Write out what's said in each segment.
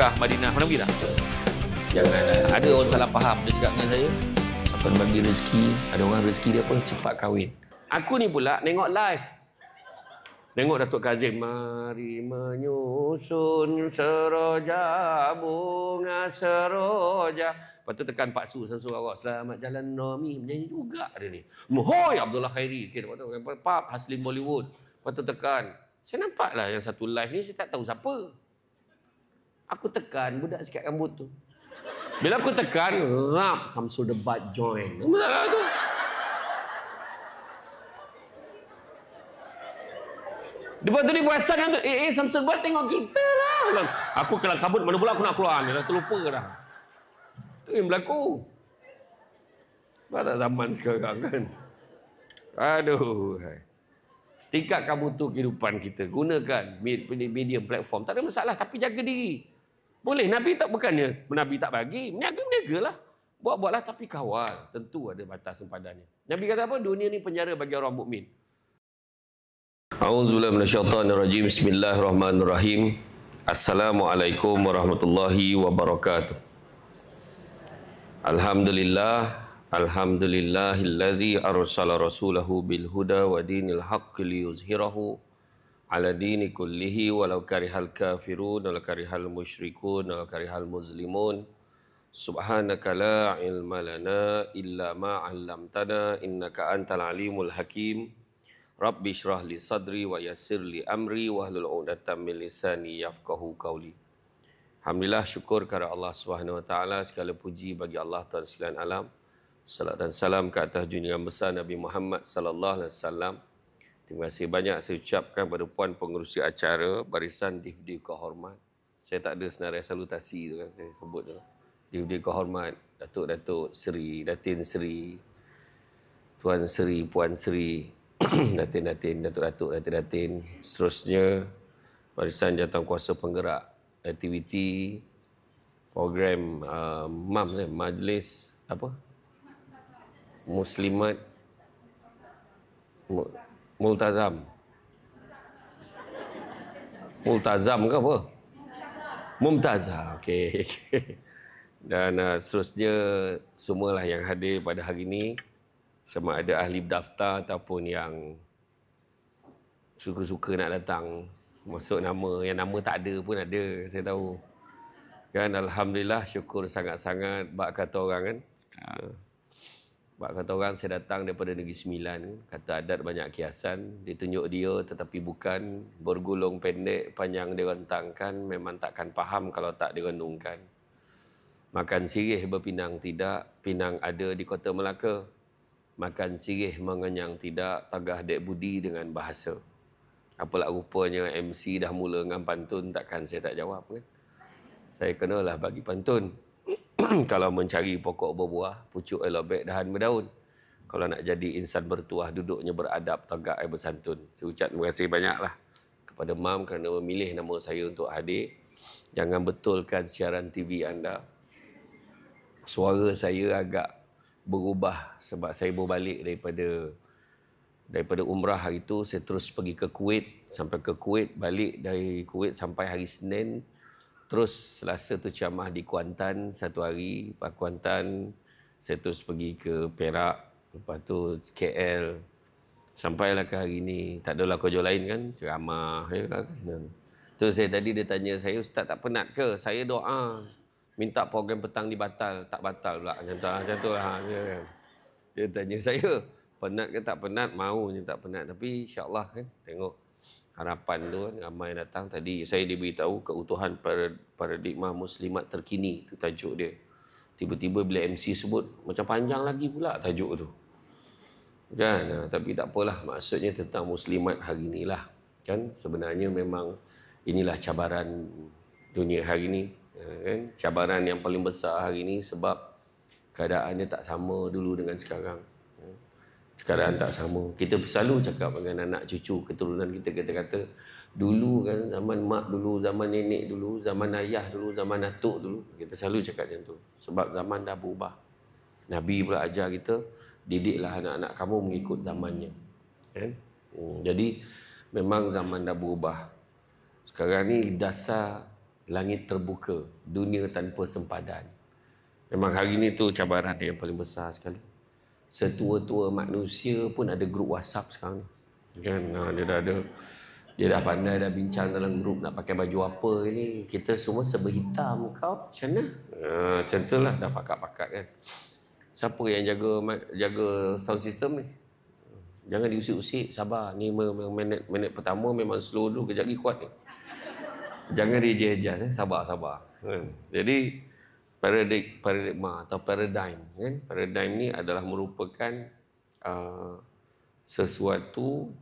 Mekah, Madinah, mana bila? Janganlah. Ada orang salah faham dia cakap dengan saya. Siapa nak bagi rezeki, ada orang rezeki dia pun cepat kahwin. Aku ni pula tengok live. Tengok Datuk Kazim. Mari menyusun seroja bunga seroja. Lepas tu tekan Pak Su, Sang Surah Selamat jalan Nomi. Menyanyi juga ada ni. Mohoy Abdullah Khairi. Okay, lepas tu, Pap Haslim Bollywood. Lepas tu tekan. Saya nampaklah yang satu live ni saya tak tahu siapa. Aku tekan budak sikat rambut tu. Bila aku tekan, rap Samsul debat join. Betul tu? Dia tu ni perasan yang tu. Eh, eh, Samsul buat tengok kita lah. Aku kelam kabut, mana pula aku nak keluar. ni lah, dah terlupa ke dah. Itu yang berlaku. Mana zaman sekarang kan? Aduh. Tingkatkan mutu kehidupan kita. Gunakan media platform. Tak ada masalah. Tapi jaga diri. Boleh. Nabi tak bukannya Nabi tak bagi. Meniaga meniagalah. Buat-buatlah tapi kawal. Tentu ada batas sempadannya. Nabi kata apa? Dunia ni penjara bagi orang mukmin. A'udzubillahi minasyaitonirrajim. Bismillahirrahmanirrahim. Assalamualaikum warahmatullahi wabarakatuh. Alhamdulillah Alhamdulillahillazi arsala rasulahu bil huda wa dinil haqqi liyuzhirahu ala dini kullihi walau karihal kafirun walau karihal musyrikun walau karihal muslimun subhanaka la ilma lana illa ma 'allamtana innaka antal alimul hakim rabbi shrah li sadri wa yassir li amri wahlul 'uqdatam min lisani yafqahu qawli Alhamdulillah syukur kepada Allah Subhanahu wa taala segala puji bagi Allah Tuhan sekalian alam salat dan salam ke atas junjungan besar Nabi Muhammad sallallahu alaihi wasallam Terima kasih banyak saya ucapkan kepada puan pengurusi acara Barisan Dihdi Kehormat. Saya tak ada senarai salutasi tu kan saya sebut tu. Dihdi Kehormat, Datuk-Datuk Seri, Datin Seri, Tuan Seri, Puan Seri, Datin-Datin, Datuk-Datuk, Datin-Datin. Seterusnya, Barisan Jantan Kuasa Penggerak Aktiviti, Program uh, MAM, Majlis apa? Muslimat. Multazam. Multazam ke apa? Mumtazah. Okey. Dan uh, seterusnya semualah yang hadir pada hari ini sama ada ahli daftar ataupun yang suka-suka nak datang masuk nama yang nama tak ada pun ada saya tahu. Kan alhamdulillah syukur sangat-sangat bak kata orang kan. Ya. Uh. Sebab kata orang saya datang daripada Negeri Sembilan, kata adat banyak kiasan, ditunjuk dia tetapi bukan, bergulung pendek, panjang dia rentangkan, memang takkan faham kalau tak direnungkan. Makan sirih berpinang tidak, pinang ada di kota Melaka. Makan sirih mengenyang tidak, tagah dek budi dengan bahasa. Apalah rupanya MC dah mula dengan pantun, takkan saya tak jawab kan? Saya kenalah bagi pantun kalau mencari pokok berbuah, pucuk elobek, dahan berdaun. Kalau nak jadi insan bertuah, duduknya beradab, tegak air eh, bersantun. Saya ucap terima kasih banyaklah kepada mam kerana memilih nama saya untuk hadir. Jangan betulkan siaran TV anda. Suara saya agak berubah sebab saya berbalik daripada daripada umrah hari itu saya terus pergi ke Kuwait sampai ke Kuwait balik dari Kuwait sampai hari Senin terus selasa tu ciamah di Kuantan satu hari Pak Kuantan saya terus pergi ke Perak lepas tu KL sampailah ke hari ni tak adalah kerja lain kan ceramah ya kan hmm. tu saya tadi dia tanya saya ustaz tak penat ke saya doa minta program petang ni batal tak batal pula macam tu macam tu lah dia, ya kan? dia tanya saya penat ke tak penat maunya tak penat tapi insyaallah kan tengok harapan tu ramai datang tadi saya diberitahu keutuhan paradigma muslimat terkini itu tajuk dia tiba-tiba bila MC sebut macam panjang lagi pula tajuk tu kan ha, tapi tak apalah maksudnya tentang muslimat hari inilah kan sebenarnya memang inilah cabaran dunia hari ini ha, kan cabaran yang paling besar hari ini sebab keadaannya tak sama dulu dengan sekarang keadaan tak sama. Kita selalu cakap dengan anak cucu keturunan kita kita kata dulu kan zaman mak dulu, zaman nenek dulu, zaman ayah dulu, zaman atuk dulu. Kita selalu cakap macam tu. Sebab zaman dah berubah. Nabi pula ajar kita didiklah anak-anak kamu mengikut zamannya. Kan? Hmm. Jadi memang zaman dah berubah. Sekarang ni dasar langit terbuka, dunia tanpa sempadan. Memang hari ni tu cabaran yang paling besar sekali setua-tua manusia pun ada grup WhatsApp sekarang ni. Kan? Ah, dia dah ada dia dah pandai dah bincang dalam grup nak pakai baju apa ni. Kita semua sebehitam kau. Macam mana? Uh, macam tu lah. Dah pakat-pakat kan. Siapa yang jaga jaga sound system ni? Jangan diusik-usik. Sabar. Ni minit, minit pertama memang slow dulu. Kejap lagi kuat ni. Jangan reject adjust eh. Sabar, sabar. Kan? Jadi, paradig paradigma atau paradigm kan paradigm ni adalah merupakan uh, sesuatu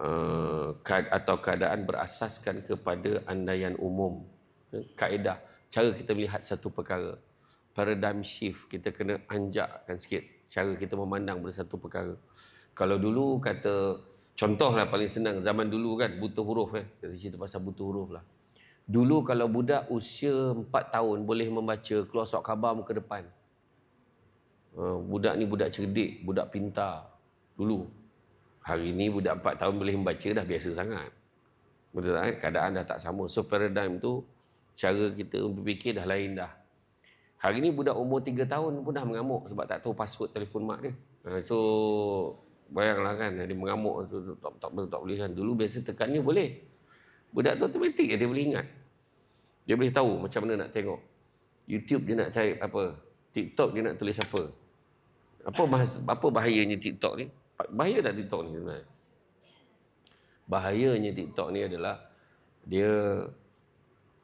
uh, atau keadaan berasaskan kepada andaian umum kan? kaedah cara kita melihat satu perkara paradigm shift kita kena anjakkan sikit cara kita memandang pada satu perkara kalau dulu kata contohlah paling senang zaman dulu kan buta huruf eh kita cerita pasal buta huruf lah Dulu kalau budak usia 4 tahun boleh membaca keluar surat khabar muka depan. Ha, budak ni budak cerdik, budak pintar. Dulu. Hari ini budak 4 tahun boleh membaca dah biasa sangat. Betul tak? Eh? Keadaan dah tak sama. So paradigm tu cara kita berfikir dah lain dah. Hari ini budak umur 3 tahun pun dah mengamuk sebab tak tahu password telefon mak dia. Ha, so bayanglah kan dia mengamuk tu tak, tak, tak, tak boleh kan. Dulu biasa tekan ni boleh. Budak tu automatik dia boleh ingat. Dia boleh tahu macam mana nak tengok. YouTube dia nak cari apa. TikTok dia nak tulis apa. Apa bahas, apa bahayanya TikTok ni? Bahaya tak TikTok ni sebenarnya? Bahayanya TikTok ni adalah dia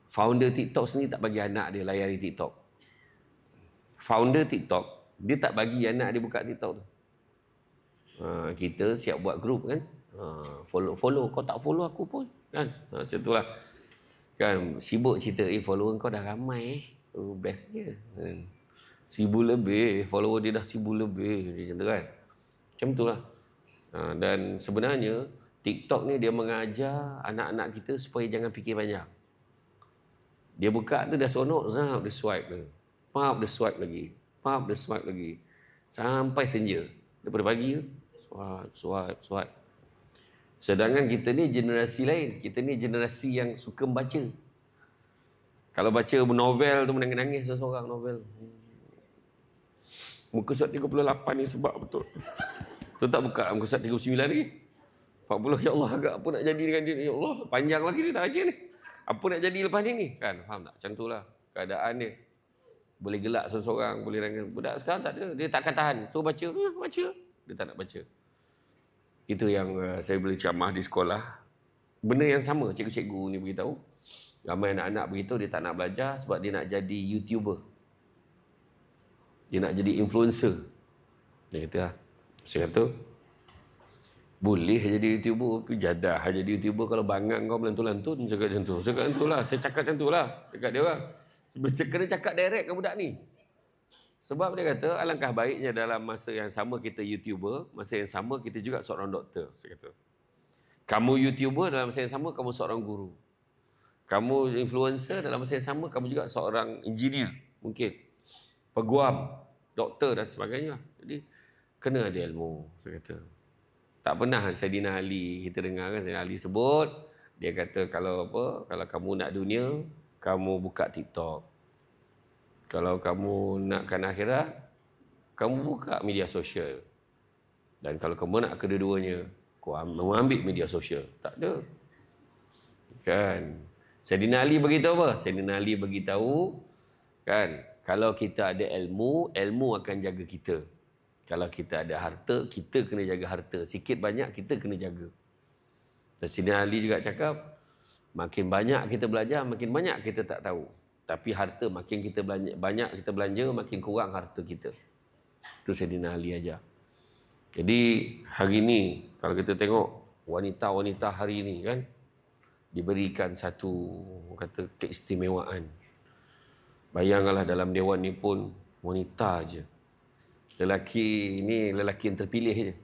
founder TikTok sendiri tak bagi anak dia layari TikTok. Founder TikTok dia tak bagi anak dia buka TikTok tu. Ha, kita siap buat grup kan? Ha, follow follow kau tak follow aku pun kan? Ha, macam itulah. Kan sibuk cerita eh follower kau dah ramai eh. Oh, best je. Hmm. Sibu lebih, follower dia dah sibu lebih macam tu kan. Macam tu lah. Ha, dan sebenarnya TikTok ni dia mengajar anak-anak kita supaya jangan fikir banyak. Dia buka tu dah seronok, zap dia swipe tu. Pop dia swipe lagi. pap, dia swipe lagi. Sampai senja. Daripada pagi tu, swipe, swipe, swipe. Sedangkan kita ni generasi lain. Kita ni generasi yang suka membaca. Kalau baca novel tu menangis-nangis seorang-seorang novel. Muka surat 38 ni sebab betul. Tu tak buka muka surat 39 lagi. 40 ya Allah agak apa nak jadi dengan dia Ya Allah, panjang lagi ni tak aje ni. Apa nak jadi lepas ni ni? Kan, faham tak? Macam itulah keadaan dia. Boleh gelak seseorang, boleh nangis. Budak sekarang tak ada. Dia takkan tahan. So baca, ya, baca. Dia tak nak baca itu yang uh, saya boleh ceramah di sekolah. Benda yang sama cikgu-cikgu ni beritahu. Ramai anak-anak beritahu dia tak nak belajar sebab dia nak jadi YouTuber. Dia nak jadi influencer. Dia kata lah. Saya kata, boleh jadi YouTuber tapi jadah jadi YouTuber kalau bangang kau melantun-lantun. Saya cakap macam tu. Saya cakap macam tu lah. Saya cakap lah. dia orang. Kena cakap direct ke budak ni. Sebab dia kata alangkah baiknya dalam masa yang sama kita YouTuber, masa yang sama kita juga seorang doktor, saya kata. Kamu YouTuber dalam masa yang sama kamu seorang guru. Kamu influencer dalam masa yang sama kamu juga seorang engineer, mungkin. Peguam, doktor dan sebagainya. Lah. Jadi kena ada ilmu, saya kata. Tak pernah Saidina Ali kita dengar kan Saidina Ali sebut dia kata kalau apa kalau kamu nak dunia kamu buka TikTok kalau kamu nakkan akhirat, kamu buka media sosial. Dan kalau kamu nak kedua-duanya, kamu ambil media sosial. Tak ada. Kan? Sayyidina Ali beritahu apa? Sayyidina Ali beritahu, kan? Kalau kita ada ilmu, ilmu akan jaga kita. Kalau kita ada harta, kita kena jaga harta. Sikit banyak, kita kena jaga. Dan Sayyidina Ali juga cakap, makin banyak kita belajar, makin banyak kita tak tahu. Tapi harta makin kita belanja, banyak kita belanja makin kurang harta kita. Itu Sayyidina Ali aja. Jadi hari ini kalau kita tengok wanita-wanita hari ini kan diberikan satu kata keistimewaan. Bayangkanlah dalam dewan ni pun wanita aja. Lelaki ini lelaki yang terpilih aja.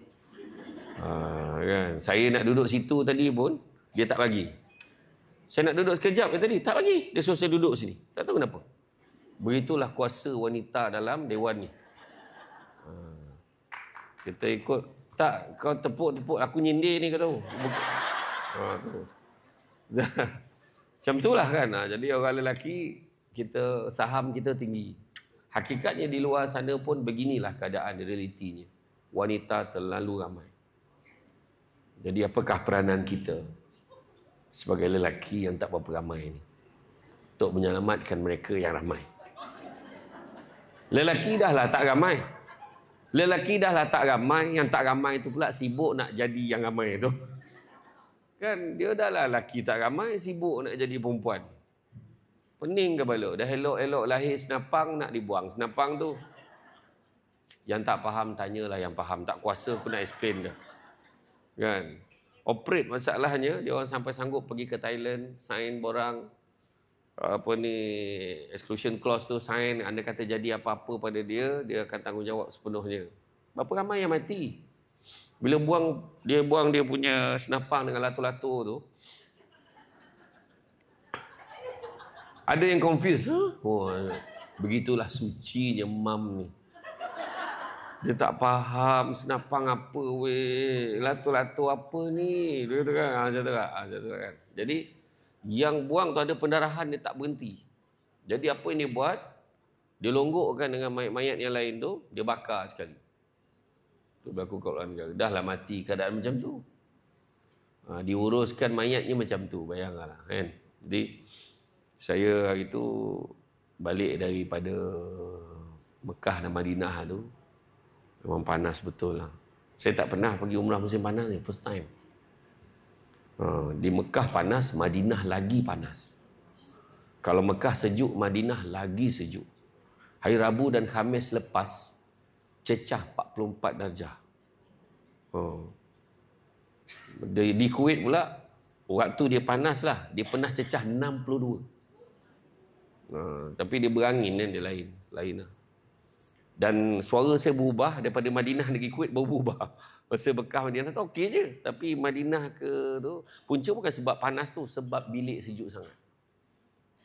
Ah, ha, kan? Saya nak duduk situ tadi pun dia tak bagi. Saya nak duduk sekejap tadi. Tak bagi. Dia suruh saya duduk sini. Tak tahu kenapa. Begitulah kuasa wanita dalam dewan ni. Ha. Kita ikut. Tak, kau tepuk-tepuk. Aku nyindir ni kau tahu. Ha, Macam tu lah kan. Ha, jadi orang lelaki, kita saham kita tinggi. Hakikatnya di luar sana pun beginilah keadaan realitinya. Wanita terlalu ramai. Jadi apakah peranan kita? sebagai lelaki yang tak berapa ramai ni untuk menyelamatkan mereka yang ramai lelaki dah lah tak ramai lelaki dah lah tak ramai yang tak ramai itu pula sibuk nak jadi yang ramai tu kan dia dah lah lelaki tak ramai sibuk nak jadi perempuan pening ke balok dah elok-elok lahir senapang nak dibuang senapang tu yang tak faham tanyalah yang faham tak kuasa aku nak explain dah kan operate masalahnya dia orang sampai sanggup pergi ke Thailand sign borang apa ni exclusion clause tu sign anda kata jadi apa-apa pada dia dia akan tanggungjawab sepenuhnya berapa ramai yang mati bila buang dia buang dia punya senapang dengan latu-latu tu ada yang confuse huh? oh, begitulah sucinya mam ni dia tak faham senapang apa weh. Latu-latu apa ni? Dia kan, ah, tu kan. Ha, tu kan. Ha, tu kan. Jadi yang buang tu ada pendarahan dia tak berhenti. Jadi apa ini buat? Dia longgokkan dengan mayat-mayat yang lain tu, dia bakar sekali. Tu berlaku kat Quran negara. Dah lah mati keadaan macam tu. Ha, diuruskan mayatnya macam tu, bayangkanlah kan. Jadi saya hari tu balik daripada Mekah dan Madinah tu, Memang panas betul lah. Saya tak pernah pergi umrah musim panas ni. First time. Uh, di Mekah panas, Madinah lagi panas. Kalau Mekah sejuk, Madinah lagi sejuk. Hari Rabu dan Khamis lepas, cecah 44 darjah. Uh. Di, di Kuwait pula, waktu dia panas lah, dia pernah cecah 62. Uh, ha, tapi dia berangin kan, dia lain. Lain lah dan suara saya berubah daripada Madinah negeri Kuwait berubah masa bekas Madinah tu okey je tapi Madinah ke tu punca bukan sebab panas tu sebab bilik sejuk sangat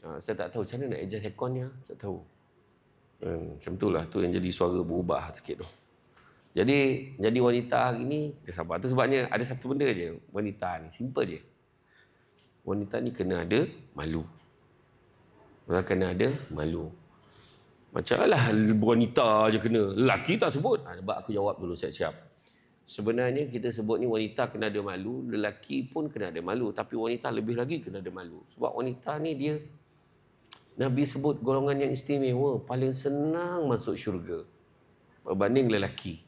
ha, saya tak tahu macam mana nak adjust aircon ni ah. tak tahu hmm, macam tu lah tu yang jadi suara berubah sikit tu jadi jadi wanita hari ni kita sabar tu sebabnya ada satu benda je wanita ni simple je wanita ni kena ada malu kena ada malu macam lah wanita aja kena. Lelaki tak sebut. Ha, sebab aku jawab dulu saya siap Sebenarnya kita sebut ni wanita kena ada malu. Lelaki pun kena ada malu. Tapi wanita lebih lagi kena ada malu. Sebab wanita ni dia... Nabi sebut golongan yang istimewa. Paling senang masuk syurga. Berbanding lelaki.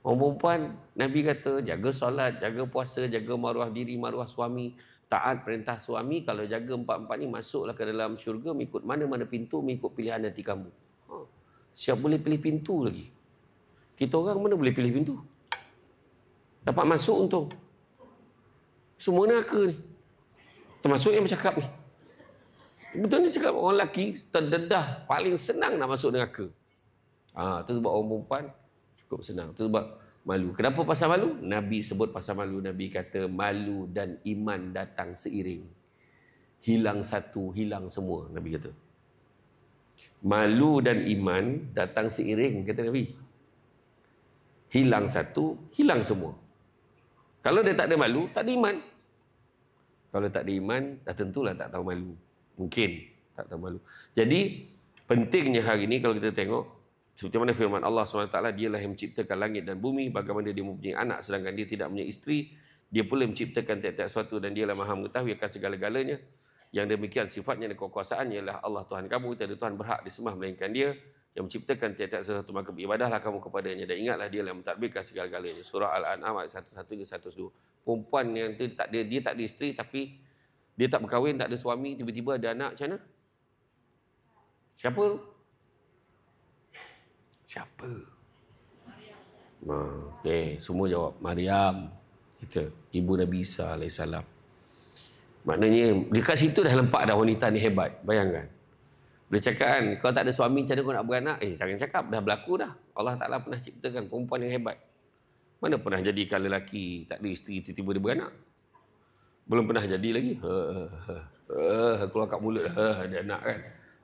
Orang perempuan, Nabi kata, jaga solat, jaga puasa, jaga maruah diri, maruah suami taat perintah suami kalau jaga empat-empat ni masuklah ke dalam syurga mengikut mana-mana pintu mengikut pilihan hati kamu ha. siapa boleh pilih pintu lagi kita orang mana boleh pilih pintu dapat masuk untung semua neraka ni termasuk yang bercakap ni betul ni cakap orang lelaki terdedah paling senang nak masuk neraka ha, tu sebab orang perempuan cukup senang tu sebab malu. Kenapa pasal malu? Nabi sebut pasal malu, Nabi kata malu dan iman datang seiring. Hilang satu, hilang semua, Nabi kata. Malu dan iman datang seiring, kata Nabi. Hilang satu, hilang semua. Kalau dia tak ada malu, tak ada iman. Kalau tak ada iman, dah tentulah tak tahu malu. Mungkin tak tahu malu. Jadi, pentingnya hari ini kalau kita tengok, seperti mana firman Allah SWT, dialah yang menciptakan langit dan bumi, bagaimana dia mempunyai anak sedangkan dia tidak punya isteri, dia pula menciptakan tiap-tiap sesuatu dan dialah maha mengetahui akan segala-galanya. Yang demikian sifatnya dan kekuasaan ialah Allah Tuhan kamu, tiada Tuhan berhak disembah melainkan dia, yang menciptakan tiap-tiap sesuatu maka beribadahlah kamu kepadanya dan ingatlah dia yang mentadbirkan segala-galanya. Surah Al-An'am ayat 1 satu 102. Perempuan yang dia tak ada, dia tak ada isteri tapi dia tak berkahwin, tak ada suami, tiba-tiba ada anak macam mana? Siapa? Siapa? Ma. Okay, semua jawab Maryam. Kita ibu Nabi Isa alaihissalam. Maknanya dekat situ dah lempak dah wanita ni hebat. Bayangkan. Dia cakap kan, kau tak ada suami macam mana kau nak beranak? Eh, jangan cakap. Dah berlaku dah. Allah Ta'ala pernah ciptakan perempuan yang hebat. Mana pernah jadi jadikan lelaki tak ada isteri tiba-tiba dia beranak? Belum pernah jadi lagi. Ha, ha, ha. ha, ha keluar kat mulut. Ha, ada ha, nak kan?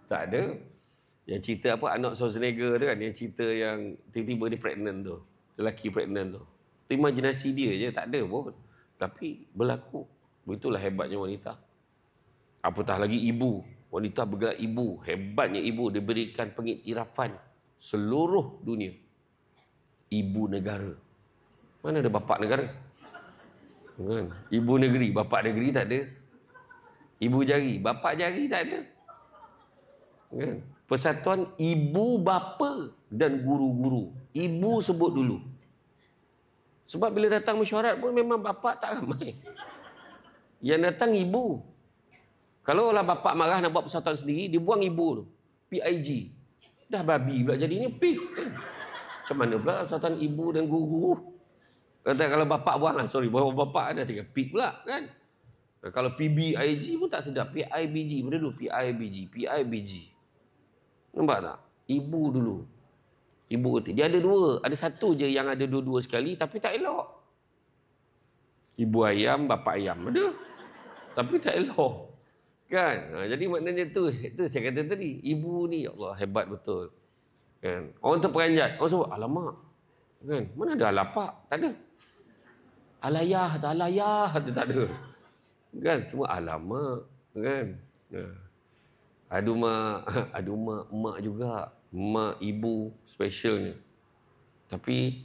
Tak ada. Yang cerita apa anak Schwarzenegger tu kan yang cerita yang tiba-tiba dia pregnant tu. Lelaki pregnant tu. Tu imaginasi dia je tak ada pun. Tapi berlaku. Begitulah hebatnya wanita. Apatah lagi ibu. Wanita bergerak ibu. Hebatnya ibu dia berikan pengiktirafan seluruh dunia. Ibu negara. Mana ada bapa negara? Kan? Ibu negeri, bapa negeri tak ada. Ibu jari, bapa jari tak ada. Kan? Persatuan ibu bapa dan guru-guru. Ibu sebut dulu. Sebab bila datang mesyuarat pun memang bapak tak ramai. Yang datang ibu. Kalau lah bapak marah nak buat persatuan sendiri, dia buang ibu tu. PIG. Dah babi pula jadinya. Pik. Macam mana pula persatuan ibu dan guru-guru. Kata kalau bapak buang lah. Sorry, bapak, bapak ada tiga pik pula kan. Kalau PBIG pun tak sedap. PIBG. Benda dulu PIBG. PIBG. PIBG. Nampak tak? Ibu dulu. Ibu kata. Dia ada dua. Ada satu je yang ada dua-dua sekali tapi tak elok. Ibu ayam, bapa ayam. Ada. Tapi tak elok. Kan? Ha, jadi maknanya tu, tu saya kata tadi. Ibu ni, ya Allah, hebat betul. Kan? Orang terperanjat. Orang sebut, alamak. Kan? Mana ada alapak? Tak ada. Alayah, tak alayah. Tak ada. Kan? Semua alamak. Kan? Ha. Aduh mak, aduh mak, mak juga. Mak, ibu, specialnya. Tapi,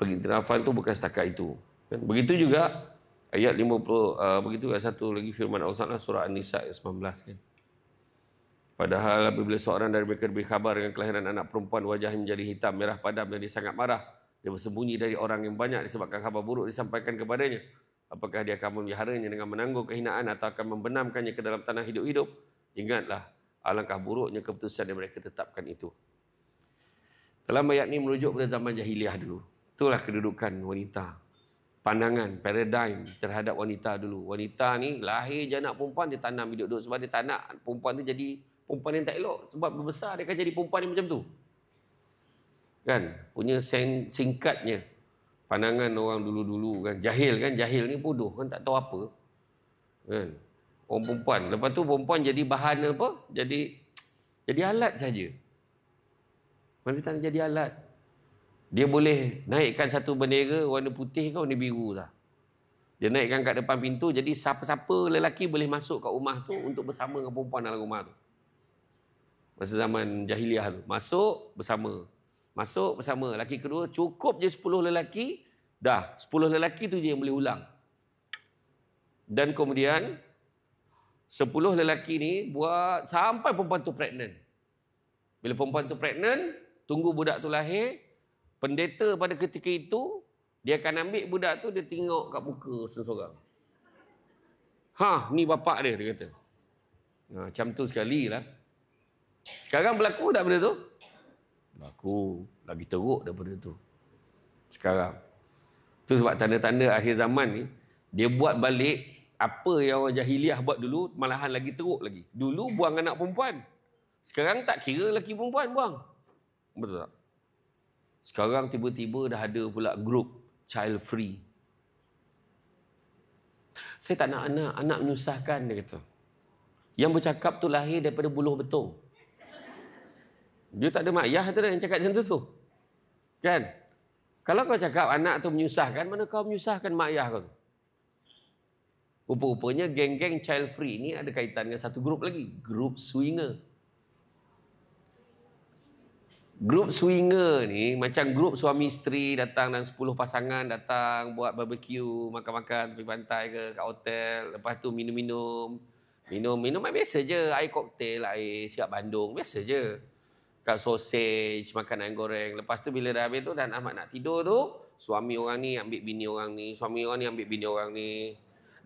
pengiktirafan tu bukan setakat itu. Kan? Begitu juga, ayat 50, uh, ah, begitu ayat satu lagi firman Allah SWT, surah An-Nisa ayat 19 kan. Padahal apabila seorang dari mereka diberi khabar dengan kelahiran anak perempuan wajahnya menjadi hitam merah padam dan dia sangat marah. Dia bersembunyi dari orang yang banyak disebabkan khabar buruk disampaikan kepadanya. Apakah dia akan memeliharanya dengan menanggung kehinaan atau akan membenamkannya ke dalam tanah hidup-hidup? Ingatlah Alangkah buruknya keputusan yang mereka tetapkan itu. Dalam ayat ini merujuk pada zaman jahiliah dulu. Itulah kedudukan wanita. Pandangan, paradigm terhadap wanita dulu. Wanita ni lahir je anak perempuan dia tanam hidup-hidup sebab dia tak nak perempuan tu jadi perempuan yang tak elok. Sebab berbesar dia akan jadi perempuan yang macam tu. Kan? Punya sen- singkatnya pandangan orang dulu-dulu kan. Jahil kan? Jahil ni bodoh kan tak tahu apa. Kan? orang perempuan. Lepas tu perempuan jadi bahan apa? Jadi jadi alat saja. Wanita ni jadi alat. Dia boleh naikkan satu bendera warna putih ke warna biru lah. Dia naikkan kat depan pintu jadi siapa-siapa lelaki boleh masuk kat rumah tu untuk bersama dengan perempuan dalam rumah tu. Masa zaman jahiliah tu. Masuk bersama. Masuk bersama. Lelaki kedua cukup je 10 lelaki. Dah. 10 lelaki tu je yang boleh ulang. Dan kemudian Sepuluh lelaki ni buat sampai perempuan tu pregnant. Bila perempuan tu pregnant, tunggu budak tu lahir, pendeta pada ketika itu, dia akan ambil budak tu, dia tengok kat muka seseorang. Ha, ni bapak dia, dia kata. Ha, macam tu sekali lah. Sekarang berlaku tak benda tu? Berlaku. Lagi teruk daripada tu. Sekarang. Tu sebab tanda-tanda akhir zaman ni, dia buat balik apa yang orang jahiliah buat dulu malahan lagi teruk lagi. Dulu buang anak perempuan. Sekarang tak kira lelaki perempuan buang. Betul tak? Sekarang tiba-tiba dah ada pula grup child free. Saya tak nak anak, anak menyusahkan dia kata. Yang bercakap tu lahir daripada buluh betul. Dia tak ada mak ayah tu yang cakap macam tu tu. Kan? Kalau kau cakap anak tu menyusahkan, mana kau menyusahkan mak ayah kau Rupa-rupanya geng-geng child free ni ada kaitan dengan satu grup lagi. Grup swinger. Grup swinger ni macam grup suami isteri datang dan 10 pasangan datang buat barbecue, makan-makan tepi pantai ke kat hotel. Lepas tu minum-minum. Minum, minum minuman biasa je. Air koktel, air siap bandung. Biasa je. Kat sausage, ayam goreng. Lepas tu bila dah habis tu dan Ahmad nak tidur tu, suami orang ni ambil bini orang ni. Suami orang ni ambil bini orang ni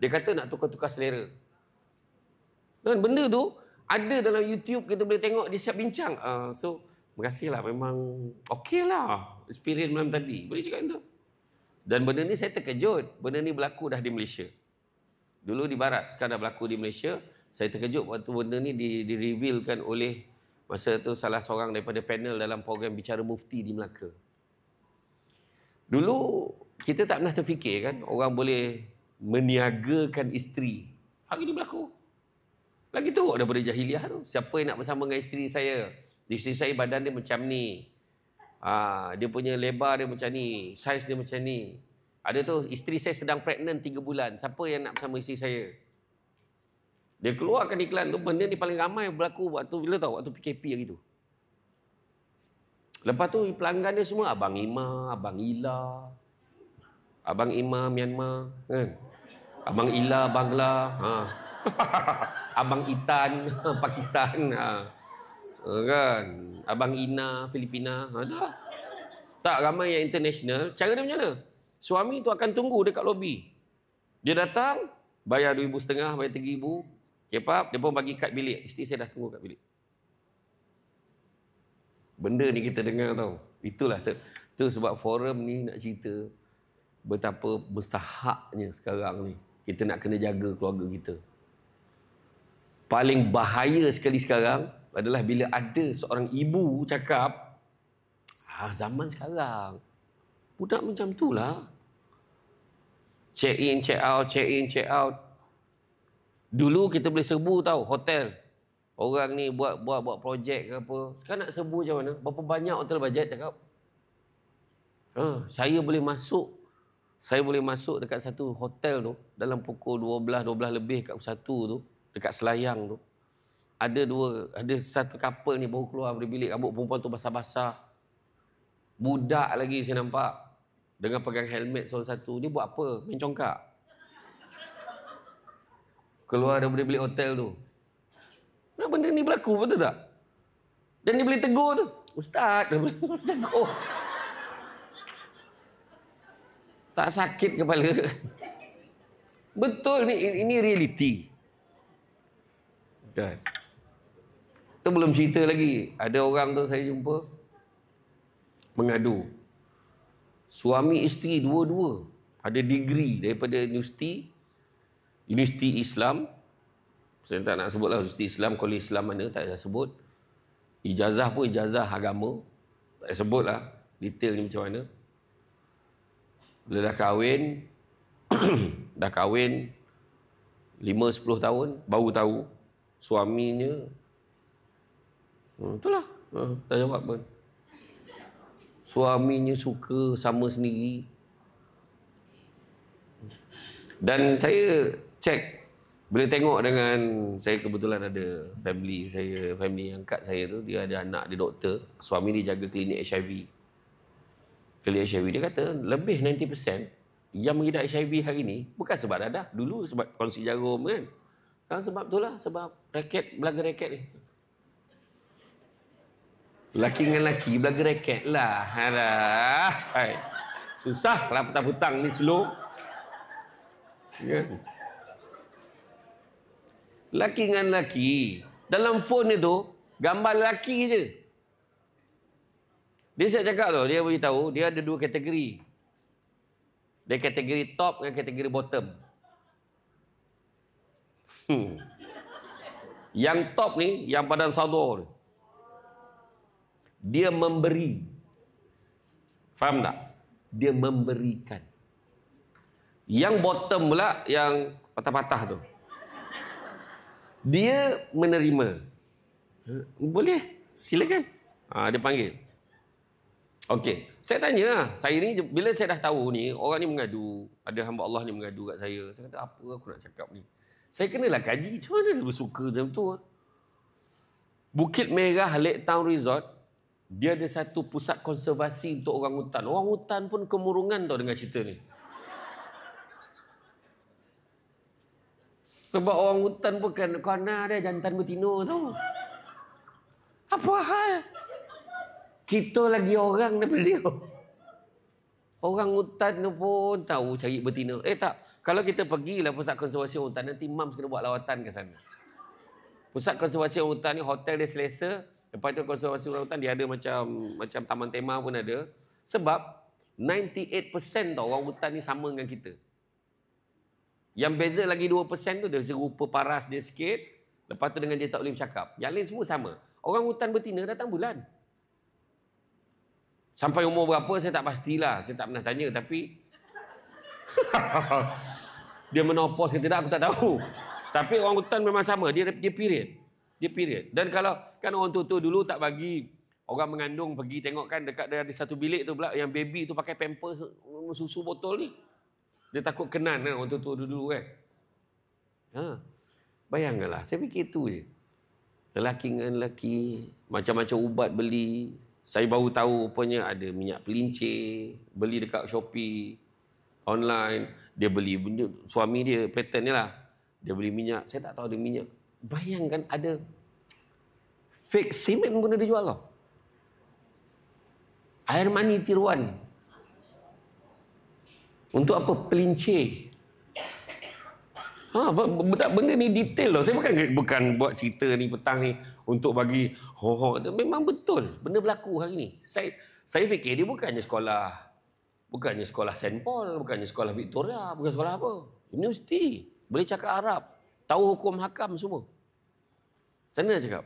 dia kata nak tukar-tukar selera. Dan benda tu ada dalam YouTube kita boleh tengok dia siap bincang. Uh, so, lah, memang okey lah. experience malam tadi. Boleh cakap itu. Dan benda ni saya terkejut. Benda ni berlaku dah di Malaysia. Dulu di barat, sekarang dah berlaku di Malaysia. Saya terkejut waktu benda ni di, di revealkan oleh masa tu salah seorang daripada panel dalam program Bicara Mufti di Melaka. Dulu kita tak pernah terfikir kan orang boleh meniagakan isteri. Hari ini berlaku. Lagi teruk daripada jahiliah tu. Siapa yang nak bersama dengan isteri saya? Isteri saya badan dia macam ni. Ha, dia punya lebar dia macam ni. Saiz dia macam ni. Ada tu isteri saya sedang pregnant 3 bulan. Siapa yang nak bersama isteri saya? Dia keluarkan iklan tu benda ni paling ramai berlaku waktu bila tahu waktu PKP hari tu. Lepas tu pelanggan dia semua Abang Ima, Abang Ila, Abang Ima Myanmar. Kan? Eh. Abang Ila Bangla ha. Abang Itan Pakistan ha. Ha, kan Abang Ina Filipina ha, dah. tak ramai yang international cara dia macam mana suami tu akan tunggu dekat lobby dia datang bayar RM2,500 bayar RM3,000 kepap dia pun bagi kad bilik isteri saya dah tunggu kat bilik benda ni kita dengar tau itulah tu sebab forum ni nak cerita betapa mustahaknya sekarang ni kita nak kena jaga keluarga kita paling bahaya sekali sekarang adalah bila ada seorang ibu cakap ah zaman sekarang budak macam itulah check in check out check in check out dulu kita boleh serbu tahu hotel orang ni buat buat buat projek ke apa sekarang nak serbu macam mana berapa banyak hotel bajet cakap ah saya boleh masuk saya boleh masuk dekat satu hotel tu dalam pukul 12 12 lebih kat satu tu dekat Selayang tu ada dua ada satu couple ni baru keluar dari bilik rambut perempuan tu basah-basah budak lagi saya nampak dengan pegang helmet salah satu dia buat apa main congkak keluar dari bilik hotel tu nah, benda ni berlaku betul tak dan dia boleh tegur tu ustaz dia boleh tegur tak sakit kepala. Betul ni ini realiti. Kan. Tu belum cerita lagi. Ada orang tu saya jumpa mengadu. Suami isteri dua-dua ada degree daripada universiti universiti Islam. Saya tak nak sebutlah universiti Islam, kolej Islam mana tak saya sebut. Ijazah pun ijazah agama. Tak saya sebutlah detail ni macam mana. Bila dah kahwin, dah kahwin 5-10 tahun, baru tahu suaminya. Hmm, itulah. Hmm, dah jawab pun. Suaminya suka sama sendiri. Dan saya cek bila tengok dengan saya kebetulan ada family saya family yang kat saya tu dia ada anak dia doktor suami dia jaga klinik HIV clear HIV dia kata lebih 90% yang mengidap HIV hari ni bukan sebab dadah dulu sebab kongsi jarum kan sekarang sebab itulah sebab raket belaga raket ni Laki dengan laki belaga raket lah. Alah. Hai. Susah lah petang-petang ni slow. Ya. Laki dengan laki. Dalam phone ni tu, gambar laki je. Dia siap cakap tu, dia bagi tahu dia ada dua kategori. Dia kategori top dan kategori bottom. Hmm. Yang top ni, yang padan sadur. Dia memberi. Faham tak? Dia memberikan. Yang bottom pula, yang patah-patah tu. Dia menerima. Boleh, silakan. Ha, dia panggil. Okey. Saya tanya lah. Saya ni, bila saya dah tahu ni, orang ni mengadu. Ada hamba Allah ni mengadu kat saya. Saya kata, apa aku nak cakap ni? Saya kenalah kaji. Macam mana dia bersuka macam tu? Ah? Bukit Merah Lake Town Resort, dia ada satu pusat konservasi untuk orang hutan. Orang hutan pun kemurungan tau dengan cerita ni. Sebab orang hutan pun kan, kau dia jantan betina tau. Apa hal? Kita lagi orang dan beliau. Orang hutan tu pun tahu cari betina. Eh tak. Kalau kita pergilah pusat konservasi hutan, nanti mam kena buat lawatan ke sana. Pusat konservasi hutan ni hotel dia selesa. Lepas tu konservasi hutan dia ada macam macam taman tema pun ada. Sebab 98% tau orang hutan ni sama dengan kita. Yang beza lagi 2% tu dia serupa paras dia sikit. Lepas tu dengan dia tak boleh bercakap. Yang lain semua sama. Orang hutan betina datang bulan. Sampai umur berapa saya tak pastilah. Saya tak pernah tanya tapi... dia menopause ke tidak aku tak tahu. Tapi orang hutan memang sama. Dia dia period. Dia period. Dan kalau kan orang tua-tua dulu tak bagi orang mengandung pergi tengok kan dekat ada satu bilik tu pula yang baby tu pakai pampers susu botol ni. Dia takut kenan kan orang tua-tua dulu, dulu kan. Ha. Bayangkanlah. Saya fikir itu je. Lelaki dengan lelaki. Macam-macam ubat beli. Saya baru tahu rupanya ada minyak pelincir, beli dekat Shopee, online. Dia beli suami dia, pattern ni lah. Dia beli minyak, saya tak tahu ada minyak. Bayangkan ada fake semen pun ada jual lah. Air mani tiruan. Untuk apa? Pelincir. Ha, benda ni detail lah. Saya bukan, bukan buat cerita ni petang ni untuk bagi ho-ho. Memang betul. Benda berlaku hari ini. Saya saya fikir dia bukannya sekolah bukannya sekolah St. Paul, bukannya sekolah Victoria, bukan sekolah apa. Universiti. Boleh cakap Arab. Tahu hukum hakam semua. Saya nak cakap.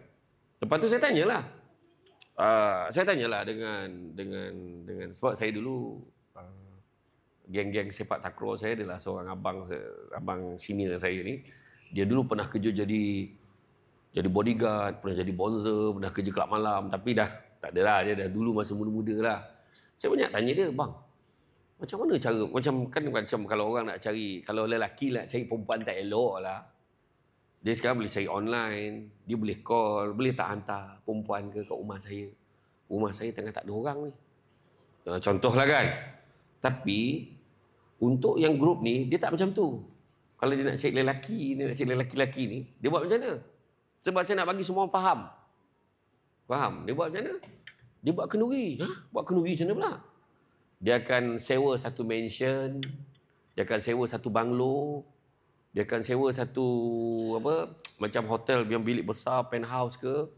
Lepas tu saya tanyalah. Uh, saya tanyalah dengan dengan dengan sebab saya dulu ah, geng-geng sepak takraw saya adalah seorang abang abang senior saya ni. Dia dulu pernah kerja jadi jadi bodyguard, pernah jadi bonzer, pernah kerja kelab malam tapi dah tak ada lah dia dah dulu masa muda-muda lah. Saya banyak tanya dia, bang. Macam mana cara? Macam kan macam kalau orang nak cari, kalau lelaki nak cari perempuan tak elok lah. Dia sekarang boleh cari online, dia boleh call, boleh tak hantar perempuan ke ke rumah saya. Rumah saya tengah tak ada orang ni. Contoh contohlah kan. Tapi untuk yang grup ni dia tak macam tu. Kalau dia nak cari lelaki, dia nak cari lelaki-lelaki ni, dia buat macam mana? Sebab saya nak bagi semua orang faham. Faham? Dia buat macam mana? Dia buat kenduri. Ha? Buat kenduri macam mana pula? Dia akan sewa satu mansion. Dia akan sewa satu banglo. Dia akan sewa satu apa macam hotel yang bilik besar, penthouse ke.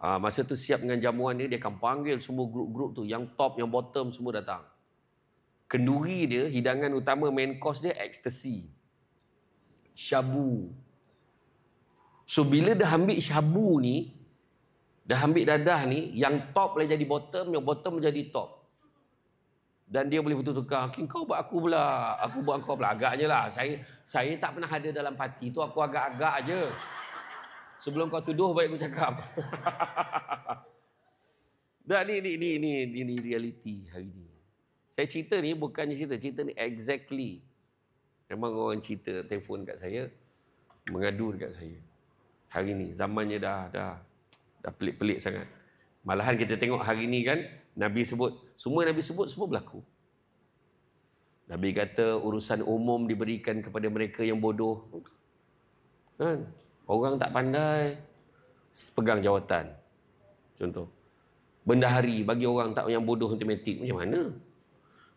Ha, masa tu siap dengan jamuan dia, dia akan panggil semua grup-grup tu. Yang top, yang bottom semua datang. Kenduri dia, hidangan utama main course dia, ecstasy. Shabu. So bila dah ambil syabu ni, dah ambil dadah ni, yang top boleh jadi bottom, yang bottom jadi top. Dan dia boleh bertukar, okay, kau buat aku pula, aku buat kau pula. Agaknya lah, saya saya tak pernah ada dalam parti tu, aku agak-agak aje. Sebelum kau tuduh, baik aku cakap. Dah ni, ni, ni, ni, ni, ni realiti hari ni. Saya cerita ni bukannya cerita, cerita ni exactly. Memang orang cerita, telefon kat saya, mengadu dekat saya hari ni zamannya dah dah dah pelik-pelik sangat malahan kita tengok hari ni kan nabi sebut semua nabi sebut semua berlaku nabi kata urusan umum diberikan kepada mereka yang bodoh kan orang tak pandai pegang jawatan contoh bendahari bagi orang tak yang bodoh matematik macam mana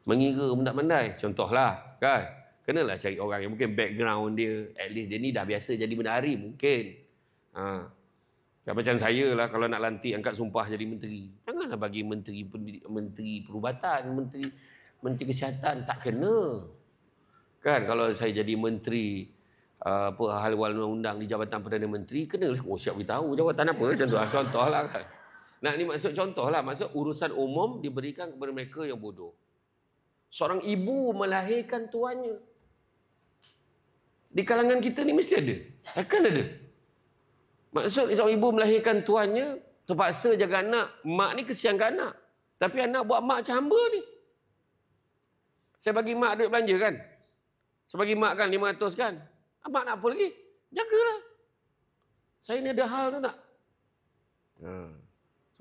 mengira pun tak pandai contohlah kan kenalah cari orang yang mungkin background dia at least dia ni dah biasa jadi bendahari mungkin Ha. Ya, macam saya lah kalau nak lantik angkat sumpah jadi menteri. Janganlah bagi menteri menteri perubatan, menteri menteri kesihatan tak kena. Kan kalau saya jadi menteri uh, apa hal wal undang di jabatan Perdana Menteri kena lah. Oh siap tahu jabatan apa macam tu. Lah, contohlah kan. Nah ni maksud contohlah maksud urusan umum diberikan kepada mereka yang bodoh. Seorang ibu melahirkan tuannya. Di kalangan kita ni mesti ada. Takkan ada. Maksud seorang ibu melahirkan tuannya, terpaksa jaga anak. Mak ni kesiankan anak. Tapi anak buat mak macam hamba ni. Saya bagi mak duit belanja kan? Saya bagi mak kan 500 kan? Ah, mak nak apa lagi? Jagalah. Saya ni ada hal tu tak? Ha.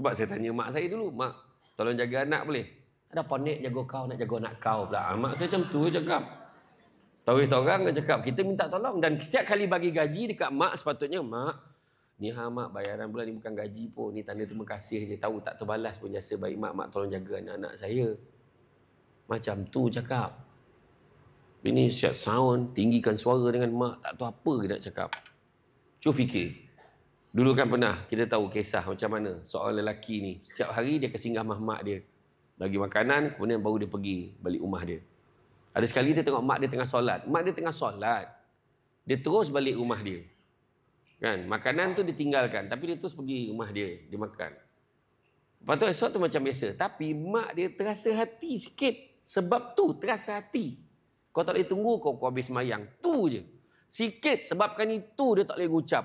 Sebab saya tanya mak saya dulu. Mak, tolong jaga anak boleh? Ada panik jaga kau, nak jaga anak kau pula. Ha, mak saya macam tu cakap. Tahu kita orang cakap, kita minta tolong. Dan setiap kali bagi gaji dekat mak, sepatutnya mak, Ni ha mak bayaran bulan ni bukan gaji pun. Ni tanda terima kasih je. Tahu tak terbalas pun jasa baik mak. Mak tolong jaga anak-anak saya. Macam tu cakap. Ini siap sound. Tinggikan suara dengan mak. Tak tahu apa dia nak cakap. Cuba fikir. Dulu kan pernah kita tahu kisah macam mana soal lelaki ni. Setiap hari dia akan singgah mah mak dia. Bagi makanan, kemudian baru dia pergi balik rumah dia. Ada sekali dia tengok mak dia tengah solat. Mak dia tengah solat. Dia terus balik rumah dia. Kan? Makanan tu ditinggalkan. Tapi dia terus pergi rumah dia. Dia makan. Lepas tu esok tu macam biasa. Tapi mak dia terasa hati sikit. Sebab tu terasa hati. Kau tak boleh tunggu kau, kau habis mayang. Tu je. Sikit sebabkan itu dia tak boleh ucap.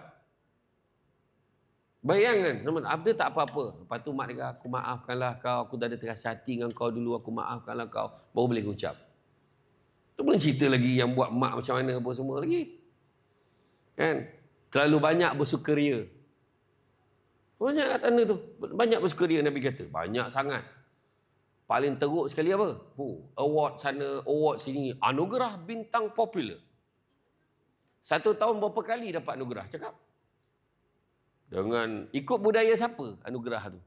Bayangkan, teman Abda ah, tak apa-apa. Lepas tu mak dia, aku maafkanlah kau. Aku dah ada terasa hati dengan kau dulu. Aku maafkanlah kau. Baru boleh ucap. Tu belum cerita lagi yang buat mak macam mana apa semua lagi. Kan? terlalu banyak bersukaria banyak kat tanda tu banyak bersukaria Nabi kata banyak sangat paling teruk sekali apa oh, award sana award sini anugerah bintang popular satu tahun berapa kali dapat anugerah cakap dengan ikut budaya siapa anugerah tu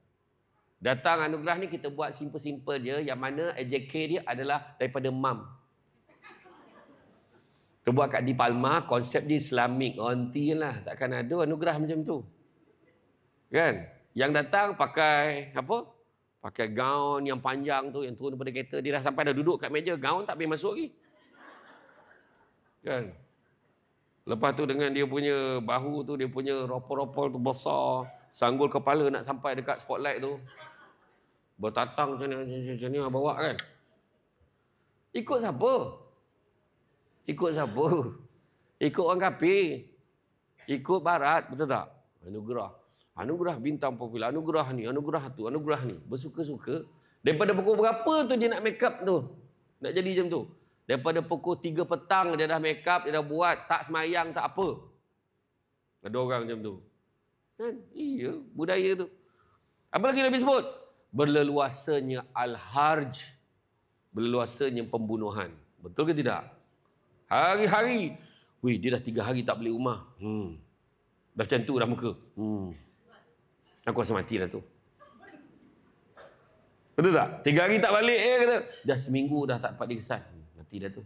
datang anugerah ni kita buat simple-simple je yang mana AJK dia adalah daripada mam kita buat kat di Palma, konsep dia Islamic. Honti lah. Takkan ada anugerah macam tu. Kan? Yang datang pakai apa? Pakai gaun yang panjang tu yang turun daripada kereta. Dia dah sampai dah duduk kat meja. Gaun tak boleh masuk lagi. Kan? Lepas tu dengan dia punya bahu tu, dia punya ropol-ropol tu besar. Sanggul kepala nak sampai dekat spotlight tu. Bertatang macam ni, macam ni, bawa kan. Ikut siapa? Ikut siapa? Ikut orang kapi. Ikut barat, betul tak? Anugerah. Anugerah bintang popular. Anugerah ni, anugerah tu, anugerah ni. Bersuka-suka. Daripada pukul berapa tu dia nak make up tu? Nak jadi macam tu? Daripada pukul tiga petang dia dah make up, dia dah buat. Tak semayang, tak apa. Ada orang macam tu. Kan? Iya, budaya tu. Apa lagi Nabi sebut? Berleluasanya Al-Harj. Berleluasanya pembunuhan. Betul ke tidak? Hari-hari. Wih, dia dah tiga hari tak beli rumah. Hmm. Dah macam tu dah muka. Hmm. Aku rasa mati dah tu. Betul tak? Tiga hari tak balik eh kata. Dah seminggu dah tak dapat dikesan. Mati dah tu.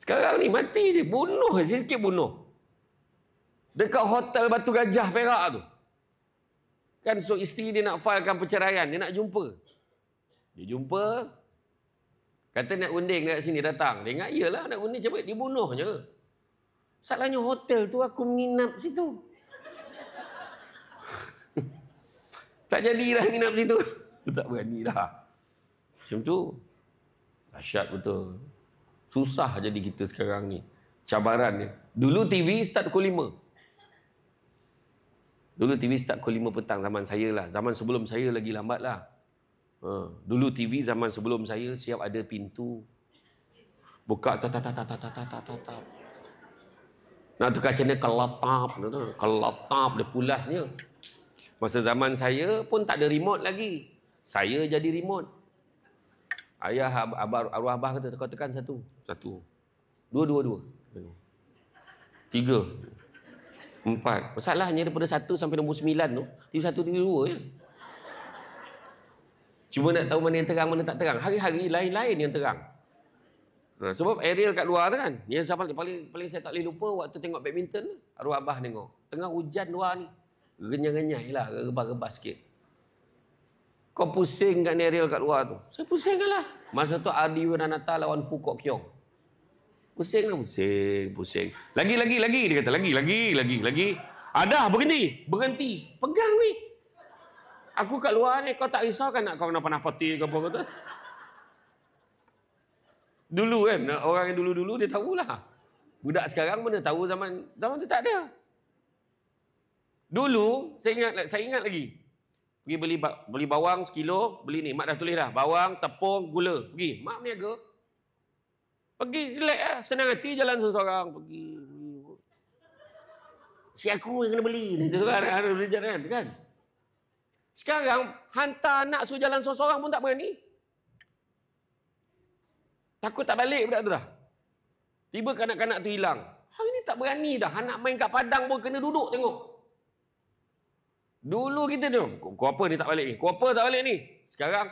Sekarang ni mati je. Bunuh je. Sikit bunuh. Dekat hotel Batu Gajah Perak tu. Kan so isteri dia nak failkan perceraian. Dia nak jumpa. Dia jumpa. Kata nak unding kat sini datang. Dia ingat iyalah nak unding cepat dibunuhnya. Salahnya hotel tu aku menginap situ. tak jadi dah menginap situ. tak berani dah. Macam tu. Asyad betul. Susah jadi kita sekarang ni. Cabaran dia. Dulu TV start pukul 5. Dulu TV start pukul 5 petang zaman saya lah. Zaman sebelum saya lagi lambat lah. Ha. Dulu TV zaman sebelum saya siap ada pintu. Buka ta ta ta ta ta ta ta ta ta. ta. Nak tukar channel kelatap. Kelatap dia pulasnya. Masa zaman saya pun tak ada remote lagi. Saya jadi remote. Ayah abar, arwah abah kata tekan, tekan satu. Satu. Dua, dua, dua. Tiga. Empat. Masalahnya daripada satu sampai nombor sembilan tu. Tiba satu, tiba dua Ya? Cuma nak tahu mana yang terang, mana tak terang. Hari-hari lain-lain yang terang. Ha, sebab aerial kat luar tu kan. Yang sampai paling, paling saya tak boleh lupa waktu tengok badminton tu. Arwah Abah tengok. Tengah hujan luar ni. Renyah-renyah lah. Rebah-rebah sikit. Kau pusing kat aerial kat luar tu. Saya pusing kan lah. Masa tu Adi Wiranata lawan Pukok Kiong. Pusing lah. Pusing, pusing. Lagi, lagi, lagi. Dia kata lagi, lagi, lagi, lagi. Ada berhenti. Berhenti. Pegang ni. Aku kat luar ni kau tak risau kan nak kau kena panah pati ke apa kata? Dulu kan orang yang dulu-dulu dia tahulah. Budak sekarang mana tahu zaman zaman tu tak ada. Dulu saya ingat saya ingat lagi. Pergi beli beli bawang sekilo, beli ni. Mak dah tulis dah. Bawang, tepung, gula. Pergi. Mak meniaga. Pergi, relax lah. Senang hati jalan seorang. Pergi. Si aku yang kena beli. Tu kan, beli jalan kan? Sekarang hantar anak suruh jalan seorang-seorang pun tak berani. Takut tak balik budak tu dah. Tiba kanak-kanak tu hilang. Hari ni tak berani dah. Anak main kat padang pun kena duduk tengok. Dulu kita tu, kau apa ni tak balik ni? Kau apa tak balik ni? Sekarang,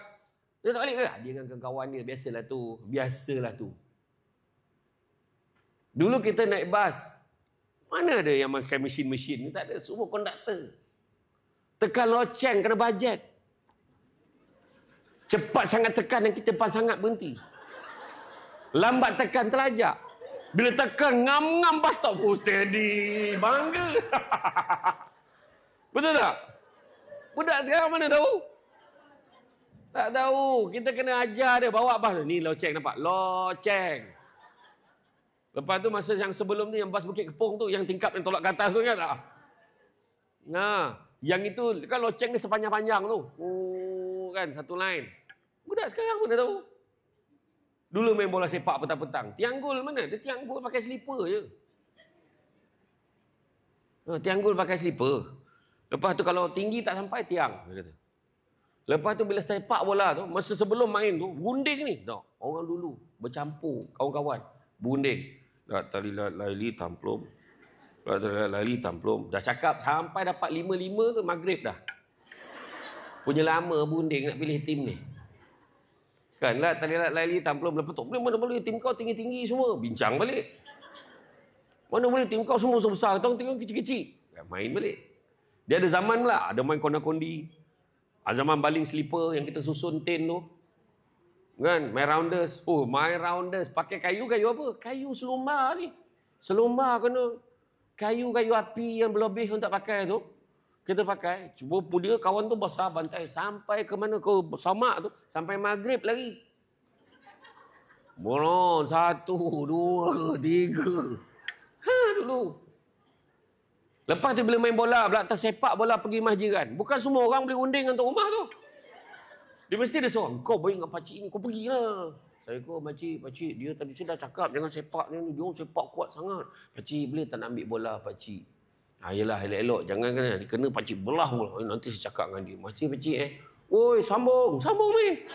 dia tak balik ke? Ah, dia dengan kawan dia, biasalah tu. Biasalah tu. Dulu kita naik bas. Mana ada yang makan mesin-mesin? Tak ada, semua konduktor. Tekan loceng kena bajet. Cepat sangat tekan dan kita pas sangat berhenti. Lambat tekan terlajak. Bila tekan ngam-ngam pas stop pun oh, steady. Bangga. Betul tak? Budak sekarang mana tahu? Tak tahu. Kita kena ajar dia bawa bas. Ni loceng nampak? Loceng. Lepas tu masa yang sebelum ni yang bas bukit kepung tu. Yang tingkap yang tolak ke atas tu ingat tak? Nah. Yang itu kan loceng dia sepanjang-panjang tu. Oh, kan satu lain. Budak sekarang mana tahu. Dulu main bola sepak petang-petang. Tiang gol mana? Dia tiang gol pakai slipper je. Oh, tiang gol pakai slipper. Lepas tu kalau tinggi tak sampai tiang. Lepas tu bila sepak bola tu, masa sebelum main tu, gunding ni. Tak, orang dulu bercampur kawan-kawan. Bunding. Tak tali laili lah, Lali tamplum dah cakap sampai dapat lima lima tu maghrib dah punya lama bunding nak pilih tim ni kan lah tadi lah lari tamplum lepas tu mana boleh tim kau tinggi-tinggi semua bincang balik mana boleh tim kau semua besar besar tengok kecil-kecil kan, main balik dia ada zaman pula ada main kona kondi ada zaman baling sleeper yang kita susun tin tu kan main rounders oh main rounders pakai kayu kayu apa kayu selumba ni selumba kena kayu-kayu api yang berlebih untuk pakai tu kita pakai cuba dia kawan tu besar bantai sampai ke mana ke sama tu sampai maghrib lagi Bono, satu, dua, tiga. Ha, dulu. Lepas tu bila main bola, pula tersepak bola pergi masjid kan. Bukan semua orang boleh unding untuk rumah tu. Dia mesti dia seorang, kau boleh dengan pakcik ni, kau pergilah. Assalamualaikum pakcik, pakcik dia tadi saya dah cakap jangan sepak ni, dia orang sepak kuat sangat. Pakcik boleh tak nak ambil bola pakcik? Ayolah, ha, yalah elok-elok jangan kena kena pakcik belah pula. Nanti saya cakap dengan dia. Masih pakcik eh. Woi, sambung, sambung weh.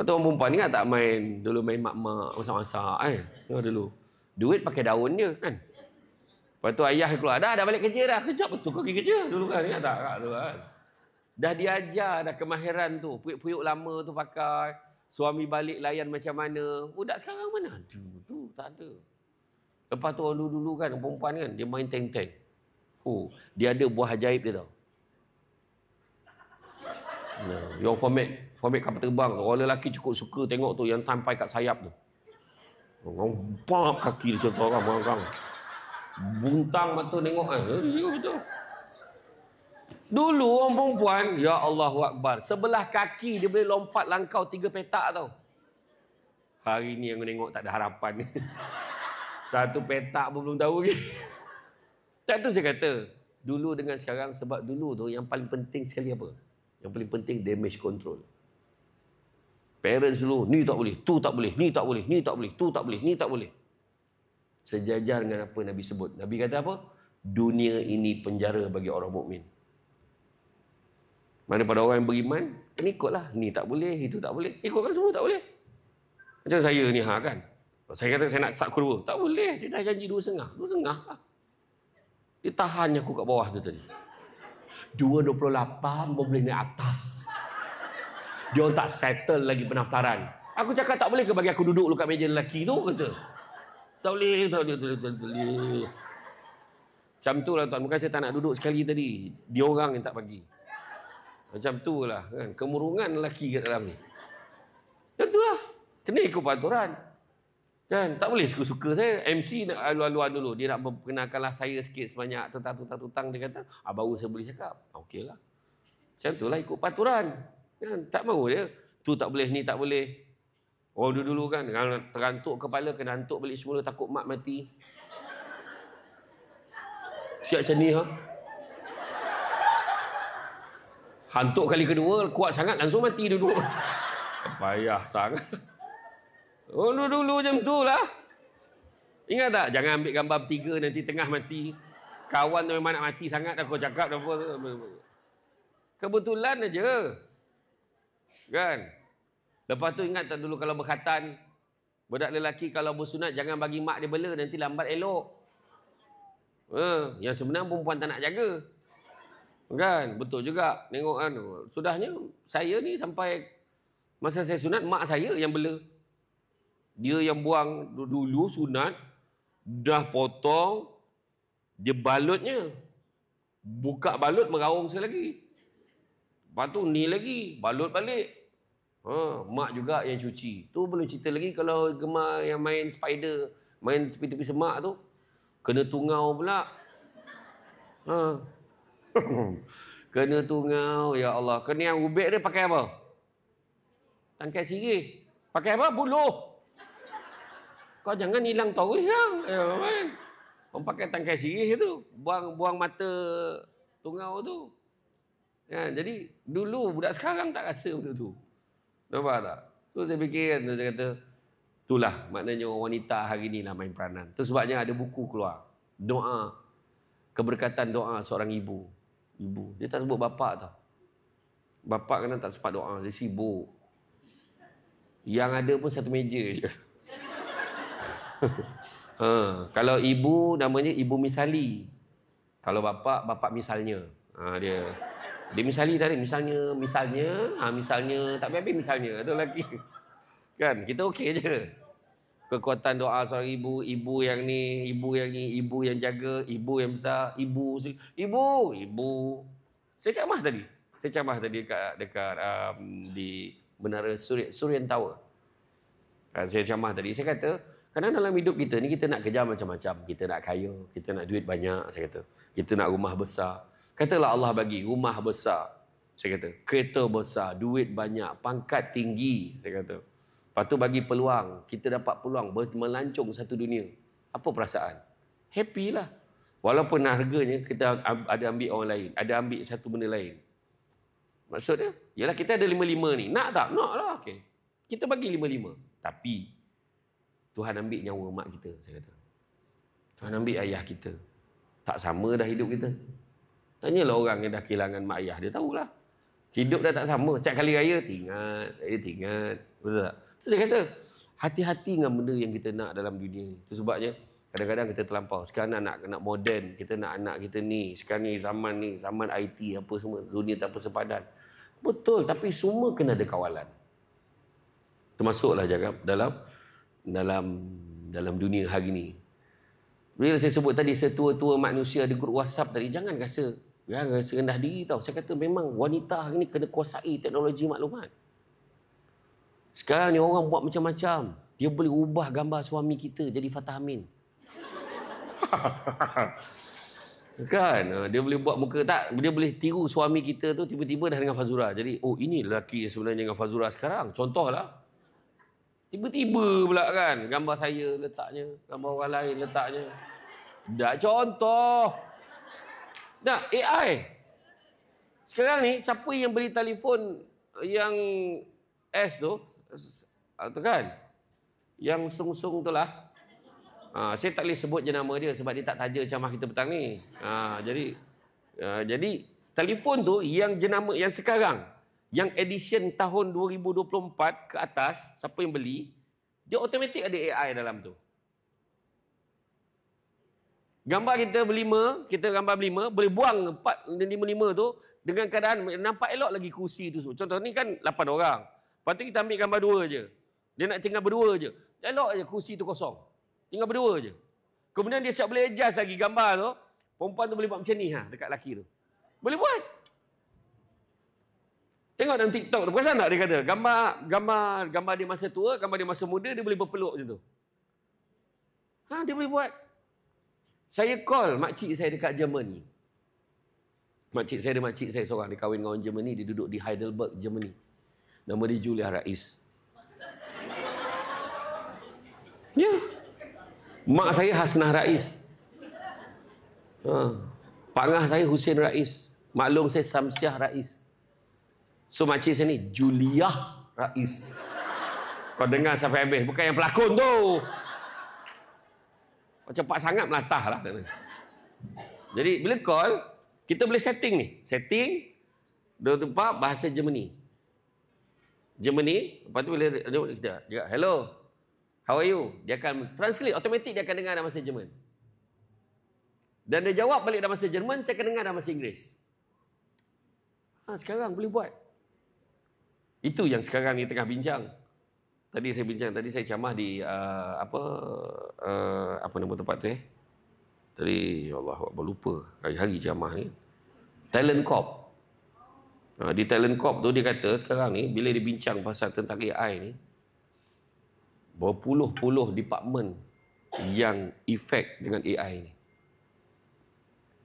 Lepas orang perempuan ni kan tak main dulu main mak-mak masa-masa. kan. Eh. Tengok dulu. Duit pakai daun dia kan. Lepas ayah keluar, dah dah balik kerja dah. Kejap betul kau pergi kerja dulu kan. Ingat tak? Kak, tu kan. Dah diajar dah kemahiran tu. Puyuk-puyuk lama tu pakai. Suami balik layan macam mana. Budak sekarang mana? Ada. Tu, tak ada. Lepas tu orang dulu-dulu kan, perempuan kan, dia main teng-teng. Oh, dia ada buah ajaib dia tau. Nah, yang format, format kapal terbang tu. Orang lelaki cukup suka tengok tu yang tampai kat sayap tu. Orang bap kaki dia contoh orang, orang, Buntang mata tengok kan. Eh, ya Dulu orang perempuan, ya Allah wakbar. Sebelah kaki dia boleh lompat langkau tiga petak tau. Hari ni aku tengok tak ada harapan ni. Satu petak pun belum tahu lagi. Tak tu saya kata. Dulu dengan sekarang, sebab dulu tu yang paling penting sekali apa? Yang paling penting damage control. Parents dulu, ni tak boleh, tu tak boleh, ni tak boleh, ni tak boleh, tu tak boleh, ni tak boleh. Sejajar dengan apa Nabi sebut. Nabi kata apa? Dunia ini penjara bagi orang mukmin. Mana pada orang yang beriman, kan ikutlah. Ni tak boleh, itu tak boleh. Ikutkan semua tak boleh. Macam saya ni ha kan. Saya kata saya nak sak kurwa. Tak boleh. Dia dah janji dua sengah. Dua sengah lah. Dia tahan aku kat bawah tu tadi. Dua dua puluh lapan pun boleh naik atas. Dia orang tak settle lagi pendaftaran. Aku cakap tak boleh ke bagi aku duduk dulu kat meja lelaki tu kata. Tak boleh. Tak boleh. Tak boleh. Tak boleh. Macam tu lah tuan. Bukan saya tak nak duduk sekali tadi. Dia orang yang tak bagi. Macam tu lah kan. Kemurungan lelaki kat dalam ni. Macam tu lah. Kena ikut peraturan. Kan? Tak boleh suka-suka saya. MC nak alu-aluan dulu. Dia nak memperkenalkanlah saya sikit sebanyak tertang-tertang. Dia kata, ah, baru saya boleh cakap. Ah, okey lah. Macam tu lah ikut peraturan. Kan? Tak mahu dia. Tu tak boleh, ni tak boleh. Oh dulu-dulu kan. Kalau terantuk kepala, kena hantuk balik semula. Takut mak mati. Siap macam ni, ha? Hantuk kali kedua kuat sangat langsung mati dulu. Payah sangat. Oh dulu, dulu macam tu lah. Ingat tak? Jangan ambil gambar bertiga nanti tengah mati. Kawan tu memang nak mati sangat dah kau cakap dah. Kebetulan aja. Kan? Lepas tu ingat tak dulu kalau berkhatan. Budak lelaki kalau bersunat jangan bagi mak dia bela. Nanti lambat elok. Eh, yang sebenarnya perempuan tak nak jaga. Kan? Betul juga. Tengok kan. Sudahnya saya ni sampai masa saya sunat, mak saya yang bela. Dia yang buang dulu sunat, dah potong, dia balutnya. Buka balut, meraung saya lagi. Lepas tu ni lagi, balut balik. Ha, mak juga yang cuci. Tu belum cerita lagi kalau gemar yang main spider, main tepi-tepi semak tu. Kena tungau pula. Ha, kena tungau, ya Allah. Kena yang ubik dia pakai apa? Tangkai sirih. Pakai apa? Buluh. Kau jangan hilang tahu hilang. Ya, Kau pakai tangkai sirih tu. Buang buang mata tungau tu. Ya, jadi dulu budak sekarang tak rasa benda tu. Nampak tak? Tu saya fikir kan, dia kata, itulah maknanya orang wanita hari ni lah main peranan. Itu sebabnya ada buku keluar. Doa. Keberkatan doa seorang ibu ibu. Dia tak sebut bapa tau. bapa kena tak sempat doa, dia sibuk. Yang ada pun satu meja je. ha, kalau ibu namanya ibu misali. Kalau bapa bapa misalnya. Ha, dia dia misali tadi, misalnya, misalnya, ha, misalnya, tak habis-habis misalnya, ada lagi. Kan, kita okey je kekuatan doa seorang ibu, ibu yang ni, ibu yang ni, ibu yang jaga, ibu yang besar, ibu, ibu, ibu. Saya camah tadi. Saya camah tadi dekat, dekat um, di Menara Surian, Surian Tower. Saya camah tadi. Saya kata, kerana dalam hidup kita ni kita nak kerja macam-macam. Kita nak kaya, kita nak duit banyak, saya kata. Kita nak rumah besar. Katalah Allah bagi rumah besar, saya kata. Kereta besar, duit banyak, pangkat tinggi, saya kata. Lepas tu bagi peluang, kita dapat peluang melancong satu dunia. Apa perasaan? Happy lah. Walaupun harganya kita ada ambil orang lain, ada ambil satu benda lain. Maksudnya, yalah kita ada lima-lima ni. Nak tak? Nak lah. Okay. Kita bagi lima-lima. Tapi, Tuhan ambil nyawa mak kita, saya kata. Tuhan ambil ayah kita. Tak sama dah hidup kita. Tanyalah orang yang dah kehilangan mak ayah, dia tahulah. Hidup dah tak sama. Setiap kali raya, tingat. Raya, eh, tingat. Betul tak? So, saya kata, hati-hati dengan benda yang kita nak dalam dunia Itu sebabnya, kadang-kadang kita terlampau. Sekarang nak, nak moden, Kita nak anak kita ni. Sekarang ni zaman ni. Zaman IT, apa semua. Dunia tak sepadan. Betul. Tapi semua kena ada kawalan. Termasuklah jaga dalam dalam dalam dunia hari ni. Bila saya sebut tadi, setua-tua manusia ada grup WhatsApp tadi. Jangan rasa Ya, rasa rendah diri tau. Saya kata memang wanita hari ini kena kuasai teknologi maklumat. Sekarang ni orang buat macam-macam. Dia boleh ubah gambar suami kita jadi Fatah Amin. kan? Ha, dia boleh buat muka tak? Dia boleh tiru suami kita tu tiba-tiba dah dengan Fazura. Jadi, oh ini lelaki yang sebenarnya dengan Fazura sekarang. Contohlah. Tiba-tiba pula kan gambar saya letaknya. Gambar orang lain letaknya. Dah contoh. Dah AI. Sekarang ni siapa yang beli telefon yang S tu? Atau ah, kan? Yang sung-sung tu lah. Ha, saya tak boleh sebut je nama dia sebab dia tak taja macam kita petang ni. Ha, jadi ha, jadi telefon tu yang jenama yang sekarang yang edition tahun 2024 ke atas siapa yang beli dia otomatik ada AI dalam tu. Gambar kita berlima, kita gambar berlima, boleh buang empat dan lima-lima tu dengan keadaan nampak elok lagi kursi tu. Contoh ni kan lapan orang. Lepas tu kita ambil gambar dua je. Dia nak tinggal berdua je. Elok je kursi tu kosong. Tinggal berdua je. Kemudian dia siap boleh adjust lagi gambar tu. Perempuan tu boleh buat macam ni ha, dekat lelaki tu. Boleh buat. Tengok dalam TikTok tu. Perasan tak dia kata? Gambar gambar gambar dia masa tua, gambar dia masa muda, dia boleh berpeluk macam tu. Ha, dia boleh buat. Saya call makcik saya dekat Germany. Makcik saya ada makcik saya seorang. Dia kahwin dengan orang Germany. Dia duduk di Heidelberg, Germany. Nama dia Julia Rais. Ya. Mak saya Hasnah Rais. Ha. Pangah saya Husin Rais. Maklum saya Samsiah Rais. So makcik saya ni Julia Rais. Kau dengar sampai habis. Bukan yang pelakon tu cepat sangat melatah lah. Jadi bila call, kita boleh setting ni. Setting, dia tumpah bahasa Jermani. Jermani, lepas tu boleh kita. Dia, hello, how are you? Dia akan translate, automatik dia akan dengar dalam bahasa Jerman. Dan dia jawab balik dalam bahasa Jerman, saya akan dengar dalam bahasa Inggeris. Ha, sekarang boleh buat. Itu yang sekarang ni tengah bincang tadi saya bincang tadi saya camah di uh, apa uh, apa nama tempat tu eh tadi ya Allah aku lupa hari-hari camah ni Talent Corp uh, di Talent Corp tu dia kata sekarang ni bila dia bincang pasal tentang AI ni berpuluh-puluh department yang efek dengan AI ni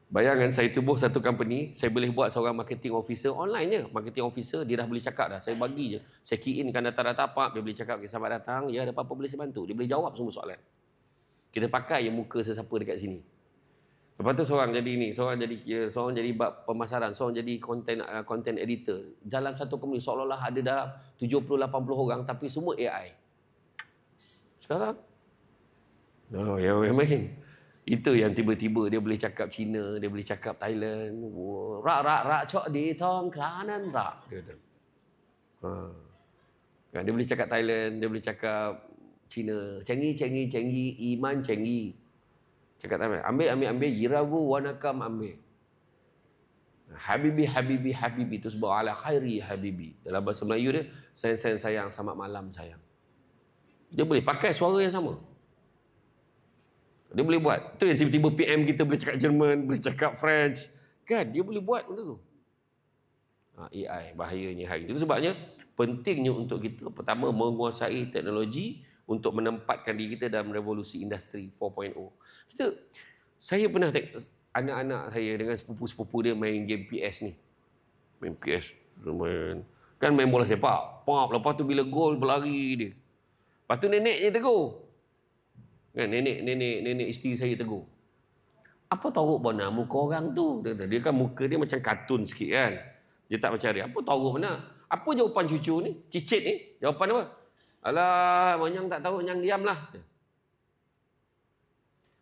Bayangkan saya tubuh satu company, saya boleh buat seorang marketing officer online je. Marketing officer, dia dah boleh cakap dah. Saya bagi je. Saya key in kan data-data apa, dia boleh cakap, okay, sampai datang, ya ada apa-apa boleh saya bantu. Dia boleh jawab semua soalan. Kita pakai yang muka sesiapa dekat sini. Lepas tu seorang jadi ni, seorang jadi kira, seorang jadi bab pemasaran, seorang jadi content, uh, content editor. Dalam satu company, seolah-olah ada dalam 70-80 orang tapi semua AI. Sekarang? Oh, ya, yeah, imagine. Itu yang tiba-tiba dia boleh cakap Cina, dia boleh cakap Thailand. Rak, rak, rak, cok di tong kelanan rak. Dia Ha. Kan, dia boleh cakap Thailand, dia boleh cakap Cina. Cenggi, cenggi, cenggi, iman cenggi. Cakap tak Ambil, ambil, ambil. Yirawu wanakam ambil. Habibi, habibi, habibi. Itu sebab ala khairi habibi. Dalam bahasa Melayu dia, sayang, sayang, sayang, selamat malam sayang. Dia boleh pakai suara yang sama. Dia boleh buat. Itu yang tiba-tiba PM kita boleh cakap Jerman, boleh cakap French. Kan? Dia boleh buat benda tu. Ha, AI, bahayanya hari itu. Sebabnya, pentingnya untuk kita, pertama, menguasai teknologi untuk menempatkan diri kita dalam revolusi industri 4.0. Kita, saya pernah tengok anak-anak saya dengan sepupu-sepupu dia main game PS ni. Main PS, main. Kan main bola sepak. Pop. Lepas tu bila gol, berlari dia. Lepas tu neneknya tegur. Kan, nenek, nenek, nenek isteri saya tegur. Apa taruh mana muka orang tu? Dia, kan muka dia macam kartun sikit kan. Dia tak macam dia. Apa taruh mana? Apa jawapan cucu ni? Cicit ni? Jawapan apa? Alah, monyang tak tahu, monyang diamlah.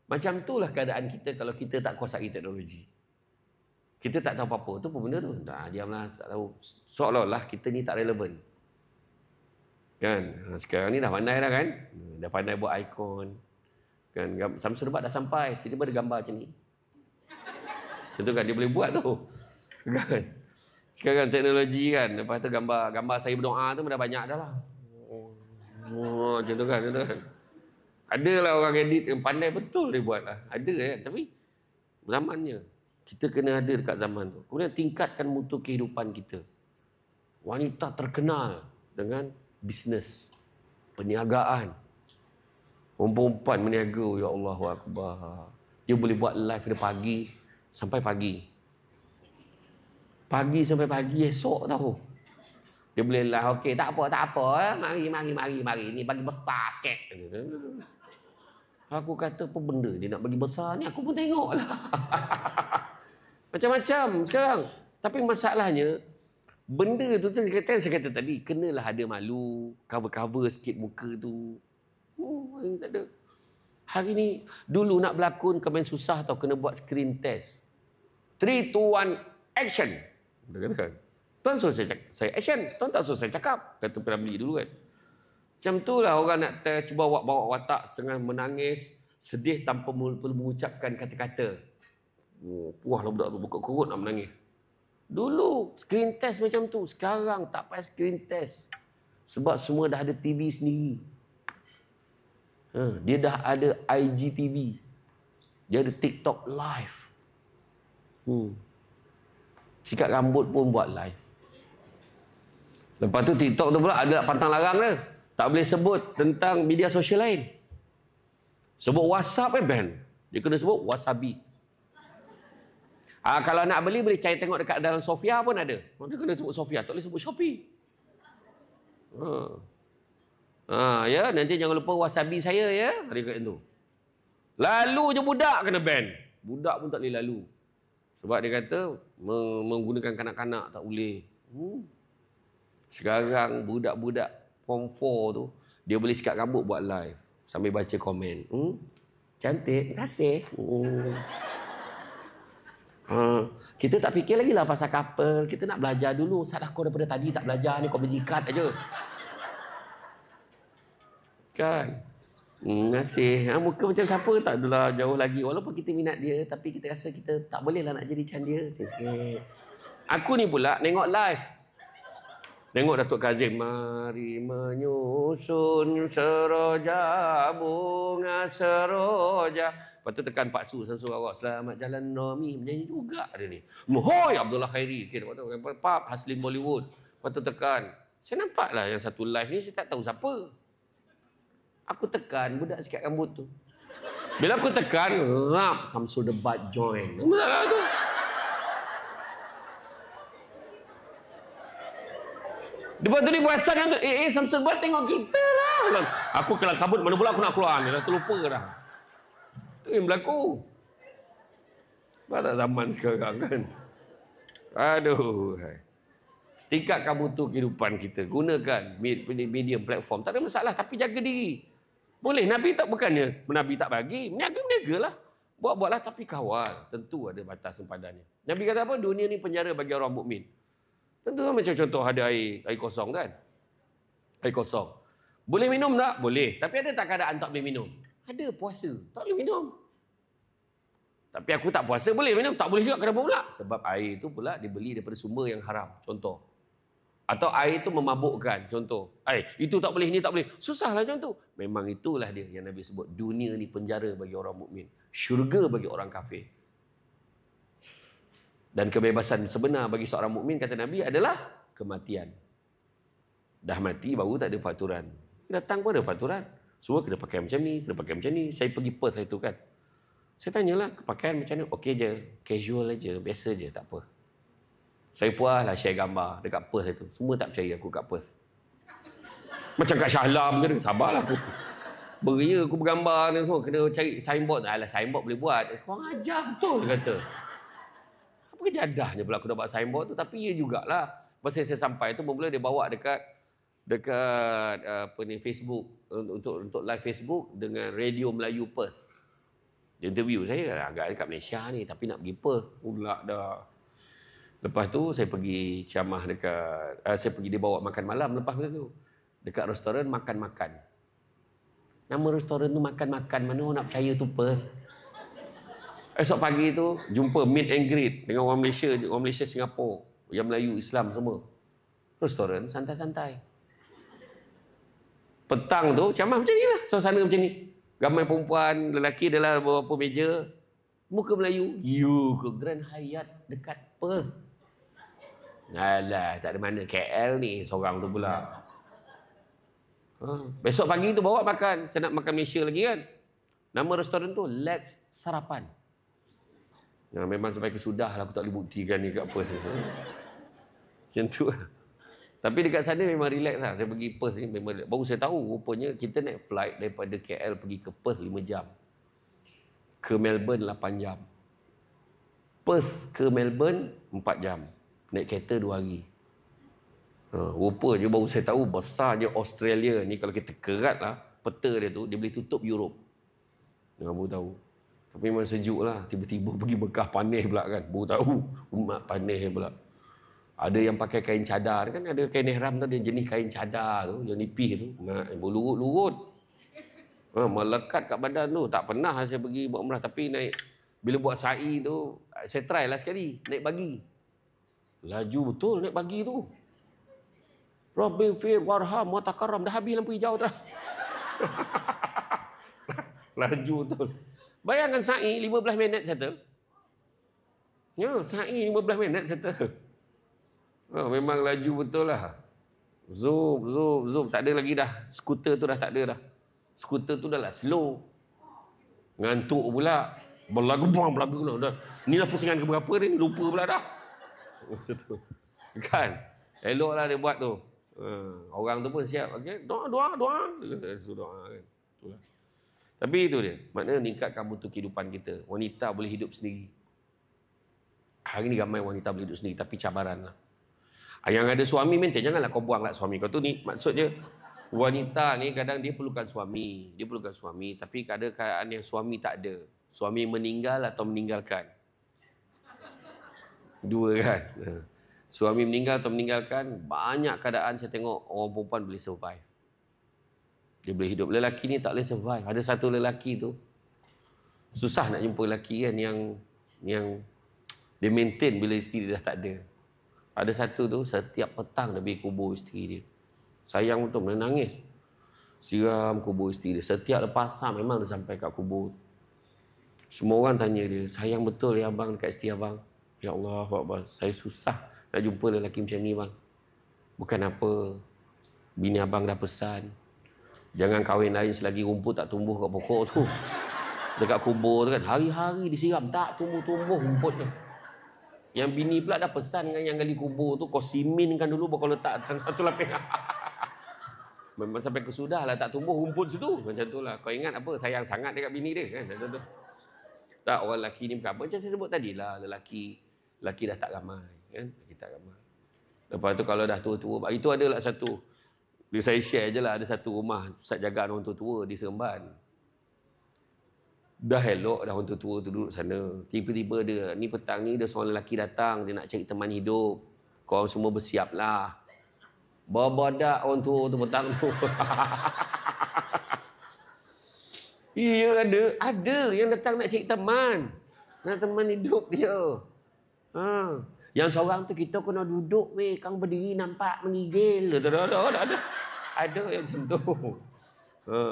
Macam itulah keadaan kita kalau kita tak kuasai teknologi. Kita tak tahu apa-apa. tu, pun benda tu. Dah, diamlah, tak tahu. Seolah-olah kita ni tak relevan. Kan? Ha, sekarang ni dah pandai dah kan? Dah pandai buat ikon kan Samsul dah sampai tiba-tiba ada gambar macam ni macam kan dia boleh buat tu kan sekarang teknologi kan lepas tu gambar gambar saya berdoa tu dah banyak dah lah oh, macam tu kan macam kan ada lah orang edit yang pandai betul dia buat lah ada kan tapi zamannya kita kena ada dekat zaman tu kemudian tingkatkan mutu kehidupan kita wanita terkenal dengan bisnes perniagaan Perempuan meniaga Ya Allah Dia boleh buat live dari pagi Sampai pagi Pagi sampai pagi esok tahu. Dia boleh live Okey tak apa tak apa eh. Mari mari mari mari Ini bagi besar sikit Aku kata apa benda dia nak bagi besar ni Aku pun tengok lah Macam-macam sekarang Tapi masalahnya Benda tu tu saya kata tadi Kenalah ada malu Cover-cover sikit muka tu Oh, hari eh, ni tak ada. Hari ni dulu nak berlakon ke main susah atau kena buat screen test. 3 2 1 action. Dia kata kan. Tuan suruh saya, saya action. Tuan tak suruh saya cakap. Kata pernah beli dulu kan. Macam tu lah orang nak cuba bawa, bawa watak dengan menangis. Sedih tanpa perlu mengucapkan kata-kata. Oh, puah lah budak tu. Buka kurut nak menangis. Dulu screen test macam tu. Sekarang tak payah screen test. Sebab semua dah ada TV sendiri. Ha, dia dah ada IGTV. Dia ada TikTok live. Hmm. Cikat rambut pun buat live. Lepas tu TikTok tu pula ada pantang larang dia. Tak boleh sebut tentang media sosial lain. Sebut WhatsApp eh ban. Dia kena sebut Wasabi. Ah kalau nak beli boleh cari tengok dekat dalam Sofia pun ada. Dia kena sebut Sofia, tak boleh sebut Shopee. Ha. Ha, ya, nanti jangan lupa wasabi saya ya. Hari kat tu. Lalu je budak kena ban. Budak pun tak boleh lalu. Sebab dia kata menggunakan kanak-kanak tak boleh. Hmm. Sekarang budak-budak form 4 tu dia boleh sikat rambut buat live sambil baca komen. Hmm. Cantik. Terima kasih. Hmm. Ha, kita tak fikir lagi lah pasal couple. Kita nak belajar dulu. Salah kau daripada tadi tak belajar ni kau berjikat aja. Kan? Hmm, ngasih. Ha, muka macam siapa tak adalah jauh lagi. Walaupun kita minat dia, tapi kita rasa kita tak bolehlah nak jadi macam dia. Sikit-sikit. Aku ni pula tengok live. Tengok Datuk Kazim. Mari menyusun seroja bunga seroja. Lepas tu tekan Pak Su sang suara. Selamat jalan Nomi. Menyanyi juga dia ni. Mohoy Abdullah Khairi. Okay, lepas tu, Pak Haslim Bollywood. Lepas tu tekan. Saya nampaklah yang satu live ni saya tak tahu siapa. Aku tekan budak sikat rambut tu. Bila aku tekan, rap samsu the butt join. Budak lah tu. Dia tu ni berasal kan tu. Eh, eh Samsul buat tengok kita lah. Aku kelak kabut mana pula aku nak keluar. Dia dah terlupa dah. Tu yang berlaku. Pada zaman sekarang kan. Aduh. Tingkat kamu tu kehidupan kita. Gunakan media platform. Tak ada masalah. Tapi jaga diri. Boleh. Nabi tak bukannya Nabi tak bagi. Meniaga meniagalah. Buat-buatlah tapi kawal. Tentu ada batas sempadannya. Nabi kata apa? Dunia ni penjara bagi orang mukmin. Tentu kan macam contoh ada air, air kosong kan? Air kosong. Boleh minum tak? Boleh. Tapi ada tak keadaan tak boleh minum? Ada puasa. Tak boleh minum. Tapi aku tak puasa boleh minum. Tak boleh juga kenapa pula? Sebab air tu pula dibeli daripada sumber yang haram. Contoh. Atau air itu memabukkan, contoh. Air, eh, itu tak boleh, ini tak boleh. Susahlah contoh. Memang itulah dia yang Nabi sebut. Dunia ni penjara bagi orang mukmin, Syurga bagi orang kafir. Dan kebebasan sebenar bagi seorang mukmin kata Nabi adalah kematian. Dah mati baru tak ada faturan. Datang pun ada faturan. Semua kena pakai macam ni, kena pakai macam ni. Saya pergi Perth hari lah tu kan. Saya tanyalah, pakaian macam ni okey je. Casual aja, biasa je, tak apa. Saya lah share gambar dekat Perth itu. Semua tak percaya aku kat Perth. Macam kat Syahlam je. Sabarlah aku. Beria aku bergambar ni semua. Kena cari signboard. Alah signboard boleh buat. Korang ajar betul dia kata. Apa kejadahnya pula aku dapat signboard tu. Tapi ya jugalah. Masa saya sampai tu bermula dia bawa dekat dekat apa ni Facebook untuk untuk live Facebook dengan Radio Melayu Perth. Dia interview saya agak dekat Malaysia ni tapi nak pergi Perth pula dah. Lepas tu saya pergi ciamah dekat uh, saya pergi dia bawa makan malam lepas tu. Dekat restoran makan-makan. Nama restoran tu makan-makan mana orang nak percaya tu apa? Esok pagi tu jumpa meet and greet dengan orang Malaysia, orang Malaysia Singapura, yang Melayu Islam semua. Restoran santai-santai. Petang tu ciamah macam nilah. Suasana macam ni. Ramai perempuan, lelaki adalah beberapa meja. Muka Melayu, you ke Grand Hyatt dekat Perth. Alah, tak ada mana KL ni seorang tu pula. Ha. Besok pagi tu bawa makan. Saya nak makan Malaysia lagi kan. Nama restoran tu Let's Sarapan. Ya, memang sampai kesudah lah aku tak boleh buktikan ni ke apa tu. Macam tu Tapi dekat sana memang relax lah. Saya pergi Perth ni memang relax. Baru saya tahu rupanya kita naik flight daripada KL pergi ke Perth 5 jam. Ke Melbourne 8 jam. Perth ke Melbourne 4 jam naik kereta dua hari ha, rupanya baru saya tahu besarnya Australia ni kalau kita kerat lah peta dia tu dia boleh tutup Europe dia baru tahu tapi memang sejuk lah tiba-tiba pergi Mekah panih pula kan baru tahu umat panih pula ada yang pakai kain cadar kan ada kain ihram tu dia jenis kain cadar tu yang nipih tu nak berlurut-lurut ha, melekat kat badan tu tak pernah saya pergi buat umrah tapi naik bila buat sa'i tu saya try lah sekali naik bagi Laju betul nak bagi tu. Rabbi fir warham wa takaram. Dah habis lampu hijau dah. Laju betul. Bayangkan sa'i 15 minit settle. Ya, sa'i 15 minit settle. Oh, memang laju betul lah. Zoom, zoom, zoom. Tak ada lagi dah. Skuter tu dah tak ada dah. Skuter tu dah lah slow. Ngantuk pula. Berlagu, berlagu. belaga. Ni dah pusingan keberapa ni. Lupa pula dah masa tu. Kan? Eloklah dia buat tu. Uh, orang tu pun siap. Okay? Doa, doa, doa. Dia doa lah, kan. Itulah. Tapi itu dia. Maknanya meningkatkan mutu kehidupan kita. Wanita boleh hidup sendiri. Hari ni ramai wanita boleh hidup sendiri. Tapi cabaran lah. Ah, yang ada suami minta. Janganlah kau buang lah suami kau tu ni. Maksudnya wanita ni kadang dia perlukan suami. Dia perlukan suami. Tapi kadang kadang yang suami tak ada. Suami meninggal atau meninggalkan. Dua kan. Ha. Suami meninggal atau meninggalkan, banyak keadaan saya tengok orang perempuan boleh survive. Dia boleh hidup. Lelaki ni tak boleh survive. Ada satu lelaki tu, susah nak jumpa lelaki kan yang yang dia maintain bila isteri dah tak ada. Ada satu tu, setiap petang dia pergi kubur isteri dia. Sayang betul, menangis. Siram kubur isteri dia. Setiap lepas sah, memang dia sampai kat kubur. Semua orang tanya dia, sayang betul ya abang dekat isteri abang. Ya Allah, Allah, saya susah nak jumpa lelaki macam ni bang. Bukan apa. Bini abang dah pesan. Jangan kahwin lain selagi rumput tak tumbuh kat pokok tu. Dekat kubur tu kan. Hari-hari disiram. Tak tumbuh-tumbuh rumputnya. Yang bini pula dah pesan dengan yang gali kubur tu. Kau kan dulu baru kau letak tanah tu lah. Memang sampai kesudah lah. Tak tumbuh rumput situ. Macam tu lah. Kau ingat apa? Sayang sangat dekat bini dia kan. Tak, orang lelaki ni bukan apa. Macam saya sebut tadi lah. Lelaki Laki dah tak ramai. Kan? Laki tak ramai. Lepas tu kalau dah tua-tua. Itu lah satu. Bila saya share je lah. Ada satu rumah. Ustaz jaga orang tua-tua di Seremban. Dah hello, dah orang tua-tua tu duduk sana. Tiba-tiba dia. Ni petang ni dia seorang lelaki datang. Dia nak cari teman hidup. Korang semua bersiaplah, lah. Berbadak orang tua tu petang tu. Iya ada. Ada yang datang nak cari teman. Nak teman hidup dia. Ha. Yang seorang tu kita kena duduk weh, kang berdiri nampak mengigil. Ada ada ada ada. Ada yang macam Ha.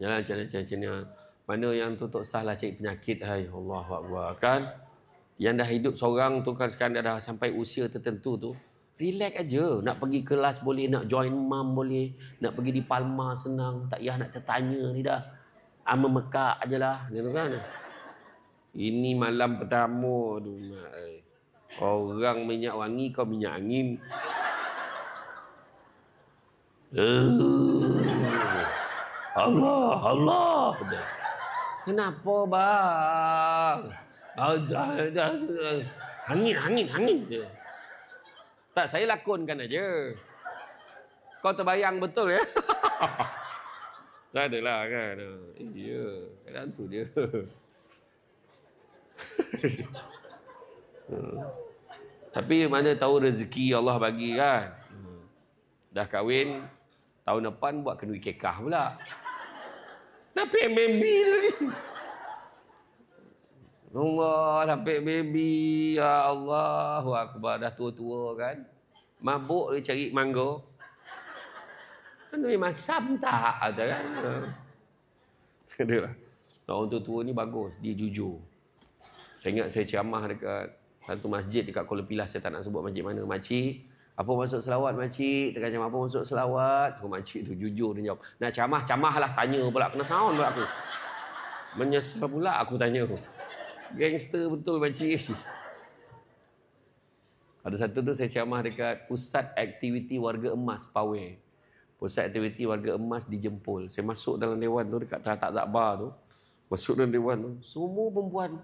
Jalan jalan jalan jalan. Mana yang tu tak sahlah cari penyakit. Hai Allah Akbar. Kan? Yang dah hidup seorang tu kan sekarang dah sampai usia tertentu tu. Relax aja. Nak pergi kelas boleh. Nak join mam boleh. Nak pergi di Palma senang. Tak payah nak tertanya ni dah. Amemekak ajalah. Gitu kan? Ha. Ini malam pertama tu mak. Eh. Orang minyak wangi kau minyak angin. Eh. Allah, Allah. Kenapa bang? Angin, angin, angin. Tak, saya lakonkan aja. Kau terbayang betul ya? tak adalah kan. Ya, kadang tu dia. Tapi mana tahu rezeki Allah bagi kan. Hmm. Dah kahwin, tahun depan buat kenduri kekah pula. Tapi MMB lagi. Allah, tapi MMB. Ya Allah, Akbar. dah tua-tua kan. Mabuk dia cari mangga. Ini masam tak? Ada kan? Ada lah. Orang tua-tua ni bagus. Dia jujur. Saya ingat saya ceramah dekat satu masjid dekat Kuala Pilas saya tak nak sebut masjid mana makcik apa masuk selawat makcik tengah macam apa masuk selawat tu makcik tu jujur dia jawab nak ceramah ceramah lah tanya pula kena sound pula aku menyesal pula aku tanya aku. gangster betul makcik ada satu tu saya ceramah dekat pusat aktiviti warga emas Pawe pusat aktiviti warga emas di Jempol saya masuk dalam dewan tu dekat tak zakbar tu masuk dalam dewan tu semua perempuan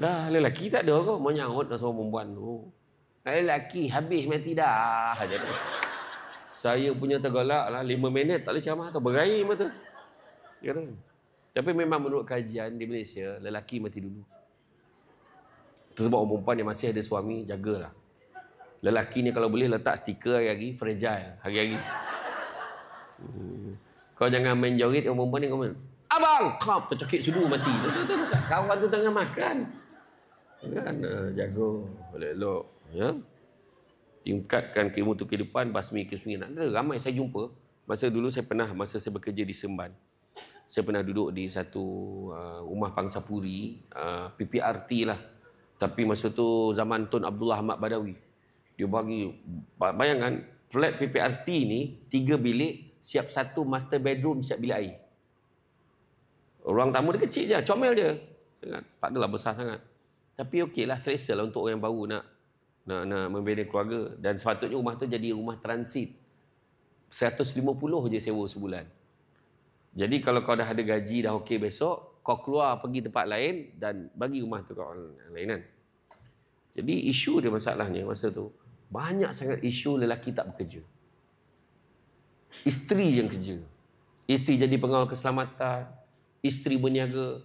lah lelaki tak ada ke menyahut dah semua perempuan tu. Lah, lelaki habis mati dah. Saya punya tergolak lah 5 minit tak boleh ceramah atau berair mata. Ya tu. Tapi memang menurut kajian di Malaysia lelaki mati dulu. Tersebut orang perempuan yang masih ada suami jagalah. Lelaki ni kalau boleh letak stiker hari-hari fragile hari-hari. Hmm. Kau jangan main jorit orang perempuan ni kau Abang! Kau tercekik sudu mati. tu tu. Kawan tu tengah makan. Kan eh, jago boleh elok ya. Tingkatkan ilmu tu ke depan basmi ke sungai nak ramai saya jumpa masa dulu saya pernah masa saya bekerja di Semban. Saya pernah duduk di satu uh, rumah pangsapuri uh, eh, PPRT lah. Tapi masa tu zaman Tun Abdullah Ahmad Badawi. Dia bagi bayangkan flat PPRT ni tiga bilik siap satu master bedroom siap bilik air. Ruang tamu dia kecil je, comel je. Sangat. Tak adalah besar sangat. Tapi okeylah selesa lah untuk orang yang baru nak nak nak membina keluarga dan sepatutnya rumah tu jadi rumah transit. 150 je sewa sebulan. Jadi kalau kau dah ada gaji dah okey besok, kau keluar pergi tempat lain dan bagi rumah tu kat orang lain kan. Jadi isu dia masalahnya masa tu banyak sangat isu lelaki tak bekerja. Isteri yang kerja. Isteri jadi pengawal keselamatan, isteri berniaga,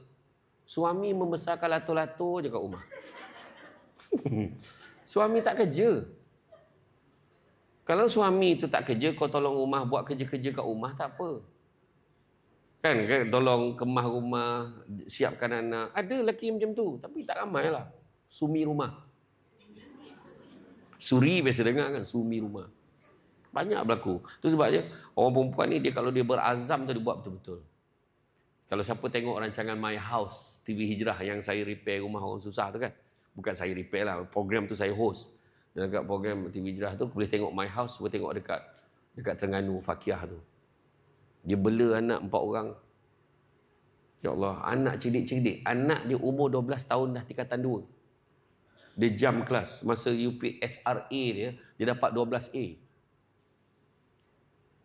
Suami membesarkan lato-lato je kat rumah. suami tak kerja. Kalau suami tu tak kerja, kau tolong rumah, buat kerja-kerja kat rumah, tak apa. Kan, kan, tolong kemah rumah, siapkan anak. Ada lelaki macam tu, tapi tak ramai lah. Sumi rumah. Suri biasa dengar kan, sumi rumah. Banyak berlaku. Itu sebabnya, orang perempuan ni, dia kalau dia berazam tu, dia buat betul-betul. Kalau siapa tengok rancangan My House, TV Hijrah yang saya repair rumah orang susah tu kan. Bukan saya repair lah, program tu saya host. Dan dekat program TV Hijrah tu, boleh tengok My House, boleh tengok dekat dekat Terengganu, Fakiah tu. Dia bela anak empat orang. Ya Allah, anak cerdik-cerdik. Anak dia umur 12 tahun dah tingkatan 2. Dia jam kelas. Masa UPSRA dia, dia dapat 12A.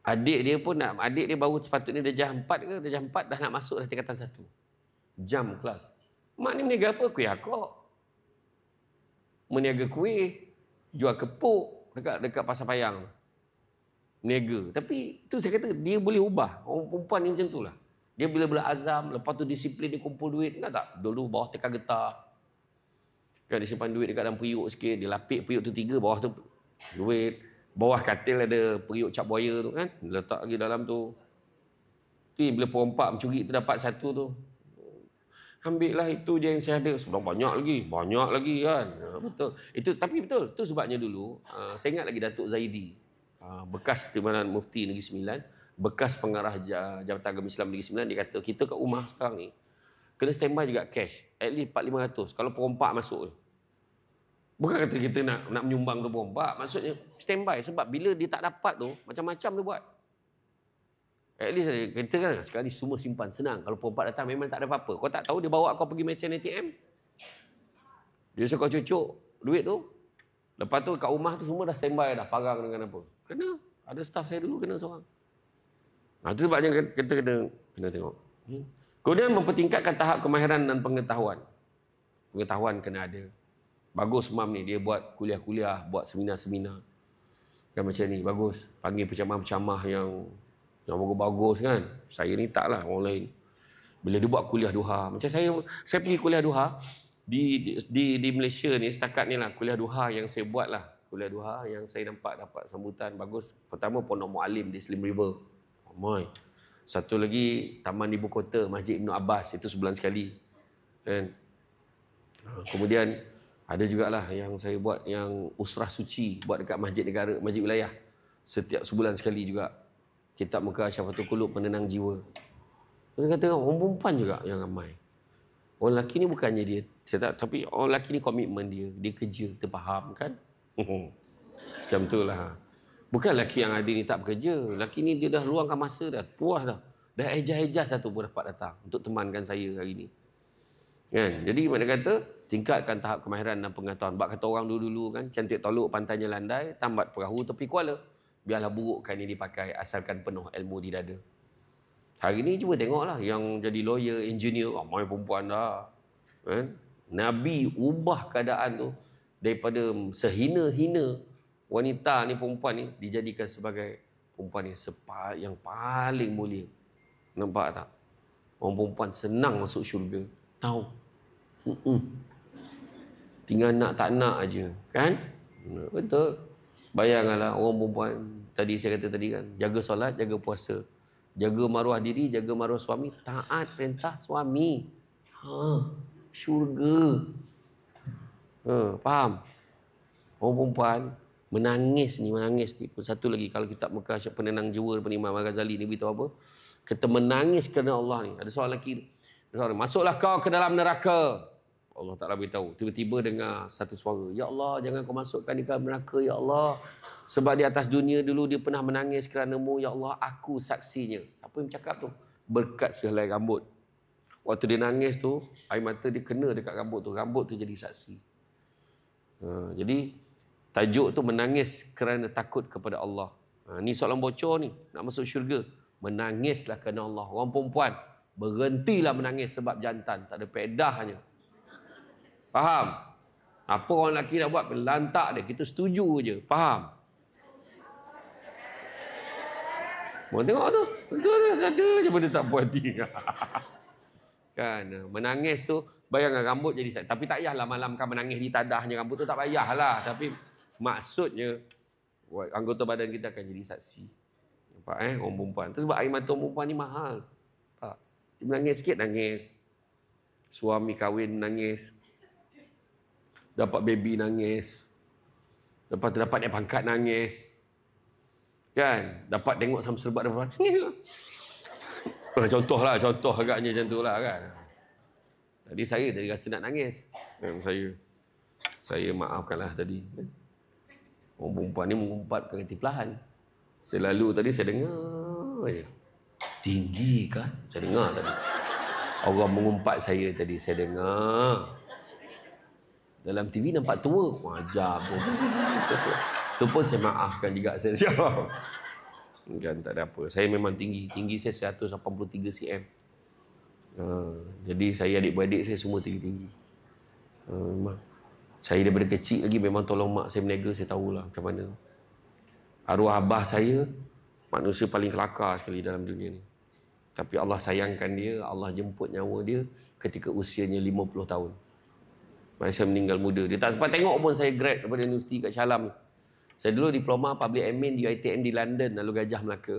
Adik dia pun nak, adik dia baru sepatutnya dia jam empat, ke, dia jam empat dah nak masuk dah tingkatan satu jam kelas. Mak ni meniaga apa? Kuih akok. Meniaga kuih, jual kepuk dekat dekat pasar payang. Meniaga. Tapi tu saya kata dia boleh ubah. Orang perempuan ni macam tu lah. Dia bila-bila azam, lepas tu disiplin dia kumpul duit. Ingat tak? Dulu bawah tekan getah. Kan dia simpan duit dekat dalam periuk sikit. Dia lapik periuk tu tiga, bawah tu duit. Bawah katil ada periuk cap buaya tu kan. Letak lagi dalam tu. Tu bila perempak mencuri tu dapat satu tu ambil lah itu je yang saya ada sebelum banyak lagi banyak lagi kan ha, betul itu tapi betul itu sebabnya dulu ha, saya ingat lagi Datuk Zaidi ha, bekas timbalan mufti negeri Sembilan bekas pengarah Jabatan Agama Islam Negeri Sembilan dia kata kita kat rumah sekarang ni kena standby juga cash at least 4500 kalau perompak masuk bukan kata kita nak nak menyumbang tu perompak maksudnya standby sebab bila dia tak dapat tu macam-macam dia buat At least kita kan sekali semua simpan senang. Kalau perempat datang memang tak ada apa-apa. Kau tak tahu dia bawa kau pergi macam ATM. Dia suka cucuk duit tu. Lepas tu kat rumah tu semua dah sembai dah pagar dengan apa. Kena. Ada staff saya dulu kena seorang. Nah, itu sebabnya kita kena, kena tengok. Hmm. Kemudian mempertingkatkan tahap kemahiran dan pengetahuan. Pengetahuan kena ada. Bagus mam ni. Dia buat kuliah-kuliah. Buat seminar-seminar. Kan macam ni. Bagus. Panggil pencamah-pencamah yang yang bagus-bagus kan. Saya ni taklah orang lain. Bila dia buat kuliah duha, macam saya saya pergi kuliah duha di di di Malaysia ni setakat ni lah kuliah duha yang saya buat lah. Kuliah duha yang saya nampak dapat sambutan bagus. Pertama Pondok Mualim di Slim River. Oh Satu lagi Taman Ibu Kota Masjid Ibn Abbas itu sebulan sekali. Kan? Ha, kemudian ada juga lah yang saya buat yang usrah suci buat dekat masjid negara, masjid wilayah. Setiap sebulan sekali juga kitab muka syafatul kulub penenang jiwa dia kata orang perempuan juga yang ramai orang lelaki ni bukannya dia saya tak, tapi orang lelaki ni komitmen dia dia kerja kita faham kan hmm. macam tu lah bukan lelaki yang ada ni tak bekerja lelaki ni dia dah luangkan masa dah puas dah dah ejah-ejah satu pun dapat datang untuk temankan saya hari ni kan jadi mana kata tingkatkan tahap kemahiran dan pengetahuan bab kata orang dulu-dulu kan cantik tolok pantainya landai tambat perahu tepi kuala Biarlah buruk kain yang dipakai asalkan penuh ilmu di dada. Hari ini cuba tengoklah yang jadi lawyer, engineer, ramai ah, perempuan dah. Kan? Nabi ubah keadaan tu daripada sehina-hina wanita ni perempuan ni dijadikan sebagai perempuan yang sepa, yang paling mulia. Nampak tak? Orang perempuan senang masuk syurga. Tahu. Hmm. Tinggal nak tak nak aja, kan? Betul. Bayangkanlah orang perempuan tadi saya kata tadi kan, jaga solat, jaga puasa. Jaga maruah diri, jaga maruah suami, taat perintah suami. Ha, syurga. Ha, faham? Orang perempuan menangis ni, menangis ni. Satu lagi kalau kita Mekah Syekh Penenang Jiwa daripada Imam Ghazali ni beritahu apa? Kita menangis kerana Allah ni. Ada soalan lagi. soalan, masuklah kau ke dalam neraka. Allah Ta'ala beritahu. Tiba-tiba dengar satu suara. Ya Allah, jangan kau masukkan dia ke neraka, Ya Allah. Sebab di atas dunia dulu dia pernah menangis kerana mu. Ya Allah, aku saksinya. Siapa yang cakap tu? Berkat sehelai rambut. Waktu dia nangis tu, air mata dia kena dekat rambut tu. Rambut tu jadi saksi. Ha, jadi, tajuk tu menangis kerana takut kepada Allah. Ha, ni soalan bocor ni. Nak masuk syurga. Menangislah kerana Allah. Orang perempuan, berhentilah menangis sebab jantan. Tak ada pedahnya. Faham? Apa orang lelaki nak buat, lantak dia. Kita setuju je. Faham? Mau tengok tu? Ada, ada je benda tak puas hati. kan? Menangis tu, bayangkan rambut jadi sakit. Tapi tak payahlah malam kan menangis di tadahnya rambut tu tak payahlah. Tapi maksudnya, anggota badan kita akan jadi saksi. Nampak eh, orang perempuan. Itu sebab air mata orang perempuan ni mahal. Tak. Dia menangis sikit, nangis. Suami kahwin, nangis dapat baby nangis lepas tu dapat naik pangkat nangis kan dapat tengok sama serbat dia contohlah contoh agaknya macam tu lah kan tadi saya tadi rasa nak nangis kan saya saya maafkanlah tadi kan orang perempuan ni mengumpat ke kereta pelahan selalu tadi saya dengar je tinggi kan saya dengar tadi orang mengumpat saya tadi saya dengar dalam TV nampak tua wajar pun tu pun saya maafkan juga saya siap kan tak ada apa saya memang tinggi tinggi saya 183 cm uh, jadi saya adik-beradik saya semua tinggi-tinggi uh, memang saya daripada kecil lagi memang tolong mak saya berniaga saya tahulah macam mana arwah abah saya manusia paling kelakar sekali dalam dunia ni tapi Allah sayangkan dia Allah jemput nyawa dia ketika usianya 50 tahun Masa saya meninggal muda. Dia tak sempat tengok pun saya grad daripada universiti kat Shalam. Saya dulu diploma public admin di UiTM di London, lalu gajah Melaka.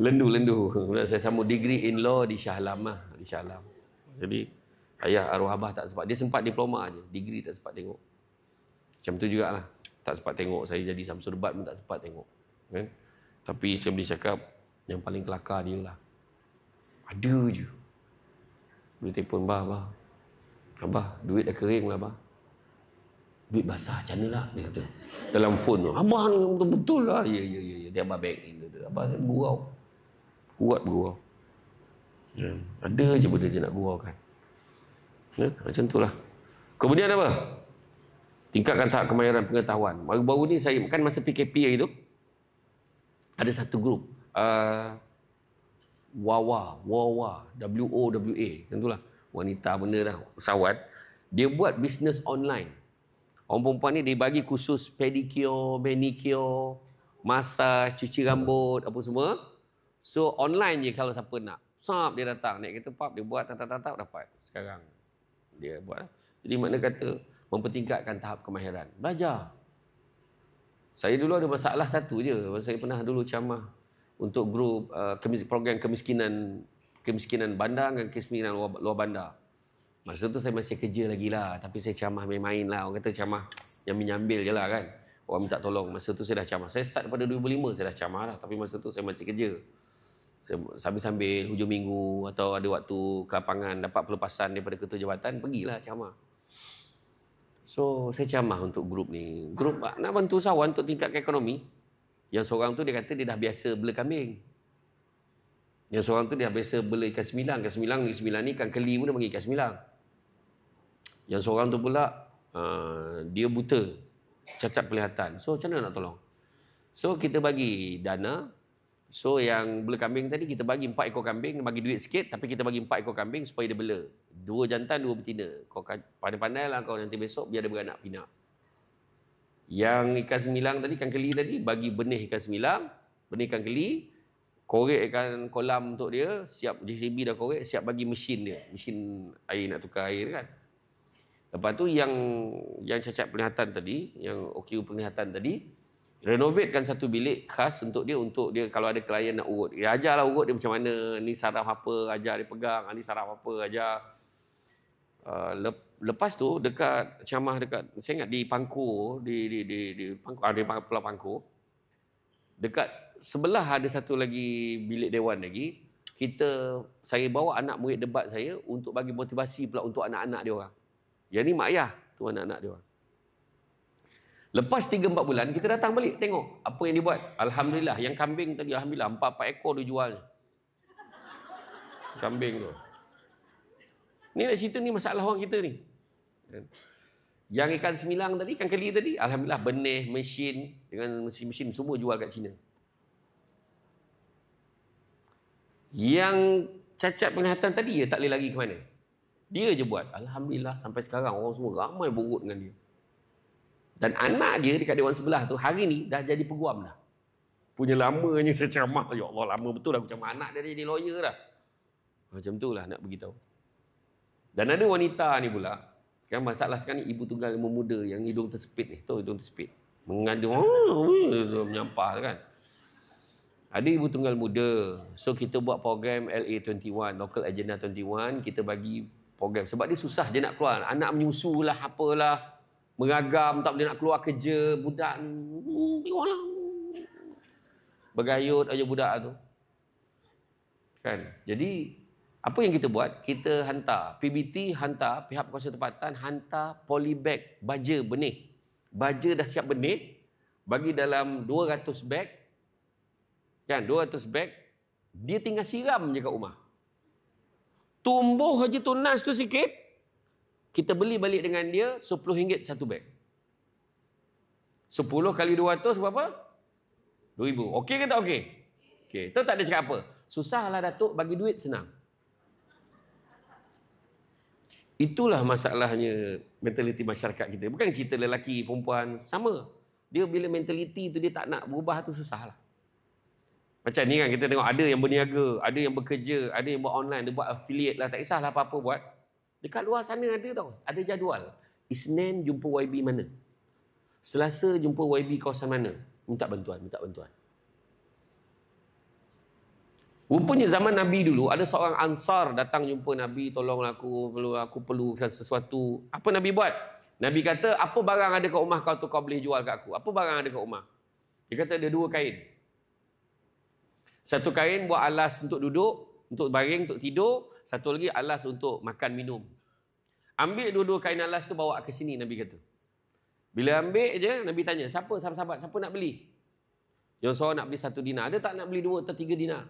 Lendu, lendu. Kemudian saya sambung degree in law di Shahlam lah. Di Shah Alam. Jadi, ayah arwah abah tak sempat. Dia sempat diploma aja, Degree tak sempat tengok. Macam tu juga lah, Tak sempat tengok. Saya jadi Samsul Bat pun tak sempat tengok. Kan? Tapi saya boleh cakap, yang paling kelakar dia lah. Ada je. Boleh telefon bah, bah. Abah, duit dah kering lah Abah. Duit basah macam lah dia kata. Dalam phone tu. Abah ni betul-betul lah. Ya, ya, ya. ya. Dia Abah baik. Abah saya bergurau. Kuat bergurau. Ya. Ada je benda dia nak gurau kan. Ya, macam tu lah. Kemudian apa? Tingkatkan tahap kemahiran pengetahuan. Baru-baru ni saya, kan masa PKP hari tu, ada satu grup. Uh, Wawa, Wawa, W-O-W-A, macam tu lah wanita benda lah, usahawan, dia buat bisnes online. Orang perempuan ni dia bagi khusus pedicure, manicure, massage, cuci rambut, apa semua. So online je kalau siapa nak. Sap dia datang naik kereta pap dia buat tata tata dapat. Sekarang dia buat. Lah. Jadi makna kata mempertingkatkan tahap kemahiran. Belajar. Saya dulu ada masalah satu je. Saya pernah dulu ceramah untuk grup uh, program kemiskinan kemiskinan bandar dengan kemiskinan luar, luar bandar. Masa tu saya masih kerja lagi lah. Tapi saya camah main-main lah. Orang kata camah yang menyambil je lah kan. Orang minta tolong. Masa tu saya dah camah. Saya start pada 2005 saya dah camah lah. Tapi masa tu saya masih kerja. Sambil-sambil hujung minggu atau ada waktu kelapangan dapat pelepasan daripada ketua jabatan, pergilah camah. So, saya camah untuk grup ni. Grup nak bantu usahawan untuk tingkatkan ekonomi. Yang seorang tu dia kata dia dah biasa bela kambing. Yang seorang tu dia biasa beli ikan sembilang. Ikan sembilang ni, sembilang ni ikan keli pun dia panggil ikan sembilang. Yang seorang tu pula, ah, dia buta. Cacat perlihatan. So, macam mana nak tolong? So, kita bagi dana. So, yang bela kambing tadi, kita bagi empat ekor kambing. Bagi duit sikit, tapi kita bagi empat ekor kambing supaya dia bela. Dua jantan, dua betina. Kau kan, pandai-pandai lah kau nanti besok biar dia beranak pinak. Yang ikan sembilang tadi, ikan keli tadi, bagi benih ikan sembilang. Benih ikan Benih ikan keli korekkan kolam untuk dia, siap JCB dah korek, siap bagi mesin dia. Mesin air nak tukar air kan. Lepas tu yang yang cacat penglihatan tadi, yang OQ penglihatan tadi, renovatekan satu bilik khas untuk dia untuk dia kalau ada klien nak urut. Dia ya, ajarlah urut dia macam mana, ni saraf apa, ajar dia pegang, ah, ni saraf apa, ajar. Ah, lepas tu dekat camah dekat saya ingat di Pangku, di di di di, Pangku, ada ah, Pulau Pangku. Dekat sebelah ada satu lagi bilik dewan lagi kita saya bawa anak murid debat saya untuk bagi motivasi pula untuk anak-anak dia orang. Yang ni mak ayah tu anak-anak dia orang. Lepas 3 4 bulan kita datang balik tengok apa yang dia buat. Alhamdulillah yang kambing tadi alhamdulillah 4 4 ekor dia jual. Kambing tu. Ni nak cerita ni masalah orang kita ni. Yang ikan semilang tadi, ikan keli tadi, Alhamdulillah benih, mesin, dengan mesin-mesin semua jual kat China. Yang cacat penglihatan tadi dia tak boleh lagi ke mana? Dia je buat. Alhamdulillah sampai sekarang orang semua ramai berurut dengan dia. Dan anak dia dekat dewan sebelah tu hari ni dah jadi peguam dah. Punya lamanya saya ceramah. Ya Allah lama betul aku ceramah. Anak dia jadi lawyer dah. Macam tu lah nak beritahu. Dan ada wanita ni pula. Sekarang masalah sekarang ni ibu tunggal yang muda yang hidung tersepit ni. Tahu hidung tersepit. Mengandung. Oh, menyampah kan. Ada ibu tunggal muda. So kita buat program LA21, Local Agenda 21. Kita bagi program. Sebab dia susah dia nak keluar. Anak menyusu lah, apalah. Meragam, tak boleh nak keluar kerja. Budak ni. Hmm, bergayut aja budak tu. Kan? Jadi, apa yang kita buat? Kita hantar. PBT hantar, pihak kuasa tempatan hantar polybag. Baja benih. Baja dah siap benih. Bagi dalam 200 bag, Kan 200 beg dia tinggal siram je kat rumah. Tumbuh haji tunas tu sikit kita beli balik dengan dia RM10 satu beg. 10 kali 200 berapa? 2000. Okey ke tak okey? Okey. Tu tak ada cakap apa. Susahlah Datuk bagi duit senang. Itulah masalahnya mentaliti masyarakat kita. Bukan cerita lelaki, perempuan, sama. Dia bila mentaliti tu dia tak nak berubah tu susahlah. Macam ni kan kita tengok ada yang berniaga, ada yang bekerja, ada yang buat online, dia buat affiliate lah, tak kisahlah apa-apa buat. Dekat luar sana ada tau, ada jadual. Isnin e jumpa YB mana? Selasa jumpa YB kawasan mana? Minta bantuan, minta bantuan. Rupanya zaman Nabi dulu, ada seorang ansar datang jumpa Nabi, tolong aku, perlu, aku perlu sesuatu. Apa Nabi buat? Nabi kata, apa barang ada kat rumah kau tu kau boleh jual kat aku? Apa barang ada kat rumah? Dia kata, ada dua kain. Satu kain buat alas untuk duduk, untuk baring, untuk tidur. Satu lagi alas untuk makan, minum. Ambil dua-dua kain alas tu bawa ke sini, Nabi kata. Bila ambil je, Nabi tanya, siapa sahabat-sahabat, siapa nak beli? Yang seorang nak beli satu dinar. Ada tak nak beli dua atau tiga dinar?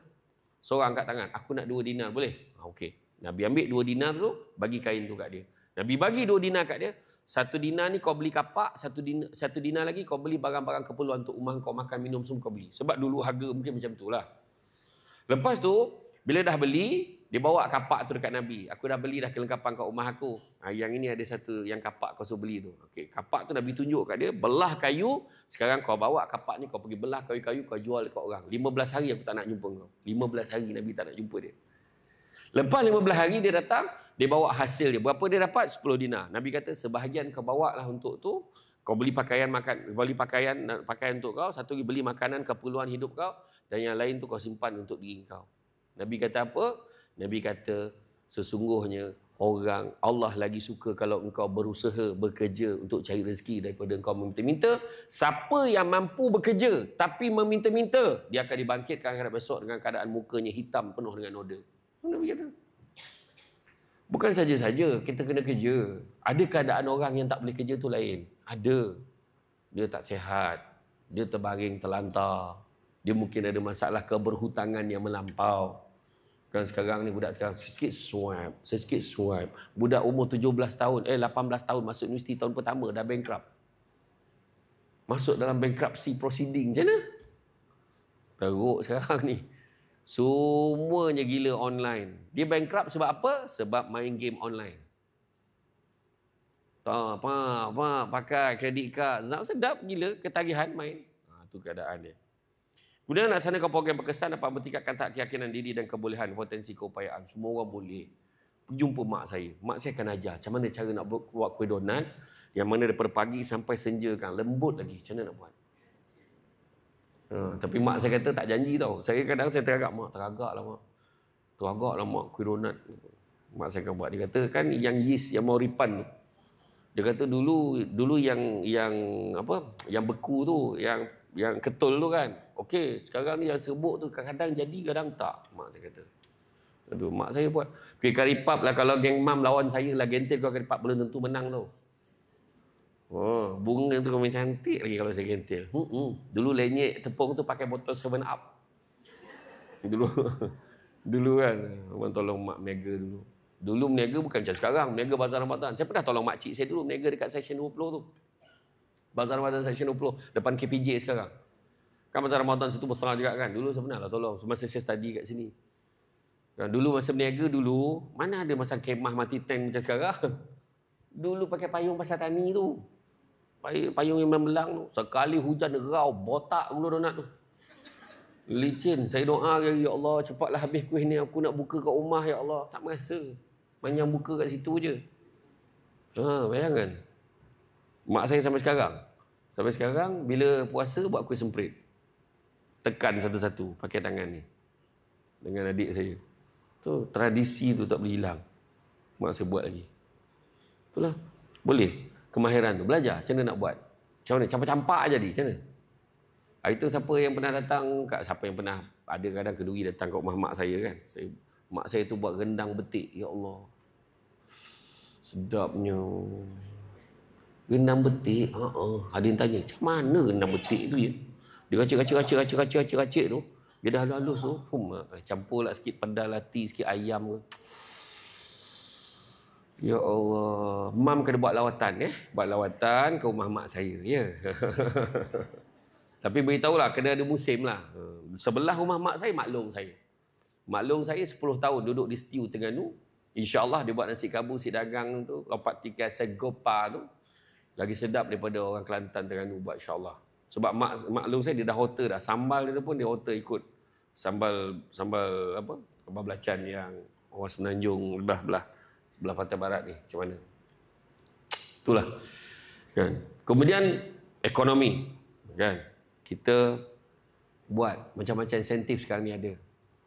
Seorang angkat tangan, aku nak dua dinar, boleh? Ha, Okey. Nabi ambil dua dinar tu, bagi kain tu kat dia. Nabi bagi dua dinar kat dia. Satu dinar ni kau beli kapak, satu dinar, satu dinar lagi kau beli barang-barang keperluan untuk rumah kau makan, minum, semua kau beli. Sebab dulu harga mungkin macam tu lah. Lepas tu, bila dah beli, dia bawa kapak tu dekat Nabi. Aku dah beli dah kelengkapan kat rumah aku. Ha, yang ini ada satu yang kapak kau suruh beli tu. Okey, kapak tu Nabi tunjuk kat dia, belah kayu, sekarang kau bawa kapak ni kau pergi belah kayu-kayu kau jual dekat orang. 15 hari aku tak nak jumpa kau. 15 hari Nabi tak nak jumpa dia. Lepas 15 hari dia datang, dia bawa hasil dia. Berapa dia dapat? 10 dinar. Nabi kata sebahagian kau bawa lah untuk tu. Kau beli pakaian makan, beli pakaian pakaian untuk kau, satu lagi beli makanan keperluan hidup kau dan yang lain tu kau simpan untuk diri kau. Nabi kata apa? Nabi kata sesungguhnya orang Allah lagi suka kalau engkau berusaha bekerja untuk cari rezeki daripada engkau meminta-minta. Siapa yang mampu bekerja tapi meminta-minta, dia akan dibangkitkan hari besok dengan keadaan mukanya hitam penuh dengan noda. Nabi kata. Bukan saja-saja kita kena kerja. Ada keadaan orang yang tak boleh kerja tu lain. Ada. Dia tak sihat. Dia terbaring terlantar dia mungkin ada masalah keberhutangan yang melampau. Kan sekarang ni budak sekarang sikit-sikit swipe, sikit-sikit Budak umur 17 tahun, eh 18 tahun masuk universiti tahun pertama dah bankrupt. Masuk dalam bankruptcy proceeding macam mana? Teruk sekarang ni. Semuanya gila online. Dia bankrupt sebab apa? Sebab main game online. Tak apa, apa, pakai kredit kad. Sedap gila ketagihan main. Ha, tu keadaan dia. Kemudian nak sanakan program berkesan dapat meningkatkan tak keyakinan diri dan kebolehan, potensi keupayaan. Semua orang boleh. Jumpa mak saya. Mak saya akan ajar macam mana cara nak buat kuih donat yang mana daripada pagi sampai senja kan lembut lagi macam mana nak buat uh, tapi mak saya kata tak janji tau saya kadang saya teragak mak teragak lah mak teragak lah mak kuih donat mak saya akan buat dia kata kan yang yeast yang mau ripan tu dia kata dulu dulu yang yang apa yang beku tu yang yang ketul tu kan. Okey, sekarang ni yang serbuk tu kadang-kadang jadi, kadang tak. Mak saya kata. Aduh, mak saya buat. Okey, karipap lah kalau geng mam lawan saya lah. Gentil kau karipap belum tentu menang tu. Oh, bunga tu kau cantik lagi kalau saya gentil. Hmm, Dulu lenyek tepung tu pakai botol 7 up. Dulu dulu kan, orang tolong mak mega dulu. Dulu meniaga bukan macam sekarang, meniaga bazar Ramadan. Saya pernah tolong mak cik saya dulu meniaga dekat section 20 tu. Bazar Ramadan Section 60 depan KPJ sekarang. Kan Bazar Ramadan situ besar juga kan. Dulu sebenarnya lah tolong. Semasa saya study kat sini. Kan, dulu masa berniaga dulu, mana ada masa kemah mati tank macam sekarang. Dulu pakai payung pasar tani tu. Payung yang melang tu. Sekali hujan rau, botak dulu donat tu. Licin. Saya doa, Ya Allah, cepatlah habis kuih ni. Aku nak buka kat rumah, Ya Allah. Tak merasa. Banyak buka kat situ je. Ha, bayangkan. Mak saya sampai sekarang. Sampai sekarang, bila puasa, buat kuih semprit. Tekan satu-satu, pakai tangan ni. Dengan adik saya. Tu tradisi tu tak boleh hilang. Mak saya buat lagi. Itulah. Boleh. Kemahiran tu. Belajar macam nak buat. Macam mana? Campak-campak di sana. mana? Itu siapa yang pernah datang, kat, siapa yang pernah ada kadang keduri datang kat rumah mak saya kan. Saya, mak saya tu buat rendang betik. Ya Allah. Sedapnya. 6 betik ha uh-uh. tanya macam mana 6 betik tu ya dia kacik kacik kacik kacik kacik kacik kacik tu dia dah halus tu ha, campur lah sikit pedal lati sikit ayam tu, Ya Allah, mam kena buat lawatan eh. Buat lawatan ke rumah mak saya. Ya. Tapi beritahu lah, kena ada musim lah. Ha, sebelah rumah mak saya maklong saya. Maklong saya 10 tahun duduk di Setiu Terengganu. Insya-Allah dia buat nasi kabu si dagang tu, lompat tikai segopa tu lagi sedap daripada orang Kelantan Terengganu buat insyaAllah sebab mak, maklum saya dia dah hotel dah sambal dia pun dia hotel ikut sambal sambal apa sambal belacan yang orang semenanjung belah belah belah pantai barat ni macam mana itulah kan kemudian ekonomi kan kita buat macam-macam insentif sekarang ni ada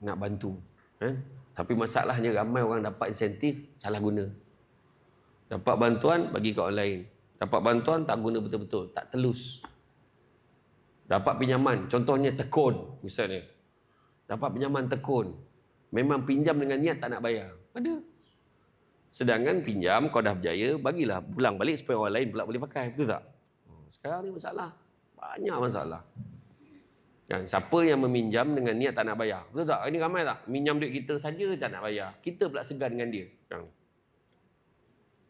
nak bantu kan tapi masalahnya ramai orang dapat insentif salah guna dapat bantuan bagi ke orang lain Dapat bantuan tak guna betul-betul, tak telus. Dapat pinjaman, contohnya tekun misalnya. Dapat pinjaman tekun. Memang pinjam dengan niat tak nak bayar. Ada. Sedangkan pinjam kau dah berjaya, bagilah pulang balik supaya orang lain pula boleh pakai, betul tak? Hmm, sekarang ni masalah. Banyak masalah. Kan? Siapa yang meminjam dengan niat tak nak bayar? Betul tak? Ini ramai tak? Minjam duit kita saja tak nak bayar. Kita pula segan dengan dia. Sekarang hmm.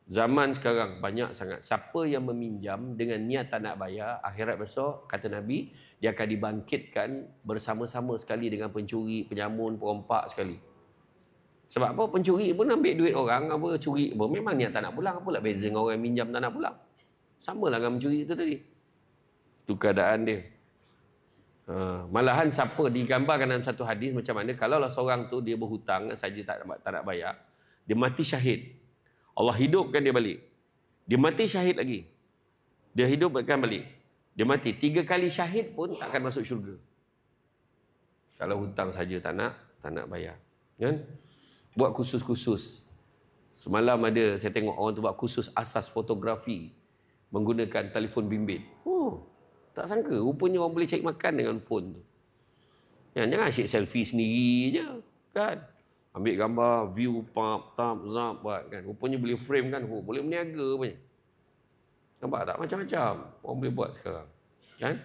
Zaman sekarang banyak sangat. Siapa yang meminjam dengan niat tak nak bayar, akhirat besok, kata Nabi, dia akan dibangkitkan bersama-sama sekali dengan pencuri, penyamun, perompak sekali. Sebab apa? Pencuri pun ambil duit orang, apa curi pun. Memang niat tak nak pulang. Apa lah beza dengan orang yang minjam tak nak pulang? Sama lah dengan mencuri itu tadi. Itu keadaan dia. Ha, malahan siapa digambarkan dalam satu hadis macam mana, kalau lah seorang tu dia berhutang, saja tak, tak nak bayar, dia mati syahid. Allah hidupkan dia balik. Dia mati syahid lagi. Dia hidupkan balik. Dia mati. Tiga kali syahid pun takkan masuk syurga. Kalau hutang saja tak nak, tak nak bayar. Kan? Buat khusus-khusus. Semalam ada, saya tengok orang tu buat khusus asas fotografi. Menggunakan telefon bimbit. Oh, tak sangka. Rupanya orang boleh cari makan dengan phone tu. Jangan, jangan asyik selfie sendiri je. Kan? Ambil gambar, view, pop, tap, zap, buat kan. Rupanya boleh frame kan, oh, boleh berniaga punya. Nampak tak? Macam-macam orang boleh buat sekarang. Kan?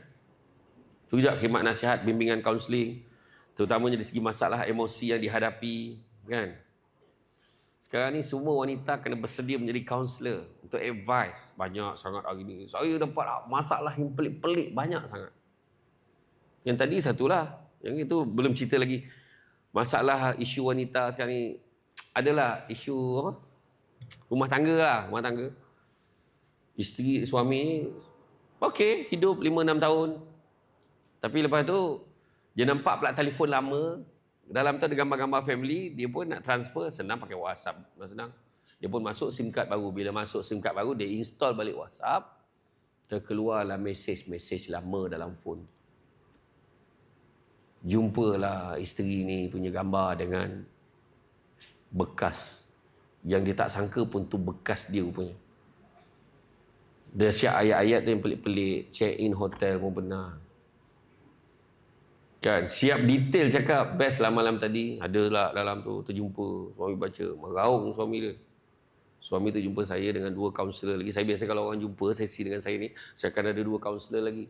Itu juga khidmat nasihat, bimbingan kaunseling. Terutamanya di segi masalah emosi yang dihadapi. Kan? Sekarang ni semua wanita kena bersedia menjadi kaunselor. Untuk advice. Banyak sangat hari ni. Saya dapat masalah yang pelik-pelik banyak sangat. Yang tadi satulah. Yang itu belum cerita lagi masalah isu wanita sekarang ni adalah isu apa? Rumah tangga lah, rumah tangga. Isteri, suami okey, hidup 5 6 tahun. Tapi lepas tu dia nampak pula telefon lama, dalam tu ada gambar-gambar family, dia pun nak transfer senang pakai WhatsApp, senang. Dia pun masuk SIM card baru. Bila masuk SIM card baru, dia install balik WhatsApp. Terkeluarlah mesej-mesej lama dalam phone jumpalah isteri ni punya gambar dengan bekas yang dia tak sangka pun tu bekas dia rupanya dia siap ayat-ayat tu yang pelik-pelik check in hotel pun benar kan siap detail cakap best lah malam tadi ada lah dalam tu terjumpa suami baca meraung suami dia suami tu jumpa saya dengan dua kaunselor lagi saya biasa kalau orang jumpa sesi dengan saya ni saya akan ada dua kaunselor lagi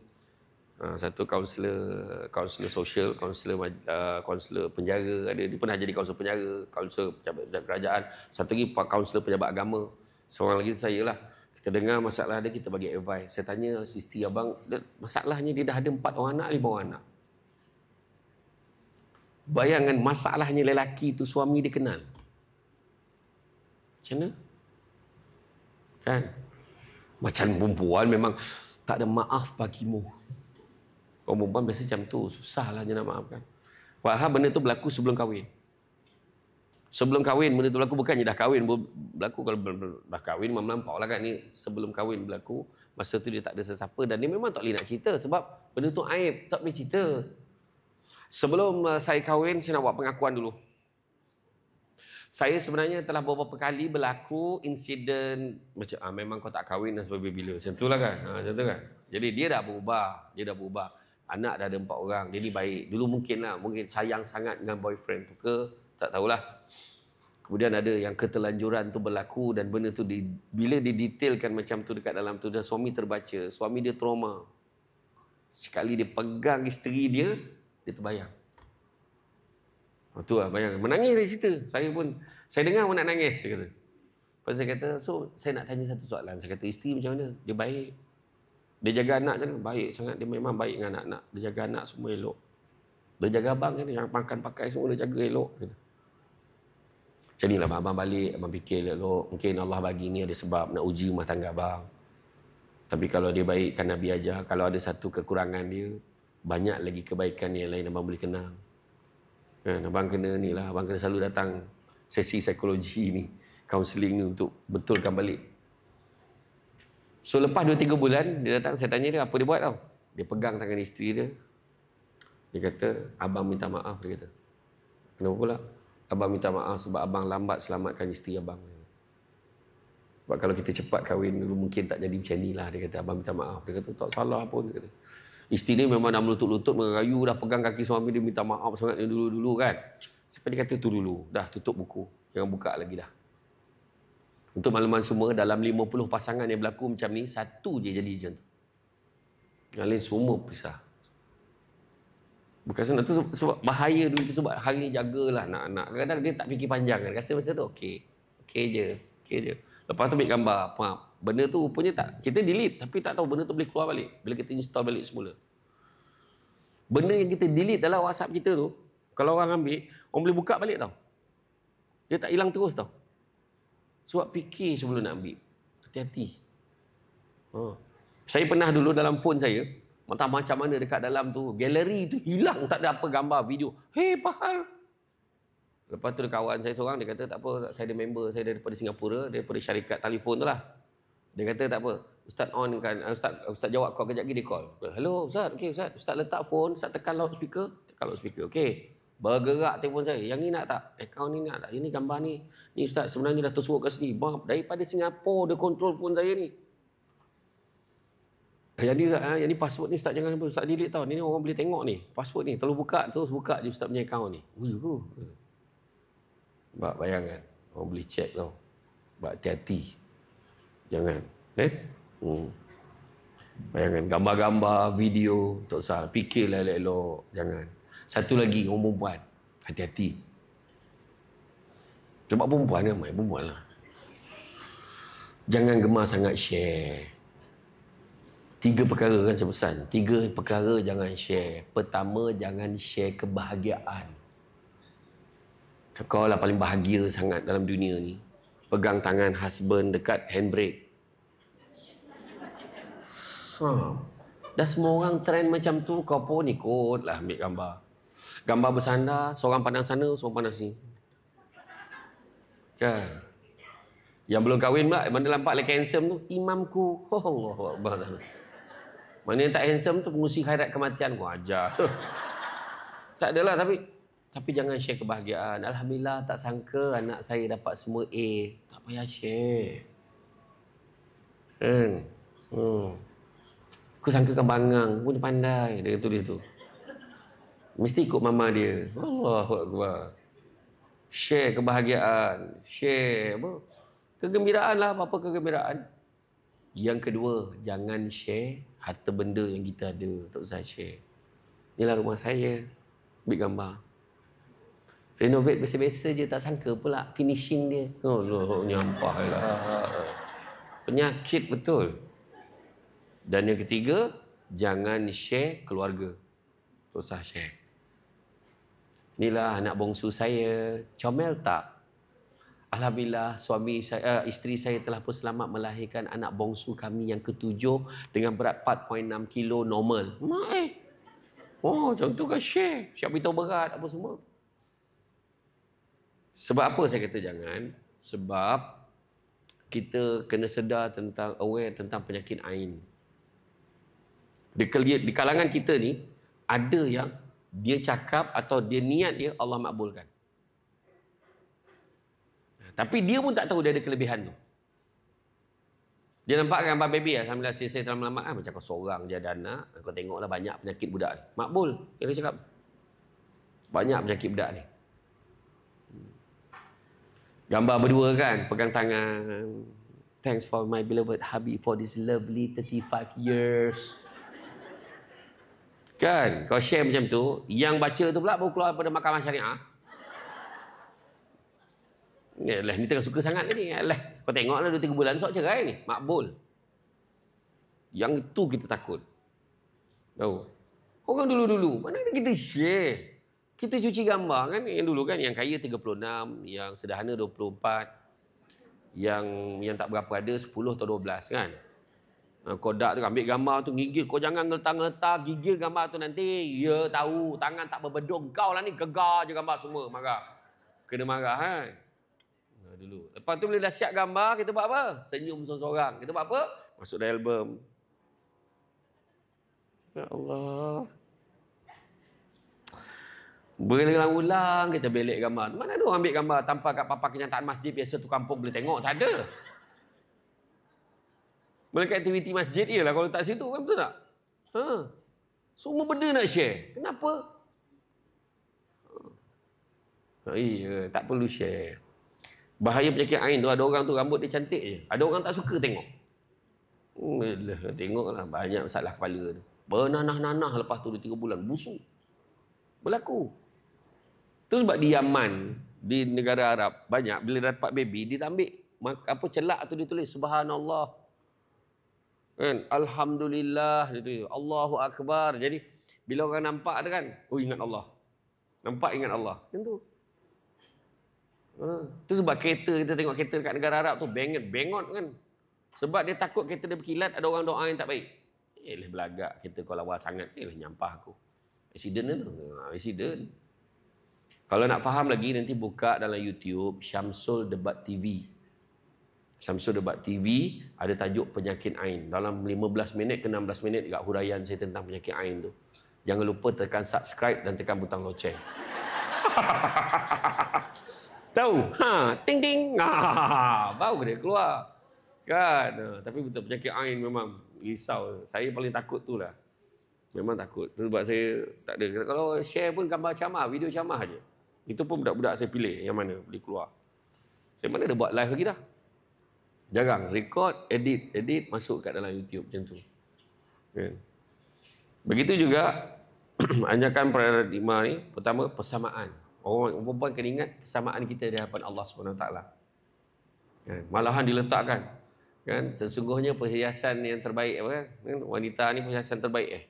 Ah, satu kaunselor kaunselor sosial kaunselor ah, kaunselor uh, penjara ada dia pernah jadi kaunselor penjara kaunselor pejabat, pejabat kerajaan satu lagi kaunselor pejabat agama seorang lagi saya lah kita dengar masalah dia kita bagi advice saya tanya sister abang masalahnya dia dah ada empat orang anak lima orang anak bayangan masalahnya lelaki itu suami dia kenal macam mana kan macam perempuan memang tak ada maaf bagimu Orang perempuan biasa macam tu. Susah lah nak maafkan. Faham benda itu berlaku sebelum kahwin. Sebelum kahwin benda tu berlaku bukannya dah kahwin berlaku kalau ber- dah kahwin memang melampau lah kan ni sebelum kahwin berlaku masa itu dia tak ada sesiapa dan dia memang tak boleh nak cerita sebab benda itu aib tak boleh cerita sebelum uh, saya kahwin saya nak buat pengakuan dulu saya sebenarnya telah beberapa kali berlaku insiden macam ah, memang kau tak kahwin dan sebab bila macam tu lah kan ha, macam tu kan jadi dia dah berubah dia dah berubah Anak dah ada empat orang. Jadi baik. Dulu mungkin lah. Mungkin sayang sangat dengan boyfriend tu ke. Tak tahulah. Kemudian ada yang ketelanjuran tu berlaku dan benda tu di, bila didetailkan macam tu dekat dalam tu dan suami terbaca. Suami dia trauma. Sekali dia pegang isteri dia, dia terbayang. Oh, tu lah bayang. Menangis dia cerita. Saya pun, saya dengar pun nak nangis. Dia kata. Lepas saya kata, so saya nak tanya satu soalan. Saya kata, isteri macam mana? Dia baik. Dia jaga anak macam Baik sangat. Dia memang baik dengan anak-anak. Dia jaga anak semua elok. Dia jaga abang kan. Yang makan pakai semua dia jaga elok. Gitu. Macam inilah abang, abang balik. Abang fikir elok. Mungkin Allah bagi ni ada sebab nak uji rumah tangga abang. Tapi kalau dia baik kan Nabi ajar. Kalau ada satu kekurangan dia. Banyak lagi kebaikan yang lain abang boleh kenal. Kan? Abang kena ni lah. Abang kena selalu datang sesi psikologi ni. Counseling ni untuk betulkan balik So lepas 2 3 bulan dia datang saya tanya dia apa dia buat tau. Dia pegang tangan isteri dia. Dia kata abang minta maaf dia kata. Kenapa pula? Abang minta maaf sebab abang lambat selamatkan isteri abang. Sebab kalau kita cepat kahwin dulu mungkin tak jadi macam ni lah. Dia kata abang minta maaf. Dia kata tak salah pun. Dia kata. Isteri dia memang dah melutut-lutut mengayu dah pegang kaki suami dia minta maaf sangat dulu-dulu kan. Sampai dia kata tu dulu. Dah tutup buku. Jangan buka lagi dah. Untuk makluman semua dalam 50 pasangan yang berlaku macam ni satu je jadi macam tu. Yang lain semua pisah. Bukan senang tu sebab bahaya dulu tu sebab hari ni jagalah anak-anak. Kadang-kadang dia tak fikir panjang kan. Rasa masa tu okey. Okey je. Okey je. Lepas tu ambil gambar. Faham. Benda tu rupanya tak. Kita delete tapi tak tahu benda tu boleh keluar balik. Bila kita install balik semula. Benda yang kita delete dalam WhatsApp kita tu. Kalau orang ambil. Orang boleh buka balik tau. Dia tak hilang terus tau. Sebab fikir sebelum nak ambil. Hati-hati. Oh. Saya pernah dulu dalam phone saya, entah macam mana dekat dalam tu, galeri tu hilang, tak ada apa gambar, video. Hei, pahal. Lepas tu kawan saya seorang, dia kata tak apa, saya ada member, saya daripada Singapura, daripada syarikat telefon tu lah. Dia kata tak apa, Ustaz on kan, eh, Ustaz, Ustaz jawab call kejap lagi, dia call. Hello Ustaz, okay Ustaz, Ustaz letak phone, Ustaz tekan loudspeaker, tekan loudspeaker, okay. Bergerak telefon saya. Yang ni nak tak? Akaun ni nak tak? Ini gambar ni. Ni Ustaz sebenarnya dah tersuruh ke sini. Bang, daripada Singapura dia kontrol telefon saya ni. Yang ni, eh, yang ni password ni Ustaz jangan sebut. Ustaz delete tau. Ni, ni orang boleh tengok ni. Password ni. Terus buka, terus buka je Ustaz punya akaun ni. Ui, ui. Sebab bayangkan. Orang boleh check tau. Sebab hati-hati. Jangan. Eh? Hmm. Bayangkan gambar-gambar, video. Tak usah. Fikirlah elok-elok. Jangan. Satu lagi orang perempuan Hati-hati Sebab perempuan ni ramai perempuan lah. Jangan gemar sangat share Tiga perkara kan saya pesan Tiga perkara jangan share Pertama jangan share kebahagiaan Kau lah paling bahagia sangat dalam dunia ni Pegang tangan husband dekat handbrake Sam. Dah semua orang trend macam tu Kau pun ikut lah ambil gambar gambar bersandar, seorang pandang sana, seorang pandang sini. Kan? Yang belum kahwin pula, mana nampak lagi handsome tu? Imamku. Oh, Allah Akbar. Mana yang tak handsome tu, pengusi khairat kematian. Kau ajar. tak adalah, tapi... Tapi jangan share kebahagiaan. Alhamdulillah, tak sangka anak saya dapat semua A. Tak payah share. Kan? Hmm. Hmm. Kau sangka kan bangang. Kau pandai. Dia tulis tu. Dia tu mesti ikut mama dia. Allahu akbar. Share kebahagiaan, share apa? lah apa-apa kegembiraan. Yang kedua, jangan share harta benda yang kita ada. Tak usah share. Inilah rumah saya. Ambil gambar. Renovate biasa-biasa je tak sangka pula finishing dia. Oh, oh nyampah lah. Penyakit betul. Dan yang ketiga, jangan share keluarga. Tak usah share. Inilah anak bongsu saya, comel tak? Alhamdulillah suami saya uh, isteri saya telah pun selamat melahirkan anak bongsu kami yang ketujuh dengan berat 4.6 kilo normal. Mak eh. Oh, contoh kan share. Siap beritahu berat apa semua. Sebab apa saya kata jangan? Sebab kita kena sedar tentang aware tentang penyakit ain. di kalangan kita ni ada yang dia cakap atau dia niat dia Allah makbulkan tapi dia pun tak tahu dia ada kelebihan tu dia nampak gambar kan Abang Baby Alhamdulillah saya, saya telah melamat kan? Ah, macam kau seorang je ada anak ah. Kau tengoklah banyak penyakit budak ni Makbul Dia cakap Banyak penyakit budak ni hmm. Gambar berdua kan Pegang tangan Thanks for my beloved hubby For this lovely 35 years Kan? Kau share macam tu, yang baca tu pula baru keluar daripada mahkamah syariah. Yalah, ni tengah suka sangat ni. Yalah, kau tengoklah dua tiga bulan sok cerai ni. Makbul. Yang itu kita takut. Tahu? Orang dulu-dulu, mana kita, kita share? Kita cuci gambar kan? Yang dulu kan, yang kaya 36, yang sederhana 24, yang yang tak berapa ada 10 atau 12 kan? Ha, Kodak tu ambil gambar tu gigil kau jangan letak-letak gigil gambar tu nanti ya tahu tangan tak berbedung kau lah ni gegar je gambar semua marah kena marah kan nah, dulu lepas tu bila dah siap gambar kita buat apa senyum seorang-seorang kita buat apa masuk dalam album ya Allah berulang-ulang kita belik gambar mana ada orang ambil gambar tanpa kat papan kenyataan masjid biasa tu kampung boleh tengok tak ada mereka aktiviti masjid ialah kalau tak situ kan betul tak? Ha. Semua benda nak share. Kenapa? Ha. ha. Iya, tak perlu share. Bahaya penyakit ain tu ada orang tu rambut dia cantik je. Ada orang tak suka tengok. Alah, tengoklah banyak masalah kepala tu. Bernanah-nanah lepas tu 3 bulan busuk. Berlaku. Terus sebab di Yaman, di negara Arab banyak bila dapat baby dia tak ambil apa celak tu dia tulis subhanallah Kan? Alhamdulillah. Itu, Allahu Akbar. Jadi, bila orang nampak tu kan, oh ingat Allah. Nampak ingat Allah. Tentu. Itu ha. sebab kereta, kita tengok kereta dekat negara Arab tu, bengot, bengot kan. Sebab dia takut kereta dia berkilat, ada orang doa yang tak baik. Eh, leh belagak kereta kau lawa sangat. Eh, leh nyampah aku. Accident tu. Ha, accident. Kalau nak faham lagi, nanti buka dalam YouTube, Syamsul Debat TV. Samsul buat TV ada tajuk penyakit ain. Dalam 15 minit ke 16 minit dekat huraian saya tentang penyakit ain tu. Jangan lupa tekan subscribe dan tekan butang loceng. Tahu? Ha, ting ting. Ha, Bau dia keluar. Kan? Ha, tapi betul penyakit ain memang risau. Saya paling takut tu lah. Memang takut. Itu sebab saya tak ada. Kalau share pun gambar camah, video camah aja. Itu pun budak-budak saya pilih yang mana boleh keluar. Saya mana dah buat live lagi dah. Jarang record, edit, edit masuk kat dalam YouTube macam tu. Kan? Begitu juga anjakan paradigma ni, pertama persamaan. Orang perempuan kena ingat persamaan kita di hadapan Allah SWT. Kan? Ya, malahan diletakkan. Kan? Sesungguhnya perhiasan yang terbaik. Apa kan? kan? Wanita ni perhiasan terbaik. Eh?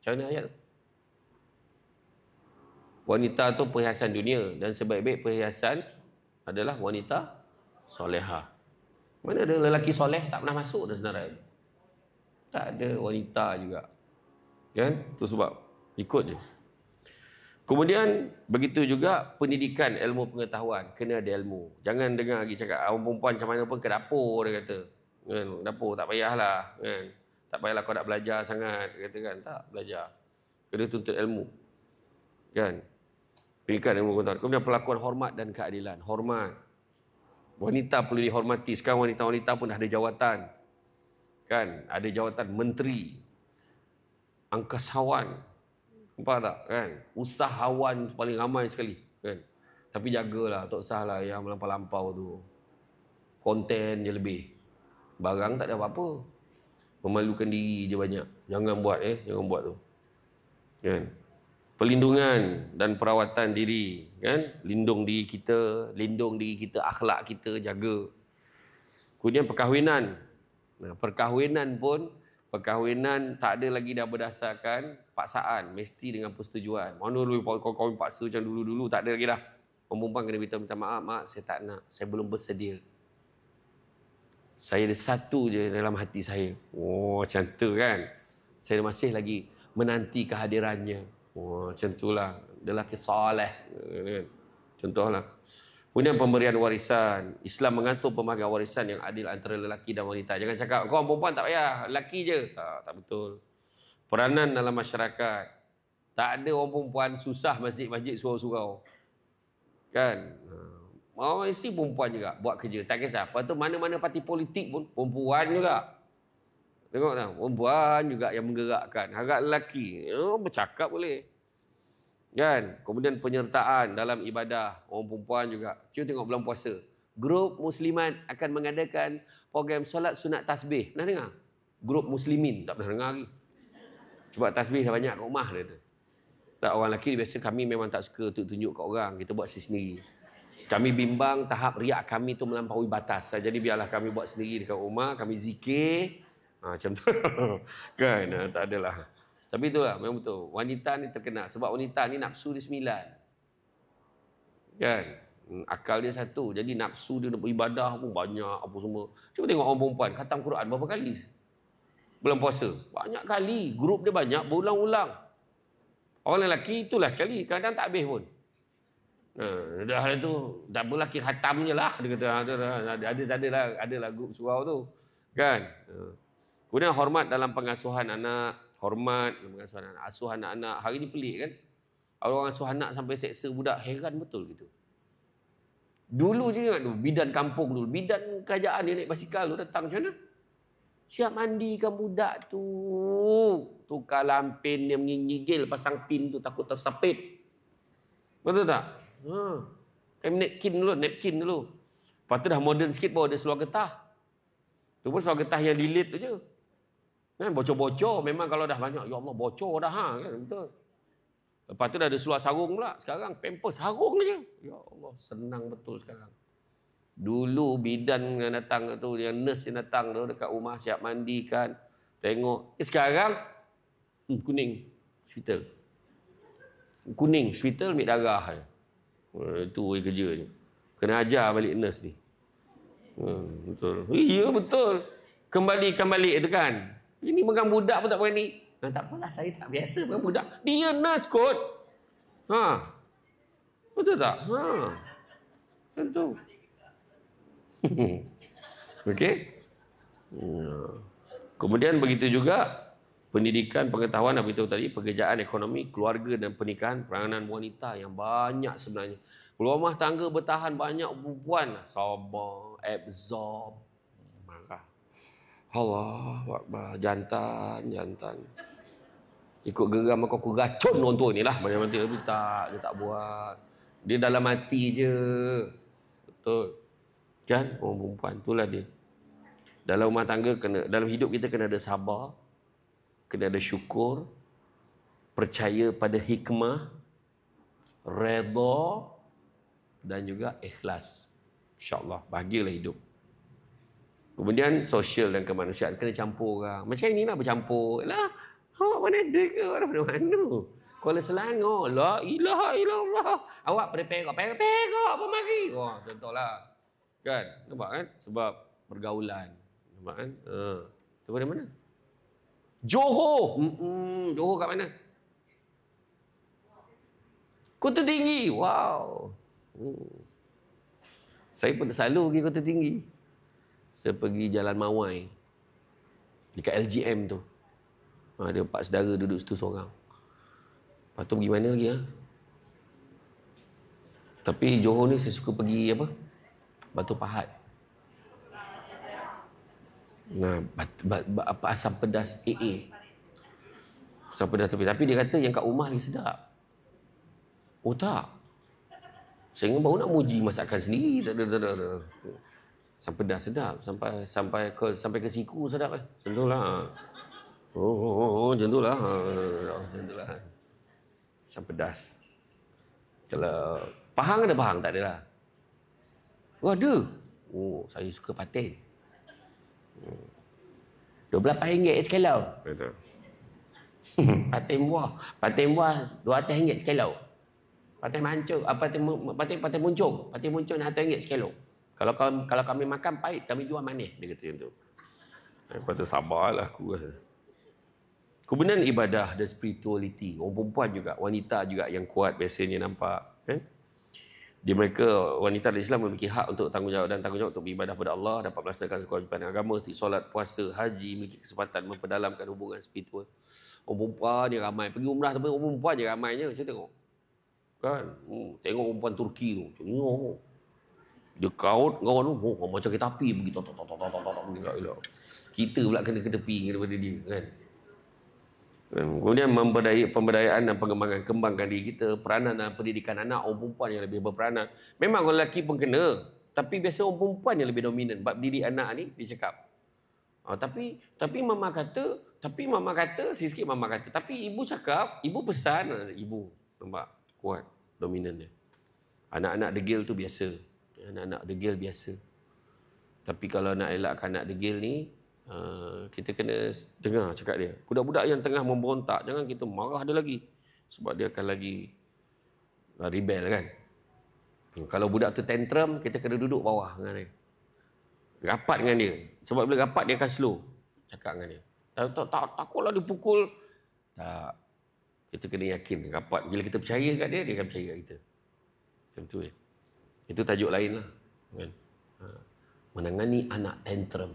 Macam mana ayat Wanita tu perhiasan dunia dan sebaik-baik perhiasan adalah wanita solehah. Mana ada lelaki soleh tak pernah masuk dalam senarai itu? Tak ada wanita juga. Kan? Itu sebab ikut je. Kemudian begitu juga pendidikan ilmu pengetahuan kena ada ilmu. Jangan dengar lagi cakap ah, orang perempuan macam mana pun ke dapur dia kata. Kan? Dapur tak payahlah kan. Tak payahlah kau nak belajar sangat kata kan tak belajar. Kena tuntut ilmu. Kan? Pendidikan ilmu pengetahuan. Kemudian perlakuan hormat dan keadilan. Hormat Wanita perlu dihormati. Sekarang wanita-wanita pun ada jawatan. Kan? Ada jawatan menteri. Angkasawan. Nampak tak? Kan? Usahawan paling ramai sekali. Kan? Tapi jagalah. Tak salah yang melampau-lampau tu. Konten je lebih. Barang tak ada apa-apa. Memalukan diri je banyak. Jangan buat eh. Jangan buat tu. Kan? Pelindungan dan perawatan diri kan lindung diri kita lindung diri kita akhlak kita jaga kemudian perkahwinan nah perkahwinan pun perkahwinan tak ada lagi dah berdasarkan paksaan mesti dengan persetujuan mana dulu kau kawin paksa macam dulu-dulu tak ada lagi dah perempuan kena minta minta maaf mak saya tak nak saya belum bersedia saya ada satu je dalam hati saya oh macam tu kan saya masih lagi menanti kehadirannya oh macam tu lah dia lelaki soleh contohlah kemudian pemberian warisan Islam mengatur pemahagian warisan yang adil antara lelaki dan wanita jangan cakap kau perempuan tak payah lelaki je tak, tak betul peranan dalam masyarakat tak ada orang perempuan susah masjid-masjid surau-surau kan ha. mau oh, isteri perempuan juga buat kerja tak kisah apa tu mana-mana parti politik pun perempuan juga Tengok tak, perempuan juga yang menggerakkan. Harap lelaki, oh, bercakap boleh. Kan? Kemudian penyertaan dalam ibadah orang perempuan juga. Cuba tengok bulan puasa. Grup muslimat akan mengadakan program solat sunat tasbih. Pernah dengar? Grup muslimin. Tak pernah dengar lagi. Cuba tasbih dah banyak kat rumah dia tu. Tak orang lelaki biasa kami memang tak suka untuk tunjuk kat orang. Kita buat sendiri. Kami bimbang tahap riak kami tu melampaui batas. Ah, jadi biarlah kami buat sendiri dekat rumah. Kami zikir. Ha, macam tu. kan? Ha, tak adalah. Tapi lah memang betul. Wanita ni terkenal. Sebab wanita ni nafsu dia sembilan. Kan? Hmm, akal dia satu. Jadi nafsu dia nak beribadah pun banyak apa semua. cuma tengok orang perempuan. Khatam Quran berapa kali? belum puasa. Banyak kali. Grup dia banyak berulang-ulang. Orang lelaki itulah sekali. Kadang tak habis pun. Ha, dah tu tak apalah kira hatam je lah dia kata ada ah, ada ada, ada lah ada lah grup surau tu kan ha. kemudian hormat dalam pengasuhan anak hormat, mengasuh anak-anak, asuh anak-anak. Hari ni pelik kan? Orang asuh anak sampai seksa budak, heran betul gitu. Dulu je ingat tu, bidan kampung dulu, bidan kerajaan ni naik basikal tu datang macam mana? Siap mandikan budak tu. Tukar lampin yang menggigil pasang pin tu takut tersepit. Betul tak? Ha. Kami napkin dulu, napkin dulu. Lepas dah modern sikit bawa dia seluar getah. Tu pun seluar getah yang dilit tu je. Kan bocor-bocor memang kalau dah banyak ya Allah bocor dah ha kan betul. Lepas tu dah ada seluar sarung pula. Sekarang pampers sarung je. Ya Allah, senang betul sekarang. Dulu bidan yang datang tu, yang nurse yang datang tu dekat rumah siap mandikan. Tengok. Eh, sekarang, hmm, kuning. Hospital. Kuning. Hospital ambil darah. Eh, itu kerja ni. Kena ajar balik nurse ni. Hmm, betul. Ya, betul. kembali kembali itu kan. Ini pegang budak pun tak berani. Ha, tak apalah, saya tak biasa pegang budak. Dia nurse kot. Ha. Betul tak? Ha. Tentu. Okey. Kemudian begitu juga pendidikan, pengetahuan apa itu tadi, pekerjaan, ekonomi, keluarga dan pernikahan, peranan wanita yang banyak sebenarnya. Keluar rumah tangga bertahan banyak perempuan. Sabar, absorb, Allah, jantan, jantan. Ikut geram aku, aku racun orang tua ni lah. Mana mati tapi tak, dia tak buat. Dia dalam mati je. Betul. Kan? Orang perempuan, itulah dia. Dalam rumah tangga, kena, dalam hidup kita kena ada sabar. Kena ada syukur. Percaya pada hikmah. Redha. Dan juga ikhlas. InsyaAllah, bahagialah hidup. Kemudian sosial dan kemanusiaan kena campur orang. Lah. Macam nak bercampur. Lah, awak mana ada ke? Awak mana mana? Kuala Selangor. La ilaha illallah. Awak pada perak. Perak, perak apa mari? Wah, contohlah. Kan? Nampak kan? Sebab pergaulan. Nampak kan? Ha. Itu pada mana? Johor. Mm-mm. Johor kat mana? Kota Tinggi. Wow. Hmm. Saya pun selalu pergi Kota Tinggi saya pergi jalan Mawai dekat LGM tu. Ha, ada empat saudara duduk situ seorang. Lepas tu pergi mana lagi ah? Ha? Tapi Johor ni saya suka pergi apa? Batu Pahat. Nah, bat, bat, bat, apa asam pedas AA. Asam pedas tapi tapi dia kata yang kat rumah lagi sedap. Oh tak. Saya ingat baru nak muji masakan sendiri. Tak, tak, tak, tak, tak sampai dah sedap sampai sampai ke sampai ke siku sedap eh tentulah ha. oh oh oh tentulah oh, tentulah ha. lah, ha. sampai pedas kalau pahang ada pahang tak adalah oh ada oh saya suka paten Dua belah ringgit sekelau. Betul. Patin buah. Patin buah dua atas ringgit sekelau. Patin mancung. Ah, patin, patin, patin muncung. Patin muncung dua atas sekali sekelau. Kalau kami, kalau kami makan pahit, kami jual manis. Dia kata macam tu. kata sabarlah aku. Kebenaran ibadah dan spirituality. Orang perempuan juga, wanita juga yang kuat biasanya nampak. Eh? Di mereka, wanita dan Islam memiliki hak untuk tanggungjawab dan tanggungjawab untuk beribadah kepada Allah. Dapat melaksanakan kewajipan agama, setiap solat, puasa, haji, memiliki kesempatan memperdalamkan hubungan spiritual. Orang perempuan yang ramai. Pergi umrah tapi orang perempuan je ramainya. saya tengok. Kan? Hmm, tengok perempuan Turki tu. tengok. Dia kaut kawan tu oh, macam kereta api pergi tok tok tok tok tok tok pergi elok. Kita pula kena kereta api daripada dia kan. Kemudian memberdaya pemberdayaan dan pengembangan kembangkan diri kita, peranan dalam pendidikan anak orang perempuan yang lebih berperanan. Memang orang lelaki pun kena, tapi biasa orang perempuan yang lebih dominan bab diri anak ni dia cakap. Oh, tapi tapi mama kata, tapi mama kata, sikit-sikit mama kata, tapi ibu cakap, ibu pesan, ah, ibu nampak kuat dominan dia. Anak-anak degil tu biasa anak-anak degil biasa. Tapi kalau nak elakkan anak degil ni, uh, kita kena dengar cakap dia. Budak-budak yang tengah memberontak, jangan kita marah dia lagi. Sebab dia akan lagi uh, rebel kan. Hmm, kalau budak tu tantrum, kita kena duduk bawah dengan dia. Rapat dengan dia. Sebab bila rapat, dia akan slow. Cakap dengan dia. Tak, tak, tak, takutlah dia pukul. Tak. Kita kena yakin. Rapat. Bila kita percaya kat dia, dia akan percaya kat kita. Macam tu ya. Eh? Itu tajuk lain lah. Kan? Ha. Menangani anak tantrum.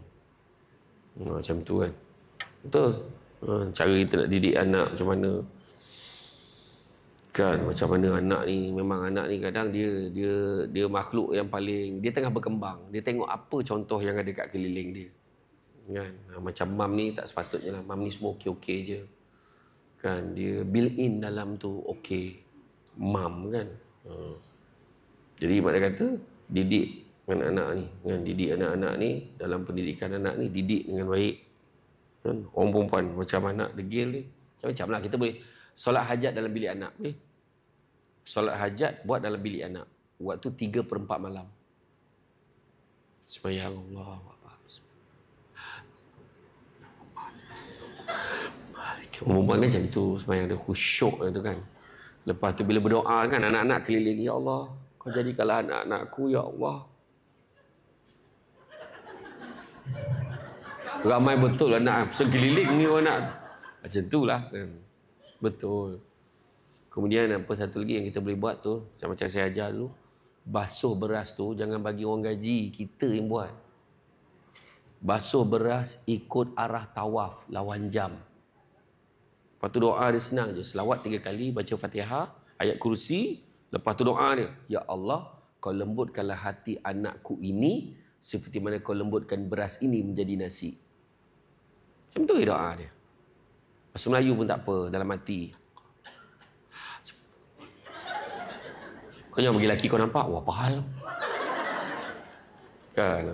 Ha, macam tu kan. Betul. Ha, cara kita nak didik anak macam mana. Kan macam mana anak ni memang anak ni kadang dia dia dia makhluk yang paling dia tengah berkembang. Dia tengok apa contoh yang ada kat keliling dia. Kan? Ha, macam mam ni tak sepatutnya lah. Mam ni semua okey-okey je. Kan? Dia built in dalam tu okey. Mam kan. Ha. Jadi mak dia kata didik dengan anak ni, dengan didik anak-anak ni dalam pendidikan anak ni didik dengan baik. Kan? Orang perempuan macam anak degil ni, macam-macam lah kita boleh solat hajat dalam bilik anak. Eh? Solat hajat buat dalam bilik anak. Waktu 3 per 4 malam. Supaya Allah Umumkan macam tu Semayang dia khusyuk itu lah kan Lepas tu bila berdoa kan Anak-anak keliling Ya Allah kau jadikanlah anak-anakku, Ya Allah. Ramai betul anak. Ah, sekeliling ni anak. Macam tu lah. Betul. Kemudian apa satu lagi yang kita boleh buat tu. Macam saya ajar dulu. Basuh beras tu jangan bagi orang gaji. Kita yang buat. Basuh beras ikut arah tawaf. Lawan jam. Lepas tu doa dia senang je. Selawat tiga kali. Baca fatihah. Ayat kursi. Lepas tu doa dia, Ya Allah, kau lembutkanlah hati anakku ini seperti mana kau lembutkan beras ini menjadi nasi. Macam tu dia doa dia. Bahasa Melayu pun tak apa, dalam hati. Kau jangan bagi lelaki kau nampak, wah pahal. Kan?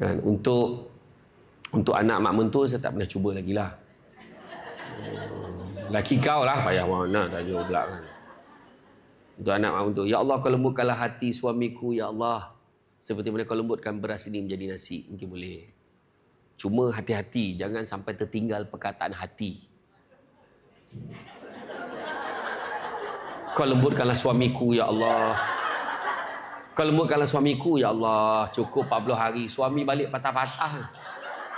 Kan? Untuk untuk anak mak mentua, saya tak pernah cuba lagi lah. Oh, lelaki kau lah, payah mana tajuk pula kan. Untuk anak mahu tu. Ya Allah kau lembutkanlah hati suamiku. Ya Allah. Seperti mana kau lembutkan beras ini menjadi nasi. Mungkin boleh. Cuma hati-hati. Jangan sampai tertinggal perkataan hati. Kau lembutkanlah suamiku. Ya Allah. Kau lembutkanlah suamiku. Ya Allah. Cukup 40 hari. Suami balik patah-patah.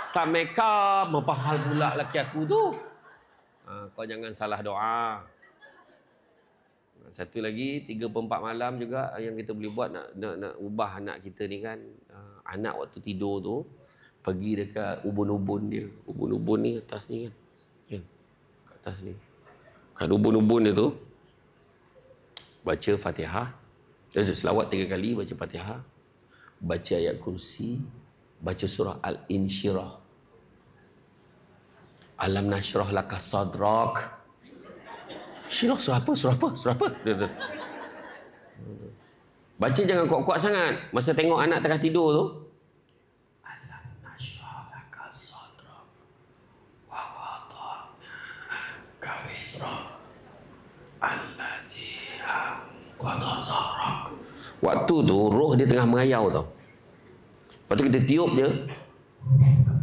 Stamekah. Mempahal pula laki aku tu. Ha, Kau jangan salah doa satu lagi tiga per 4 malam juga eh, yang kita boleh buat nak nak nak ubah anak kita ni kan eh, anak waktu tidur tu pergi dekat ubun-ubun dia ubun-ubun ni atas ni kan kan kat atas ni kat ubun-ubun dia tu baca Fatihah dan eh, selawat tiga kali baca Fatihah baca ayat kursi baca surah al-insyirah alam nashrah laka sadrak Syirah surah apa? Surah apa? Surah apa? Dia, dia. Baca jangan kuat-kuat sangat. Masa tengok anak tengah tidur tu. Waktu tu roh dia tengah mengayau tau. Lepas tu kita tiup dia.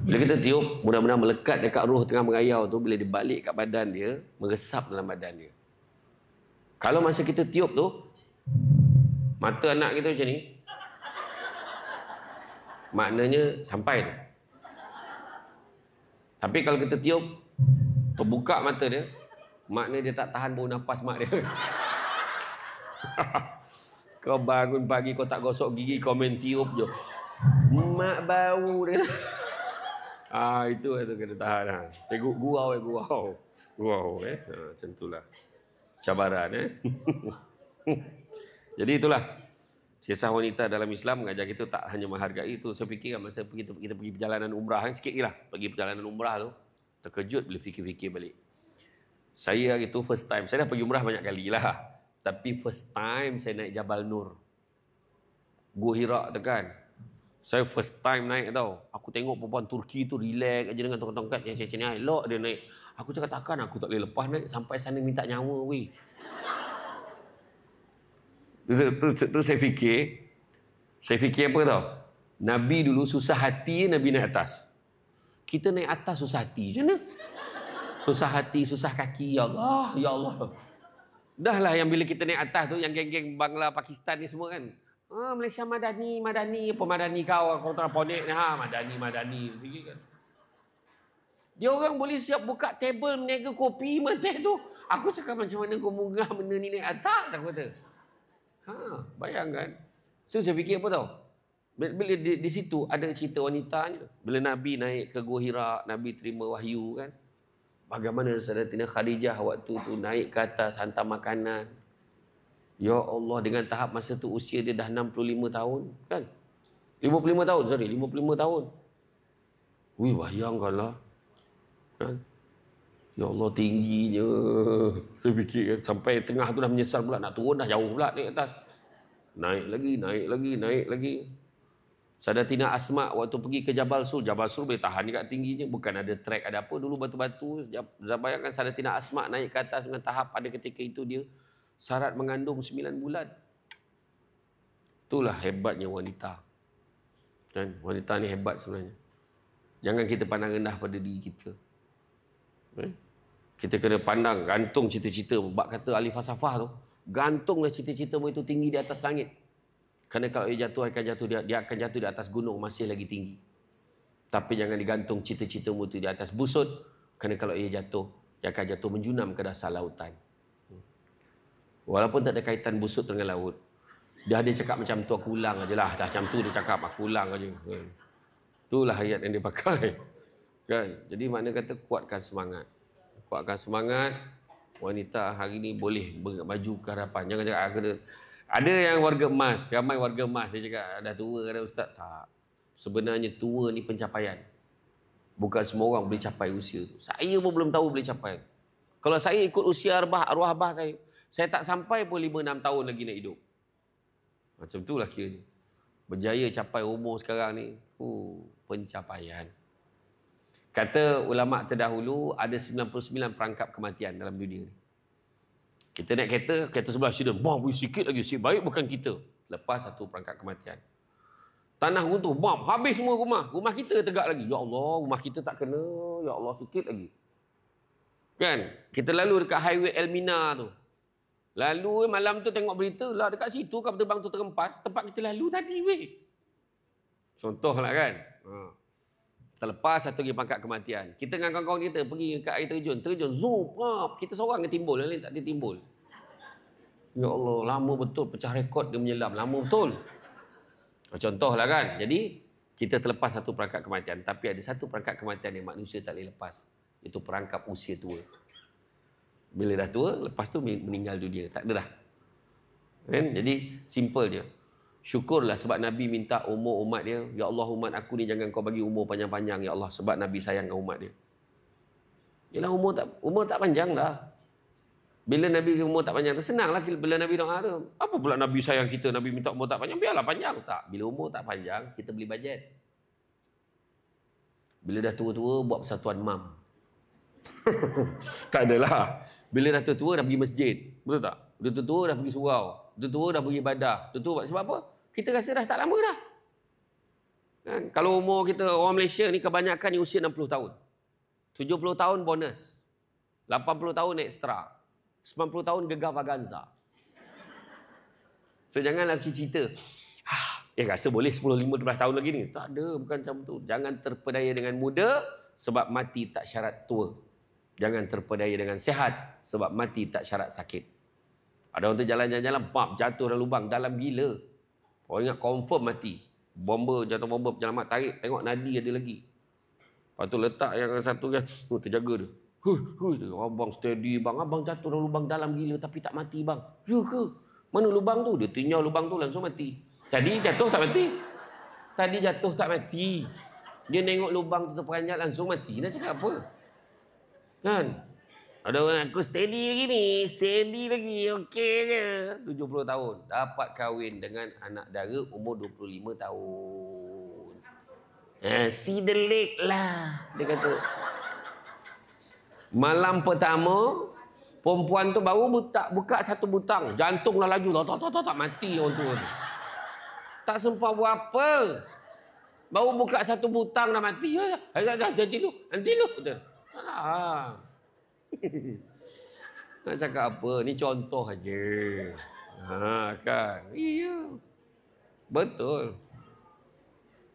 Bila kita tiup, mudah-mudahan melekat dekat roh tengah mengayau tu. Bila dia balik kat badan dia, meresap dalam badan dia. Kalau masa kita tiup tu, mata anak kita macam ni, maknanya sampai tu. Tapi kalau kita tiup, terbuka mata dia, makna dia tak tahan bau nafas mak dia. kau bangun pagi, kau tak gosok gigi, kau main tiup je. Mak bau dia. ah, itu, itu kena tahan. Ah. Eh, eh. Ah, lah. Saya gurau, gurau. Gurau, eh. Ha, macam cabaran eh? jadi itulah kisah wanita dalam Islam mengajar kita tak hanya menghargai itu saya fikir masa kita, kita pergi perjalanan umrah kan sikit lah pergi perjalanan umrah tu terkejut bila fikir-fikir balik saya hari tu first time saya dah pergi umrah banyak kali lah tapi first time saya naik Jabal Nur Gua hirak tu kan saya first time naik tau. Aku tengok perempuan Turki tu relax aja dengan tongkat-tongkat yang cecen ni. Ah, elok dia naik. Aku cakap takkan aku tak boleh lepas naik sampai sana minta nyawa weh. Tu, tu, tu, tu saya fikir. Saya fikir apa tau? Nabi dulu susah hati Nabi naik atas. Kita naik atas susah hati je ni. Susah hati, susah kaki. Ya Allah, ya Allah. dahlah yang bila kita naik atas tu, yang geng-geng Bangla, Pakistan ni semua kan. Ah, Malaysia Madani, Madani apa Madani kau kau tak ponik ni ha, Madani Madani fikir kan. Dia orang boleh siap buka table meniaga kopi macam tu. Aku cakap macam mana kau munggah benda ni naik atas aku kata. Ha, bayangkan. So saya fikir apa tau? Bila, bila di, di, situ ada cerita wanitanya. Bila Nabi naik ke Gua Hira, Nabi terima wahyu kan. Bagaimana Saudara Tina Khadijah waktu tu naik ke atas hantar makanan. Ya Allah dengan tahap masa tu usia dia dah 65 tahun kan? 55 tahun sorry 55 tahun. Wih bayangkanlah. Kan? Ya Allah tingginya. Saya kan sampai tengah tu dah menyesal pula nak turun dah jauh pula naik atas. Naik lagi, naik lagi, naik lagi. Sadatina Asma waktu pergi ke Jabal Sul, Jabal Sul boleh tahan dekat tingginya, bukan ada trek ada apa dulu batu-batu. Bayangkan Sadatina Asma naik ke atas dengan tahap pada ketika itu dia syarat mengandung 9 bulan. Itulah hebatnya wanita. Dan wanita ni hebat sebenarnya. Jangan kita pandang rendah pada diri kita. Eh? Kita kena pandang gantung cita-cita. Bak kata Ali Fasafah tu. Gantunglah cita-cita itu tinggi di atas langit. Kerana kalau ia jatuh, akan jatuh dia, dia akan jatuh di atas gunung masih lagi tinggi. Tapi jangan digantung cita-cita itu di atas busut. Kerana kalau ia jatuh, dia akan jatuh menjunam ke dasar lautan. Walaupun tak ada kaitan busuk dengan laut. Dia ada cakap macam tu aku ulang aje lah. Dah macam tu dia cakap aku ulang aje. Kan? Itulah ayat yang dia pakai. Kan? Jadi makna kata kuatkan semangat. Kuatkan semangat. Wanita hari ni boleh maju ke harapan. Jangan cakap aku ada. Ada yang warga emas. Ramai warga emas. Dia cakap ada tua ada kan, ustaz. Tak. Sebenarnya tua ni pencapaian. Bukan semua orang boleh capai usia tu. Saya pun belum tahu boleh capai. Kalau saya ikut usia arbah, arwah abah saya saya tak sampai pun 5-6 tahun lagi nak hidup. Macam itulah kiranya. Berjaya capai umur sekarang ni. Huh, pencapaian. Kata ulama terdahulu, ada 99 perangkap kematian dalam dunia ni. Kita naik kereta, kereta sebelah sini, bah, boleh sikit lagi, sikit baik bukan kita. Lepas satu perangkap kematian. Tanah runtuh, bah, habis semua rumah. Rumah kita tegak lagi. Ya Allah, rumah kita tak kena. Ya Allah, sikit lagi. Kan? Kita lalu dekat highway Elmina tu. Lalu eh, malam tu tengok berita lah dekat situ kapal terbang tu terempas tempat kita lalu tadi we Contoh lah kan. Ha. Terlepas satu lagi pangkat kematian. Kita dengan kawan-kawan kita pergi ke air terjun. Terjun, zoom. Ha. Kita seorang yang timbul, lain tak timbul. Ya Allah, lama betul pecah rekod dia menyelam. Lama betul. Ah, Contoh lah kan. Jadi, kita terlepas satu perangkat kematian. Tapi ada satu perangkat kematian yang manusia tak boleh lepas. Itu perangkap usia tua bila dah tua lepas tu meninggal dunia tak ada dah kan hmm. jadi simple je syukurlah sebab nabi minta umur umat dia ya Allah umat aku ni jangan kau bagi umur panjang-panjang ya Allah sebab nabi sayangkan umat dia ialah umur tak umur tak panjang dah bila Nabi umur tak panjang tu senang lah. bila Nabi doa tu. Apa pula Nabi sayang kita, Nabi minta umur tak panjang, biarlah panjang tak. Bila umur tak panjang, kita beli bajet. Bila dah tua-tua buat persatuan mam. tak adalah. Bila dah tua dah pergi masjid. Betul tak? Bila tua dah pergi surau. Dah tua dah pergi ibadah. Dah tua sebab apa? Kita rasa dah tak lama dah. Kan? Kalau umur kita orang Malaysia ni kebanyakan ni usia 60 tahun. 70 tahun bonus. 80 tahun ekstra. 90 tahun gegar vaganza. So janganlah cerita. Ya rasa boleh 10 15 tahun lagi ni. Tak ada bukan macam tu. Jangan terpedaya dengan muda sebab mati tak syarat tua. Jangan terpedaya dengan sehat sebab mati tak syarat sakit. Ada orang tu jalan-jalan-jalan, jatuh dalam lubang, dalam gila. Orang ingat confirm mati. Bomba, jatuh bomba, jalan mat, tarik, tengok nadi ada lagi. Lepas tu letak yang satu kan, tu oh, terjaga dia. Huh, huh, abang steady bang, abang jatuh dalam lubang dalam gila tapi tak mati bang. Ya ke? Mana lubang tu? Dia tinjau lubang tu langsung mati. Tadi jatuh tak mati. Tadi jatuh tak mati. Dia tengok lubang tu terperanjat langsung mati. Nak cakap apa? Kan? Ada orang aku steady lagi ni. Steady lagi. Okey je. 70 tahun. Dapat kahwin dengan anak dara umur 25 tahun. Eh, see the lake lah. Dia kata. Malam pertama, perempuan tu baru buka, buka satu butang. Jantung dah laju. Tak, tak, tak, tak, mati orang tu. Tak sempat buat apa. Baru buka satu butang dah mati. Dah, dah, dah, dah, dah, dah, dah, dah, Faham. Nak cakap apa? Ini contoh aja. Ha kan. Iya. Betul.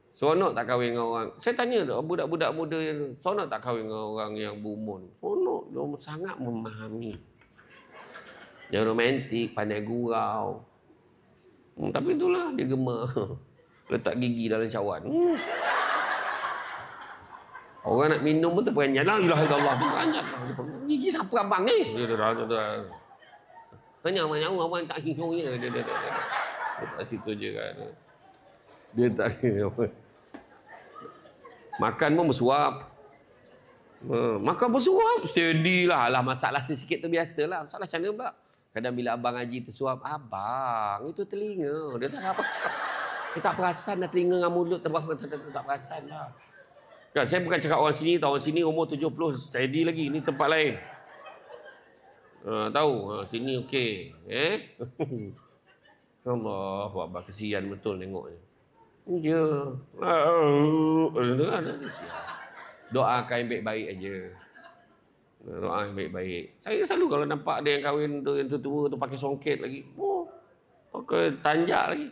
Seronok tak kahwin dengan orang. Saya tanya tu budak-budak muda yang seronok tak kahwin dengan orang yang bumun. Seronok dia sangat memahami. Dia romantik, pandai gurau. Hmm, tapi itulah dia gemar. Letak gigi dalam cawan. Hmm. Orang nak minum pun terperanjat. La ilaha illallah. Allah Ini kisah siapa abang ni? Eh? Ya, dia dah dah dah. Tanya abang abang tak hidup je. Ya. Dia dah dah Dia situ je kan. Dia tak hidup. Makan pun bersuap. Ha, makan bersuap. Steady lah. Alah masalah sikit tu lah. Masalah macam mana pula? Kadang bila abang haji suap Abang itu telinga. Dia tak apa. Dia tak perasan dah telinga dengan mulut. Terbang, tak perasan lah. Ya, saya bukan cakap orang sini, tahu orang sini umur 70 steady lagi. Ini tempat lain. Ha, tahu, ha, sini okey. Eh? Allah, buat kesian betul tengoknya. Ya. Doa Doakan yang baik-baik aja. Doa yang baik-baik. Saya selalu kalau nampak ada yang kahwin tu, yang tu tua tu pakai songket lagi. Oh, pakai tanjak lagi.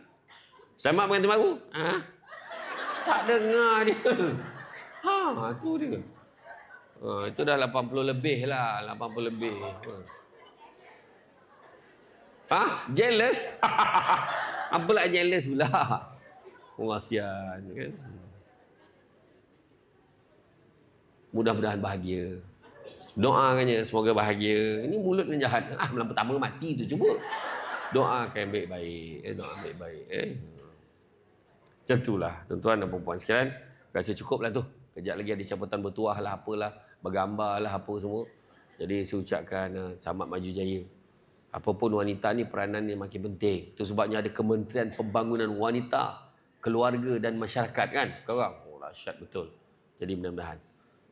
Sama pengantin baru? Ha? Tak dengar dia. Ha, tu dia. Ha, itu dah 80 lebih lah, 80 lebih. Ha, ha? jealous? Apa lah jealous pula? Pengasian oh, kan? Mudah-mudahan bahagia. Doa katanya semoga bahagia. Ini mulut yang jahat. Ah, malam pertama mati tu cuba. Doa kan baik-baik. Eh, doa baik-baik. Eh. Macam itulah, tuan-tuan dan perempuan sekalian. Rasa cukuplah tu. Kejap lagi ada cabutan bertuah lah apalah. Bergambar lah apa semua. Jadi saya ucapkan uh, selamat maju jaya. Apapun wanita ni peranannya makin penting. Itu sebabnya ada Kementerian Pembangunan Wanita, Keluarga dan Masyarakat kan sekarang. Oh lasyat betul. Jadi mudah-mudahan.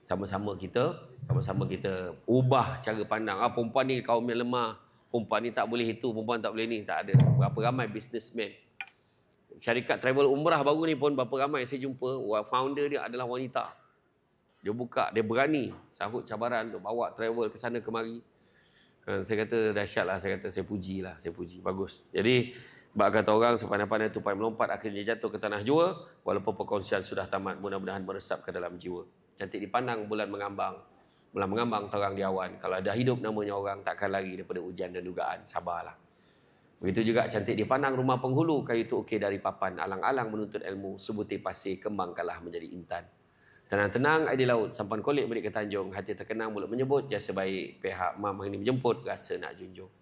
Sama-sama kita, sama-sama kita ubah cara pandang. Ah, perempuan ni kaum yang lemah. Perempuan ni tak boleh itu, perempuan tak boleh ni. Tak ada. Berapa ramai businessman syarikat travel umrah baru ni pun berapa ramai saya jumpa founder dia adalah wanita dia buka dia berani sahut cabaran untuk bawa travel ke sana kemari kan saya kata dahsyat lah saya kata saya puji lah saya puji bagus jadi bak kata orang sepanjang-panjang tupai melompat akhirnya jatuh ke tanah jua walaupun perkongsian sudah tamat mudah-mudahan meresap ke dalam jiwa cantik dipandang bulan mengambang bulan mengambang terang di awan kalau dah hidup namanya orang takkan lari daripada ujian dan dugaan sabarlah Begitu juga cantik dipandang rumah penghulu, kayu itu okey dari papan. Alang-alang menuntut ilmu, sebutir pasir kembang kalah menjadi intan. Tenang-tenang air di laut, sampan kolik balik ke Tanjung. Hati terkenang mulut menyebut, jasa baik pihak mamah ini menjemput, rasa nak junjung.